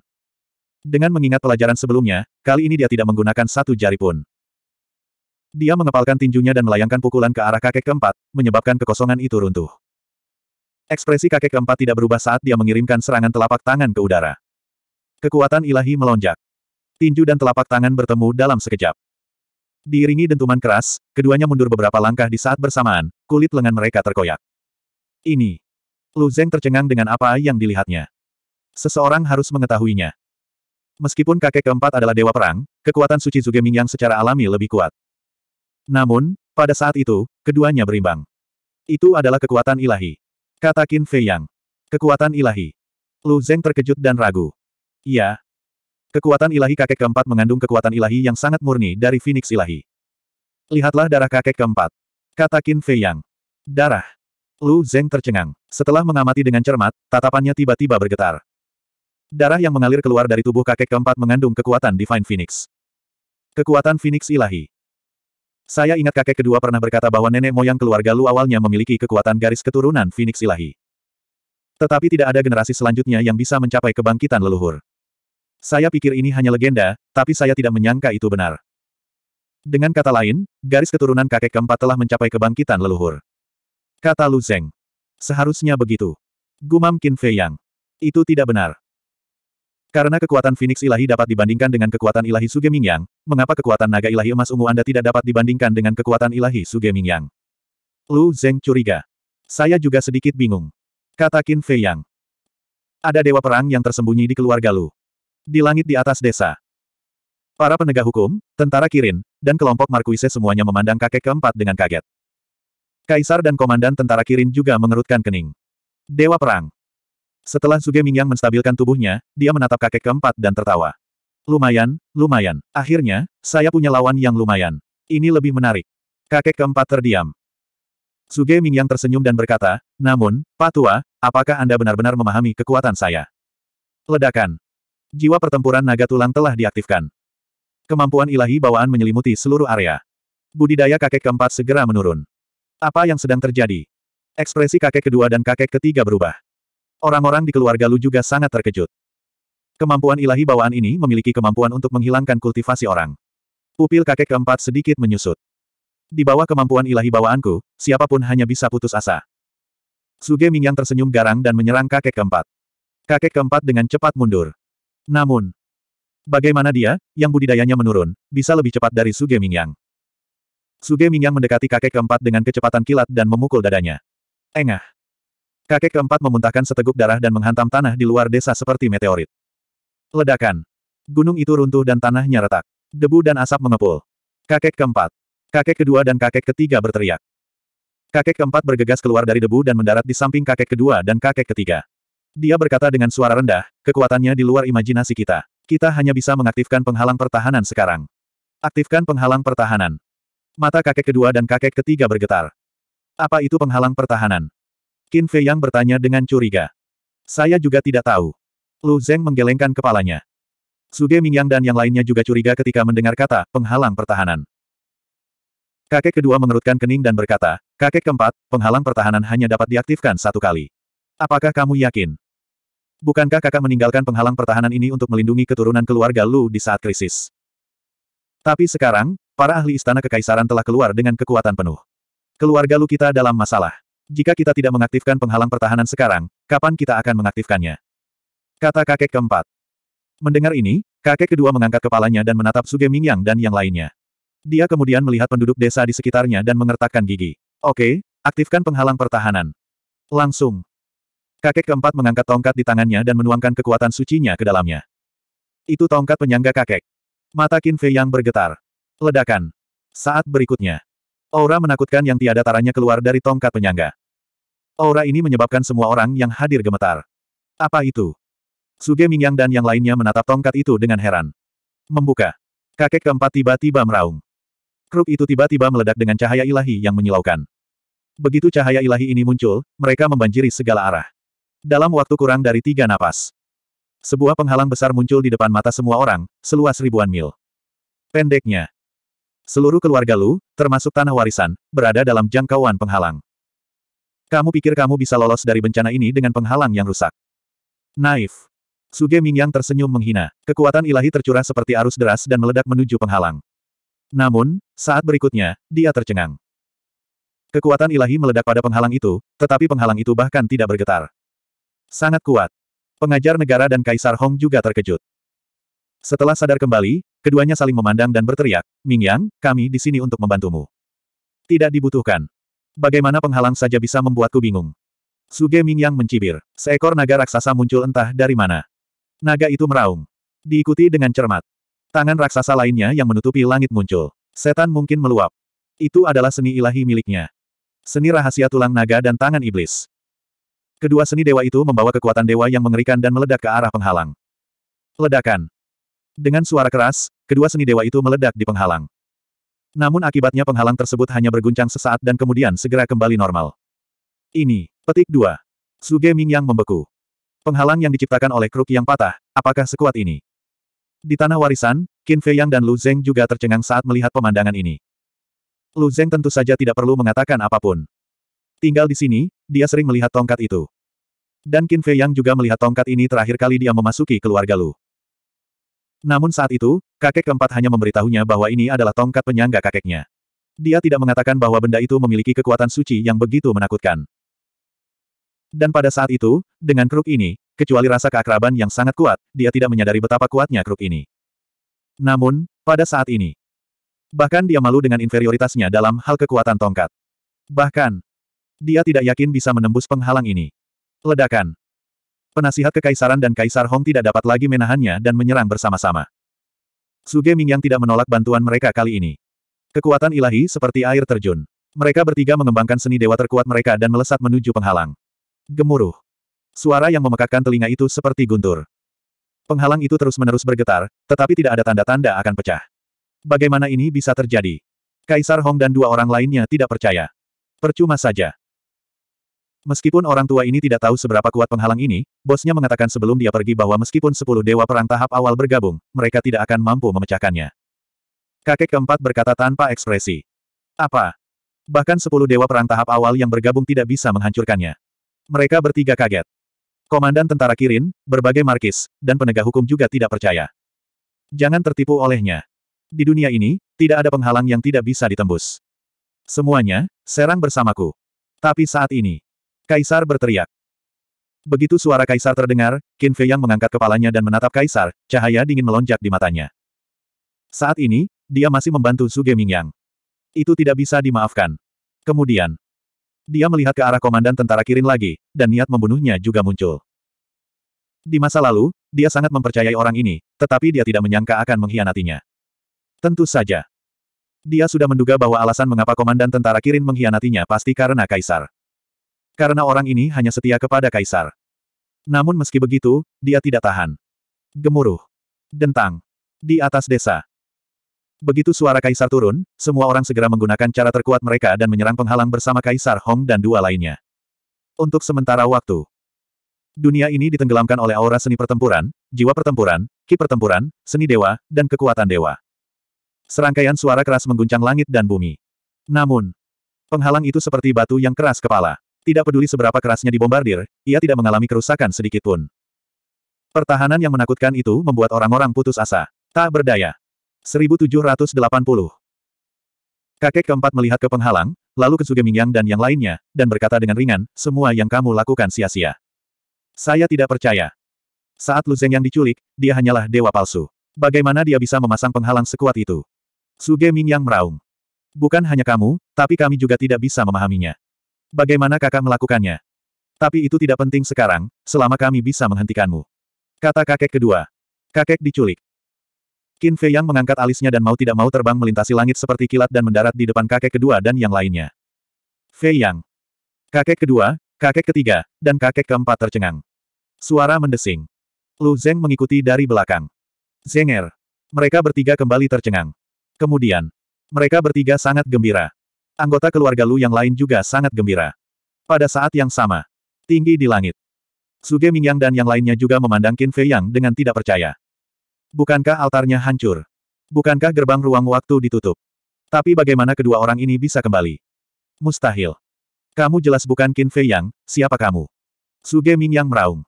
Dengan mengingat pelajaran sebelumnya, kali ini dia tidak menggunakan satu jari pun. Dia mengepalkan tinjunya dan melayangkan pukulan ke arah kakek keempat, menyebabkan kekosongan itu runtuh. Ekspresi kakek keempat tidak berubah saat dia mengirimkan serangan telapak tangan ke udara. Kekuatan ilahi melonjak. Tinju dan telapak tangan bertemu dalam sekejap. Diiringi dentuman keras, keduanya mundur beberapa langkah di saat bersamaan, kulit lengan mereka terkoyak. Ini Lu Zeng tercengang dengan apa yang dilihatnya. Seseorang harus mengetahuinya. Meskipun kakek keempat adalah dewa perang, kekuatan suci Zuge yang secara alami lebih kuat. Namun, pada saat itu, keduanya berimbang. Itu adalah kekuatan ilahi. Kata Qin Fei Yang. Kekuatan ilahi. Lu Zeng terkejut dan ragu. Iya. Kekuatan ilahi kakek keempat mengandung kekuatan ilahi yang sangat murni dari Phoenix ilahi. Lihatlah darah kakek keempat. Kata Qin Fei Yang. Darah. Lu Zeng tercengang. Setelah mengamati dengan cermat, tatapannya tiba-tiba bergetar. Darah yang mengalir keluar dari tubuh kakek keempat mengandung kekuatan Divine Phoenix. Kekuatan Phoenix ilahi. Saya ingat kakek kedua pernah berkata bahwa nenek moyang keluarga Lu awalnya memiliki kekuatan garis keturunan Phoenix ilahi. Tetapi tidak ada generasi selanjutnya yang bisa mencapai kebangkitan leluhur. Saya pikir ini hanya legenda, tapi saya tidak menyangka itu benar. Dengan kata lain, garis keturunan kakek keempat telah mencapai kebangkitan leluhur. Kata Lu Zeng. Seharusnya begitu. Gumam Qin Fei Yang. Itu tidak benar. Karena kekuatan Phoenix Ilahi dapat dibandingkan dengan kekuatan Ilahi Sugeming Yang, mengapa kekuatan naga Ilahi Emas Ungu Anda tidak dapat dibandingkan dengan kekuatan Ilahi Sugeming Yang? Lu Zeng curiga. Saya juga sedikit bingung. Kata Qin Fei Yang. Ada dewa perang yang tersembunyi di keluarga Lu. Di langit di atas desa. Para penegak hukum, tentara Kirin, dan kelompok Markuise semuanya memandang kakek keempat dengan kaget. Kaisar dan komandan tentara Kirin juga mengerutkan kening. Dewa Perang. Setelah Suge Mingyang menstabilkan tubuhnya, dia menatap kakek keempat dan tertawa. Lumayan, lumayan. Akhirnya, saya punya lawan yang lumayan. Ini lebih menarik. Kakek keempat terdiam. Suge Mingyang tersenyum dan berkata, namun, Pak Tua, apakah Anda benar-benar memahami kekuatan saya? Ledakan. Jiwa pertempuran naga tulang telah diaktifkan. Kemampuan ilahi bawaan menyelimuti seluruh area. Budidaya kakek keempat segera menurun. Apa yang sedang terjadi? Ekspresi kakek kedua dan kakek ketiga berubah. Orang-orang di keluarga Lu juga sangat terkejut. Kemampuan ilahi bawaan ini memiliki kemampuan untuk menghilangkan kultivasi orang. Pupil kakek keempat sedikit menyusut. Di bawah kemampuan ilahi bawaanku, siapapun hanya bisa putus asa. Suge Mingyang tersenyum garang dan menyerang kakek keempat. Kakek keempat dengan cepat mundur. Namun, bagaimana dia, yang budidayanya menurun, bisa lebih cepat dari Suge Mingyang? Suge Mingyang mendekati kakek keempat dengan kecepatan kilat dan memukul dadanya. Engah. Kakek keempat memuntahkan seteguk darah dan menghantam tanah di luar desa seperti meteorit. Ledakan. Gunung itu runtuh dan tanahnya retak. Debu dan asap mengepul. Kakek keempat. Kakek kedua dan kakek ketiga berteriak. Kakek keempat bergegas keluar dari debu dan mendarat di samping kakek kedua dan kakek ketiga. Dia berkata dengan suara rendah, kekuatannya di luar imajinasi kita. Kita hanya bisa mengaktifkan penghalang pertahanan sekarang. Aktifkan penghalang pertahanan. Mata kakek kedua dan kakek ketiga bergetar. Apa itu penghalang pertahanan? Qin Fei Yang bertanya dengan curiga. Saya juga tidak tahu. Lu Zeng menggelengkan kepalanya. Suge Mingyang dan yang lainnya juga curiga ketika mendengar kata, penghalang pertahanan. Kakek kedua mengerutkan kening dan berkata, kakek keempat, penghalang pertahanan hanya dapat diaktifkan satu kali. Apakah kamu yakin? Bukankah kakak meninggalkan penghalang pertahanan ini untuk melindungi keturunan keluarga Lu di saat krisis? Tapi sekarang, Para ahli istana kekaisaran telah keluar dengan kekuatan penuh. Keluarga kita dalam masalah. Jika kita tidak mengaktifkan penghalang pertahanan sekarang, kapan kita akan mengaktifkannya? Kata kakek keempat. Mendengar ini, kakek kedua mengangkat kepalanya dan menatap Suge Mingyang dan yang lainnya. Dia kemudian melihat penduduk desa di sekitarnya dan mengertakkan gigi. Oke, aktifkan penghalang pertahanan. Langsung. Kakek keempat mengangkat tongkat di tangannya dan menuangkan kekuatan sucinya ke dalamnya. Itu tongkat penyangga kakek. Mata Qin Fei yang bergetar. Ledakan. Saat berikutnya. Aura menakutkan yang tiada taranya keluar dari tongkat penyangga. Aura ini menyebabkan semua orang yang hadir gemetar. Apa itu? Suge Mingyang dan yang lainnya menatap tongkat itu dengan heran. Membuka. Kakek keempat tiba-tiba meraung. Kruk itu tiba-tiba meledak dengan cahaya ilahi yang menyilaukan. Begitu cahaya ilahi ini muncul, mereka membanjiri segala arah. Dalam waktu kurang dari tiga napas. Sebuah penghalang besar muncul di depan mata semua orang, seluas ribuan mil. Pendeknya, Seluruh keluarga Lu, termasuk tanah warisan, berada dalam jangkauan penghalang. Kamu pikir kamu bisa lolos dari bencana ini dengan penghalang yang rusak? Naif. Suge Mingyang tersenyum menghina. Kekuatan ilahi tercurah seperti arus deras dan meledak menuju penghalang. Namun, saat berikutnya, dia tercengang. Kekuatan ilahi meledak pada penghalang itu, tetapi penghalang itu bahkan tidak bergetar. Sangat kuat. Pengajar negara dan Kaisar Hong juga terkejut. Setelah sadar kembali, Keduanya saling memandang dan berteriak, Mingyang, kami di sini untuk membantumu. Tidak dibutuhkan. Bagaimana penghalang saja bisa membuatku bingung. Suge Mingyang mencibir. Seekor naga raksasa muncul entah dari mana. Naga itu meraung. Diikuti dengan cermat. Tangan raksasa lainnya yang menutupi langit muncul. Setan mungkin meluap. Itu adalah seni ilahi miliknya. Seni rahasia tulang naga dan tangan iblis. Kedua seni dewa itu membawa kekuatan dewa yang mengerikan dan meledak ke arah penghalang. Ledakan. Dengan suara keras, kedua seni dewa itu meledak di penghalang. Namun akibatnya penghalang tersebut hanya berguncang sesaat dan kemudian segera kembali normal. Ini, petik 2. Suge Ming yang membeku. Penghalang yang diciptakan oleh kruk yang patah, apakah sekuat ini? Di tanah warisan, Qin Fei Yang dan Lu Zeng juga tercengang saat melihat pemandangan ini. Lu Zeng tentu saja tidak perlu mengatakan apapun. Tinggal di sini, dia sering melihat tongkat itu. Dan Qin Fei Yang juga melihat tongkat ini terakhir kali dia memasuki keluarga Lu. Namun saat itu, kakek keempat hanya memberitahunya bahwa ini adalah tongkat penyangga kakeknya. Dia tidak mengatakan bahwa benda itu memiliki kekuatan suci yang begitu menakutkan. Dan pada saat itu, dengan kruk ini, kecuali rasa keakraban yang sangat kuat, dia tidak menyadari betapa kuatnya kruk ini. Namun, pada saat ini, bahkan dia malu dengan inferioritasnya dalam hal kekuatan tongkat. Bahkan, dia tidak yakin bisa menembus penghalang ini. Ledakan. Penasihat kekaisaran dan Kaisar Hong tidak dapat lagi menahannya dan menyerang bersama-sama. Suge yang tidak menolak bantuan mereka kali ini. Kekuatan ilahi seperti air terjun. Mereka bertiga mengembangkan seni dewa terkuat mereka dan melesat menuju penghalang. Gemuruh. Suara yang memekakkan telinga itu seperti guntur. Penghalang itu terus-menerus bergetar, tetapi tidak ada tanda-tanda akan pecah. Bagaimana ini bisa terjadi? Kaisar Hong dan dua orang lainnya tidak percaya. Percuma saja. Meskipun orang tua ini tidak tahu seberapa kuat penghalang ini, bosnya mengatakan sebelum dia pergi bahwa meskipun sepuluh dewa perang tahap awal bergabung, mereka tidak akan mampu memecahkannya. Kakek keempat berkata tanpa ekspresi. Apa? Bahkan sepuluh dewa perang tahap awal yang bergabung tidak bisa menghancurkannya. Mereka bertiga kaget. Komandan tentara Kirin, berbagai markis, dan penegak hukum juga tidak percaya. Jangan tertipu olehnya. Di dunia ini, tidak ada penghalang yang tidak bisa ditembus. Semuanya, serang bersamaku. Tapi saat ini, Kaisar berteriak. Begitu suara Kaisar terdengar, Qin Fei yang mengangkat kepalanya dan menatap Kaisar, cahaya dingin melonjak di matanya. Saat ini, dia masih membantu Su Mingyang. Itu tidak bisa dimaafkan. Kemudian, dia melihat ke arah komandan tentara Kirin lagi, dan niat membunuhnya juga muncul. Di masa lalu, dia sangat mempercayai orang ini, tetapi dia tidak menyangka akan mengkhianatinya. Tentu saja. Dia sudah menduga bahwa alasan mengapa komandan tentara Kirin mengkhianatinya pasti karena Kaisar karena orang ini hanya setia kepada kaisar. Namun meski begitu, dia tidak tahan. Gemuruh. Dentang. Di atas desa. Begitu suara kaisar turun, semua orang segera menggunakan cara terkuat mereka dan menyerang penghalang bersama kaisar Hong dan dua lainnya. Untuk sementara waktu, dunia ini ditenggelamkan oleh aura seni pertempuran, jiwa pertempuran, ki pertempuran, seni dewa, dan kekuatan dewa. Serangkaian suara keras mengguncang langit dan bumi. Namun, penghalang itu seperti batu yang keras kepala. Tidak peduli seberapa kerasnya dibombardir, ia tidak mengalami kerusakan sedikit pun. Pertahanan yang menakutkan itu membuat orang-orang putus asa. Tak berdaya. 1780. Kakek keempat melihat ke penghalang, lalu ke Mingyang dan yang lainnya, dan berkata dengan ringan, semua yang kamu lakukan sia-sia. Saya tidak percaya. Saat Lu Zeng yang diculik, dia hanyalah dewa palsu. Bagaimana dia bisa memasang penghalang sekuat itu? Suge Mingyang meraung. Bukan hanya kamu, tapi kami juga tidak bisa memahaminya. Bagaimana kakak melakukannya? Tapi itu tidak penting sekarang, selama kami bisa menghentikanmu. Kata kakek kedua. Kakek diculik. Qin Fei Yang mengangkat alisnya dan mau tidak mau terbang melintasi langit seperti kilat dan mendarat di depan kakek kedua dan yang lainnya. Fei Yang. Kakek kedua, kakek ketiga, dan kakek keempat tercengang. Suara mendesing. Lu Zeng mengikuti dari belakang. Zenger. Mereka bertiga kembali tercengang. Kemudian, mereka bertiga sangat gembira. Anggota keluarga Lu yang lain juga sangat gembira. Pada saat yang sama, tinggi di langit. Suge Mingyang dan yang lainnya juga memandang Qin Fei Yang dengan tidak percaya. Bukankah altarnya hancur? Bukankah gerbang ruang waktu ditutup? Tapi bagaimana kedua orang ini bisa kembali? Mustahil. Kamu jelas bukan Qin Fei Yang, siapa kamu? Suge Mingyang meraung.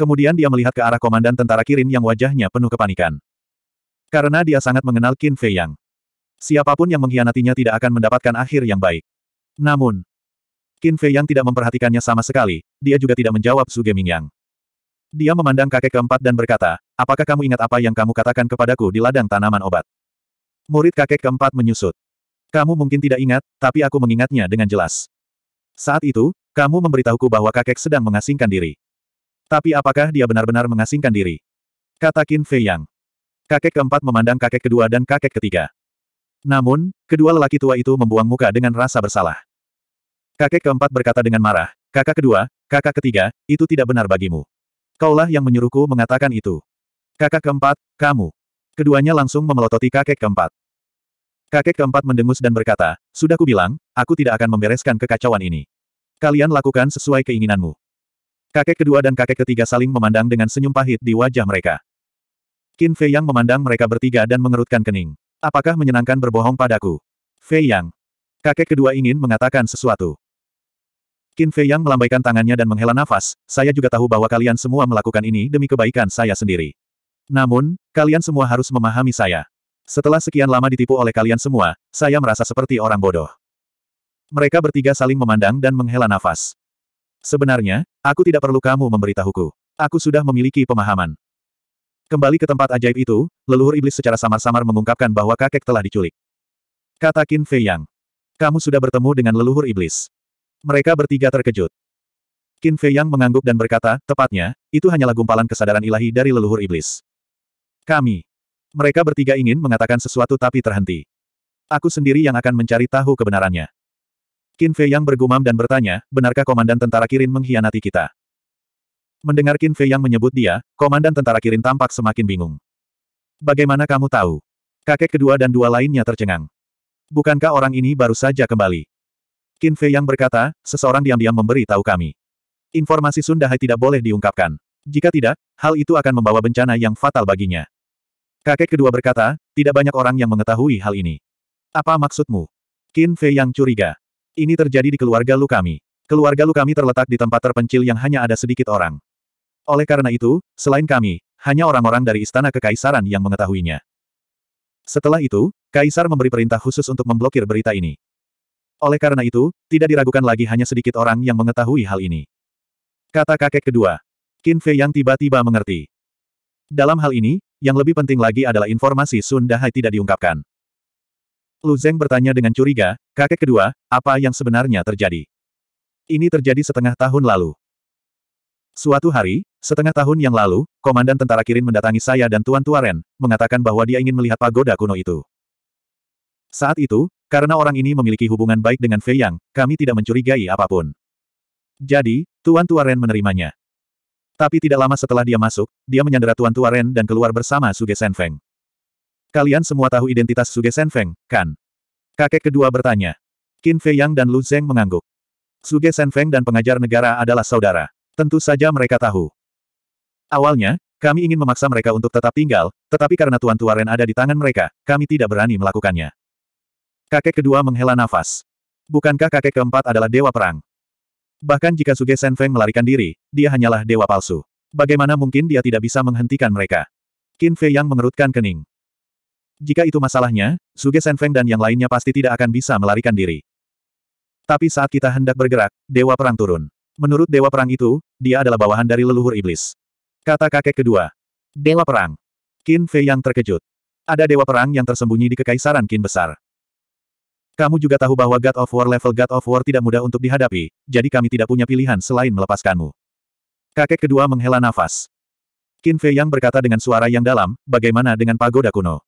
Kemudian dia melihat ke arah komandan tentara Kirin yang wajahnya penuh kepanikan. Karena dia sangat mengenal Qin Fei Yang. Siapapun yang mengkhianatinya tidak akan mendapatkan akhir yang baik. Namun, Qin Fei yang tidak memperhatikannya sama sekali, dia juga tidak menjawab Su Yang. Dia memandang kakek keempat dan berkata, apakah kamu ingat apa yang kamu katakan kepadaku di ladang tanaman obat? Murid kakek keempat menyusut. Kamu mungkin tidak ingat, tapi aku mengingatnya dengan jelas. Saat itu, kamu memberitahuku bahwa kakek sedang mengasingkan diri. Tapi apakah dia benar-benar mengasingkan diri? Kata Qin Fei Yang. Kakek keempat memandang kakek kedua dan kakek ketiga. Namun, kedua lelaki tua itu membuang muka dengan rasa bersalah. Kakek keempat berkata dengan marah, kakak kedua, kakak ketiga, itu tidak benar bagimu. Kaulah yang menyuruhku mengatakan itu. Kakak keempat, kamu. Keduanya langsung memelototi kakek keempat. Kakek keempat mendengus dan berkata, sudah kubilang, aku tidak akan membereskan kekacauan ini. Kalian lakukan sesuai keinginanmu. Kakek kedua dan kakek ketiga saling memandang dengan senyum pahit di wajah mereka. Qin Fei yang memandang mereka bertiga dan mengerutkan kening. Apakah menyenangkan berbohong padaku? Fei Yang. Kakek kedua ingin mengatakan sesuatu. Qin Fei Yang melambaikan tangannya dan menghela nafas, saya juga tahu bahwa kalian semua melakukan ini demi kebaikan saya sendiri. Namun, kalian semua harus memahami saya. Setelah sekian lama ditipu oleh kalian semua, saya merasa seperti orang bodoh. Mereka bertiga saling memandang dan menghela nafas. Sebenarnya, aku tidak perlu kamu memberitahuku. Aku sudah memiliki pemahaman. Kembali ke tempat ajaib itu, leluhur iblis secara samar-samar mengungkapkan bahwa kakek telah diculik. Kata Qin Fei Yang. Kamu sudah bertemu dengan leluhur iblis. Mereka bertiga terkejut. Qin Fei Yang mengangguk dan berkata, tepatnya, itu hanyalah gumpalan kesadaran ilahi dari leluhur iblis. Kami. Mereka bertiga ingin mengatakan sesuatu tapi terhenti. Aku sendiri yang akan mencari tahu kebenarannya. Qin Fei Yang bergumam dan bertanya, benarkah komandan tentara Kirin mengkhianati kita? Mendengar Qin Fei yang menyebut dia, komandan tentara Kirin tampak semakin bingung. Bagaimana kamu tahu? Kakek kedua dan dua lainnya tercengang. Bukankah orang ini baru saja kembali? Qin Fei yang berkata, seseorang diam-diam memberi tahu kami. Informasi Sun Dahai tidak boleh diungkapkan. Jika tidak, hal itu akan membawa bencana yang fatal baginya. Kakek kedua berkata, tidak banyak orang yang mengetahui hal ini. Apa maksudmu? Qin Fei yang curiga. Ini terjadi di keluarga Lu kami. Keluarga Lu kami terletak di tempat terpencil yang hanya ada sedikit orang. Oleh karena itu, selain kami, hanya orang-orang dari Istana Kekaisaran yang mengetahuinya. Setelah itu, Kaisar memberi perintah khusus untuk memblokir berita ini. Oleh karena itu, tidak diragukan lagi hanya sedikit orang yang mengetahui hal ini. Kata kakek kedua. Qin Fei yang tiba-tiba mengerti. Dalam hal ini, yang lebih penting lagi adalah informasi Sun Dahai tidak diungkapkan. Lu Zeng bertanya dengan curiga, kakek kedua, apa yang sebenarnya terjadi? Ini terjadi setengah tahun lalu. Suatu hari, setengah tahun yang lalu, Komandan Tentara Kirin mendatangi saya dan Tuan Tuaren, mengatakan bahwa dia ingin melihat pagoda kuno itu. Saat itu, karena orang ini memiliki hubungan baik dengan Fei Yang, kami tidak mencurigai apapun. Jadi, Tuan Tuaren menerimanya. Tapi tidak lama setelah dia masuk, dia menyandera Tuan Tuaren dan keluar bersama Suge Feng. Kalian semua tahu identitas Suge Feng, kan? Kakek kedua bertanya. Qin Fei Yang dan Lu Zeng mengangguk. Suge Feng dan pengajar negara adalah saudara. Tentu saja mereka tahu. Awalnya, kami ingin memaksa mereka untuk tetap tinggal, tetapi karena Tuan Tuaren ada di tangan mereka, kami tidak berani melakukannya. Kakek kedua menghela nafas. Bukankah kakek keempat adalah dewa perang? Bahkan jika Suge Feng melarikan diri, dia hanyalah dewa palsu. Bagaimana mungkin dia tidak bisa menghentikan mereka? Qin Fei Yang mengerutkan kening. Jika itu masalahnya, Suge Feng dan yang lainnya pasti tidak akan bisa melarikan diri. Tapi saat kita hendak bergerak, Dewa Perang turun. Menurut Dewa Perang itu, dia adalah bawahan dari leluhur iblis. Kata kakek kedua. Dewa Perang. Qin Fei yang terkejut. Ada Dewa Perang yang tersembunyi di Kekaisaran Qin Besar. Kamu juga tahu bahwa God of War level God of War tidak mudah untuk dihadapi, jadi kami tidak punya pilihan selain melepaskanmu. Kakek kedua menghela nafas. Qin Fei Yang berkata dengan suara yang dalam, bagaimana dengan pagoda kuno?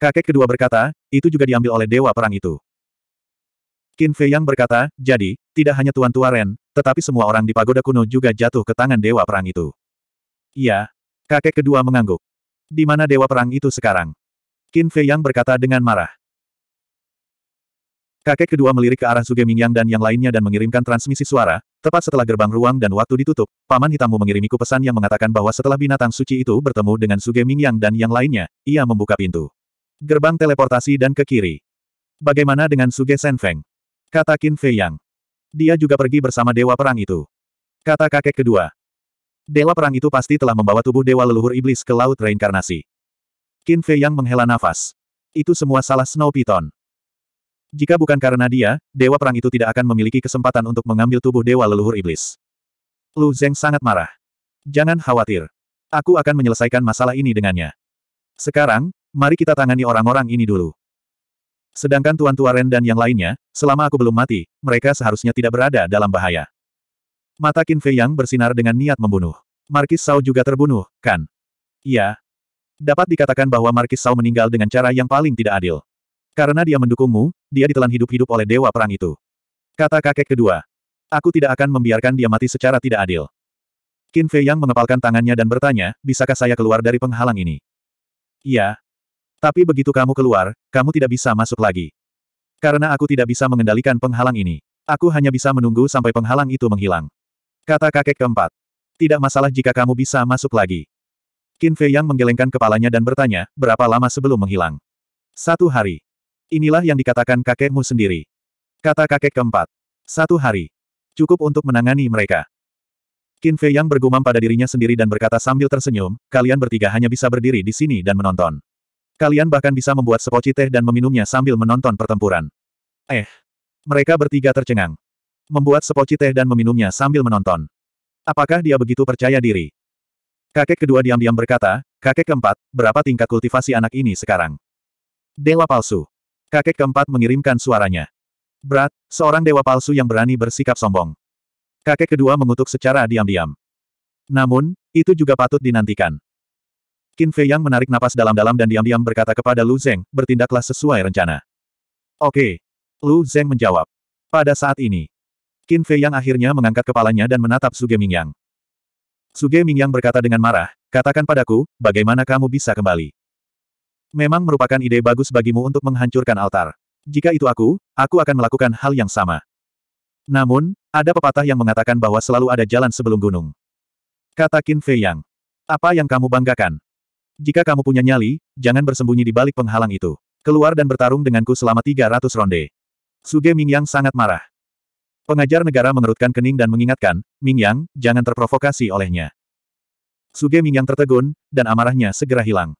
Kakek kedua berkata, itu juga diambil oleh Dewa Perang itu. Qin Fei Yang berkata, jadi, tidak hanya Tuan Tua Ren, tetapi semua orang di pagoda kuno juga jatuh ke tangan Dewa Perang itu. Iya. Kakek kedua mengangguk. Di mana Dewa Perang itu sekarang? Qin Fei Yang berkata dengan marah. Kakek kedua melirik ke arah Suge Yang dan yang lainnya dan mengirimkan transmisi suara, tepat setelah gerbang ruang dan waktu ditutup, Paman Hitammu mengirimiku pesan yang mengatakan bahwa setelah binatang suci itu bertemu dengan Suge Yang dan yang lainnya, ia membuka pintu. Gerbang teleportasi dan ke kiri. Bagaimana dengan Suge Senfeng? Kata Qin Fei Yang. Dia juga pergi bersama dewa perang itu. Kata kakek kedua. Dewa perang itu pasti telah membawa tubuh dewa leluhur iblis ke laut reinkarnasi. Qin Fei Yang menghela nafas. Itu semua salah Snow Python. Jika bukan karena dia, dewa perang itu tidak akan memiliki kesempatan untuk mengambil tubuh dewa leluhur iblis. Lu Zeng sangat marah. Jangan khawatir. Aku akan menyelesaikan masalah ini dengannya. Sekarang, mari kita tangani orang-orang ini dulu. Sedangkan Tuan Tua Ren dan yang lainnya, selama aku belum mati, mereka seharusnya tidak berada dalam bahaya. Mata Qin Fei Yang bersinar dengan niat membunuh. Markis Sao juga terbunuh, kan? Iya. Dapat dikatakan bahwa Markis Sao meninggal dengan cara yang paling tidak adil. Karena dia mendukungmu, dia ditelan hidup-hidup oleh dewa perang itu. Kata kakek kedua. Aku tidak akan membiarkan dia mati secara tidak adil. Qin Fei Yang mengepalkan tangannya dan bertanya, bisakah saya keluar dari penghalang ini? Iya, tapi begitu kamu keluar, kamu tidak bisa masuk lagi. Karena aku tidak bisa mengendalikan penghalang ini. Aku hanya bisa menunggu sampai penghalang itu menghilang. Kata kakek keempat. Tidak masalah jika kamu bisa masuk lagi. Qin Fei Yang menggelengkan kepalanya dan bertanya, berapa lama sebelum menghilang? Satu hari. Inilah yang dikatakan kakekmu sendiri. Kata kakek keempat. Satu hari. Cukup untuk menangani mereka. Qin Fei Yang bergumam pada dirinya sendiri dan berkata sambil tersenyum, kalian bertiga hanya bisa berdiri di sini dan menonton. Kalian bahkan bisa membuat sepoci teh dan meminumnya sambil menonton pertempuran. Eh. Mereka bertiga tercengang. Membuat sepoci teh dan meminumnya sambil menonton. Apakah dia begitu percaya diri? Kakek kedua diam-diam berkata, kakek keempat, berapa tingkat kultivasi anak ini sekarang? Dewa palsu. Kakek keempat mengirimkan suaranya. Berat, seorang dewa palsu yang berani bersikap sombong. Kakek kedua mengutuk secara diam-diam. Namun, itu juga patut dinantikan. Qin Fei Yang menarik napas dalam-dalam dan diam-diam berkata kepada Lu Zeng, bertindaklah sesuai rencana. Oke. Lu Zeng menjawab. Pada saat ini, Qin Fei Yang akhirnya mengangkat kepalanya dan menatap Suge Mingyang. Suge Yang berkata dengan marah, katakan padaku, bagaimana kamu bisa kembali. Memang merupakan ide bagus bagimu untuk menghancurkan altar. Jika itu aku, aku akan melakukan hal yang sama. Namun, ada pepatah yang mengatakan bahwa selalu ada jalan sebelum gunung. Kata Qin Fei Yang. Apa yang kamu banggakan? Jika kamu punya nyali, jangan bersembunyi di balik penghalang itu. Keluar dan bertarung denganku selama 300 ronde. Suge Mingyang sangat marah. Pengajar negara mengerutkan kening dan mengingatkan, Mingyang, jangan terprovokasi olehnya. Suge Mingyang tertegun, dan amarahnya segera hilang.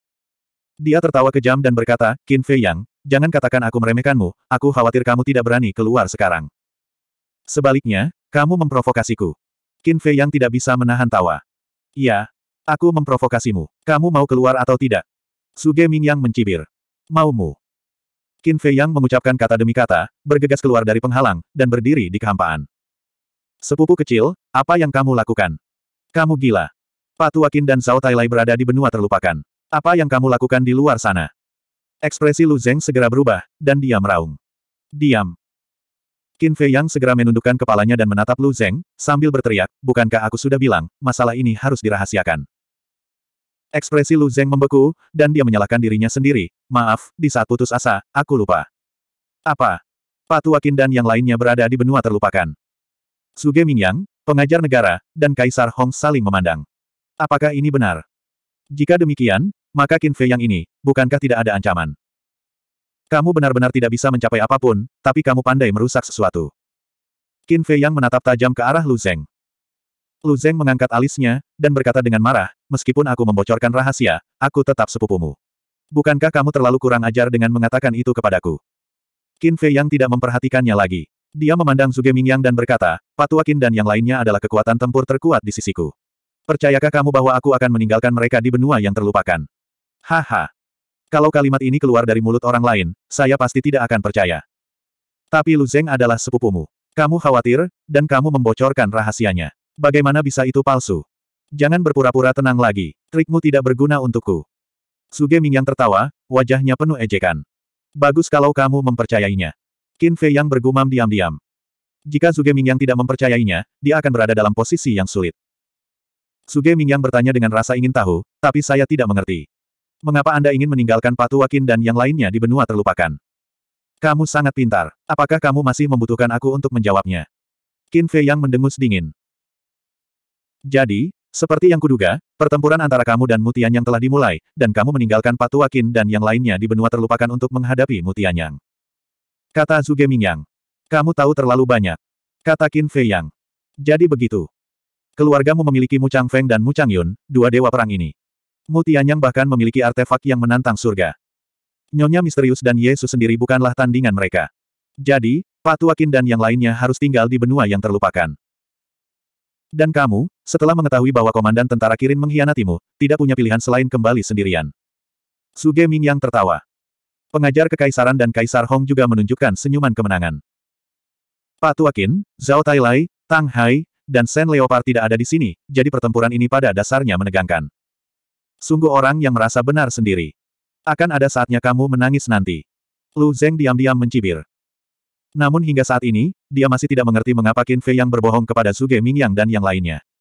Dia tertawa kejam dan berkata, Qin Fei Yang, jangan katakan aku meremehkanmu, aku khawatir kamu tidak berani keluar sekarang. Sebaliknya, kamu memprovokasiku. Qin Fei Yang tidak bisa menahan tawa. Iya, Aku memprovokasimu. Kamu mau keluar atau tidak? Suge yang mencibir. Maumu. Qin Fei Yang mengucapkan kata demi kata, bergegas keluar dari penghalang, dan berdiri di kehampaan. Sepupu kecil, apa yang kamu lakukan? Kamu gila. Patuakin Qin dan Zhao Tailai berada di benua terlupakan. Apa yang kamu lakukan di luar sana? Ekspresi Lu Zeng segera berubah, dan dia meraung. Diam. Qin Fei Yang segera menundukkan kepalanya dan menatap Lu Zeng, sambil berteriak, bukankah aku sudah bilang, masalah ini harus dirahasiakan. Ekspresi Lu Zeng membeku, dan dia menyalahkan dirinya sendiri. Maaf, di saat putus asa, aku lupa. Apa? Patu Wakin dan yang lainnya berada di benua terlupakan. Suge Mingyang, pengajar negara, dan Kaisar Hong saling memandang. Apakah ini benar? Jika demikian, maka Qin Fei yang ini, bukankah tidak ada ancaman? Kamu benar-benar tidak bisa mencapai apapun, tapi kamu pandai merusak sesuatu. Qin Fei yang menatap tajam ke arah Lu Zeng. Lu Zeng mengangkat alisnya, dan berkata dengan marah, meskipun aku membocorkan rahasia, aku tetap sepupumu. Bukankah kamu terlalu kurang ajar dengan mengatakan itu kepadaku? Qin Fei yang tidak memperhatikannya lagi. Dia memandang Ming Mingyang dan berkata, Patua Qin dan yang lainnya adalah kekuatan tempur terkuat di sisiku. Percayakah kamu bahwa aku akan meninggalkan mereka di benua yang terlupakan? Haha. Kalau kalimat ini keluar dari mulut orang lain, saya pasti tidak akan percaya. Tapi Lu Zeng adalah sepupumu. Kamu khawatir, dan kamu membocorkan rahasianya. Bagaimana bisa itu palsu? Jangan berpura-pura tenang lagi. Trikmu tidak berguna untukku. Suge Mingyang tertawa, wajahnya penuh ejekan. Bagus kalau kamu mempercayainya. Qin Fei yang bergumam diam-diam. Jika Suge Mingyang tidak mempercayainya, dia akan berada dalam posisi yang sulit. Suge Mingyang bertanya dengan rasa ingin tahu, tapi saya tidak mengerti. Mengapa Anda ingin meninggalkan Patu Wakin dan yang lainnya di benua terlupakan? Kamu sangat pintar. Apakah kamu masih membutuhkan aku untuk menjawabnya? Qin Fei yang mendengus dingin. Jadi, seperti yang kuduga, pertempuran antara kamu dan Mutian yang telah dimulai, dan kamu meninggalkan Patuakin dan yang lainnya di benua terlupakan untuk menghadapi Mutianyang. Kata Zuge Mingyang. Kamu tahu terlalu banyak. Kata Qin Fei Yang. Jadi begitu. Keluargamu memiliki Mu Chang Feng dan Mu Chang Yun, dua dewa perang ini. Mu Tianyang bahkan memiliki artefak yang menantang surga. Nyonya misterius dan Yesus sendiri bukanlah tandingan mereka. Jadi, Patuakin dan yang lainnya harus tinggal di benua yang terlupakan. Dan kamu, setelah mengetahui bahwa komandan tentara Kirin mengkhianatimu, tidak punya pilihan selain kembali sendirian. Suge Ming yang tertawa. Pengajar kekaisaran dan Kaisar Hong juga menunjukkan senyuman kemenangan. Pak Tuakin, Zhao Tai Lai, Tang Hai, dan Sen Leopard tidak ada di sini, jadi pertempuran ini pada dasarnya menegangkan. Sungguh orang yang merasa benar sendiri. Akan ada saatnya kamu menangis nanti. Lu Zeng diam-diam mencibir. Namun hingga saat ini, dia masih tidak mengerti mengapa Qin Fei yang berbohong kepada Suge Mingyang dan yang lainnya.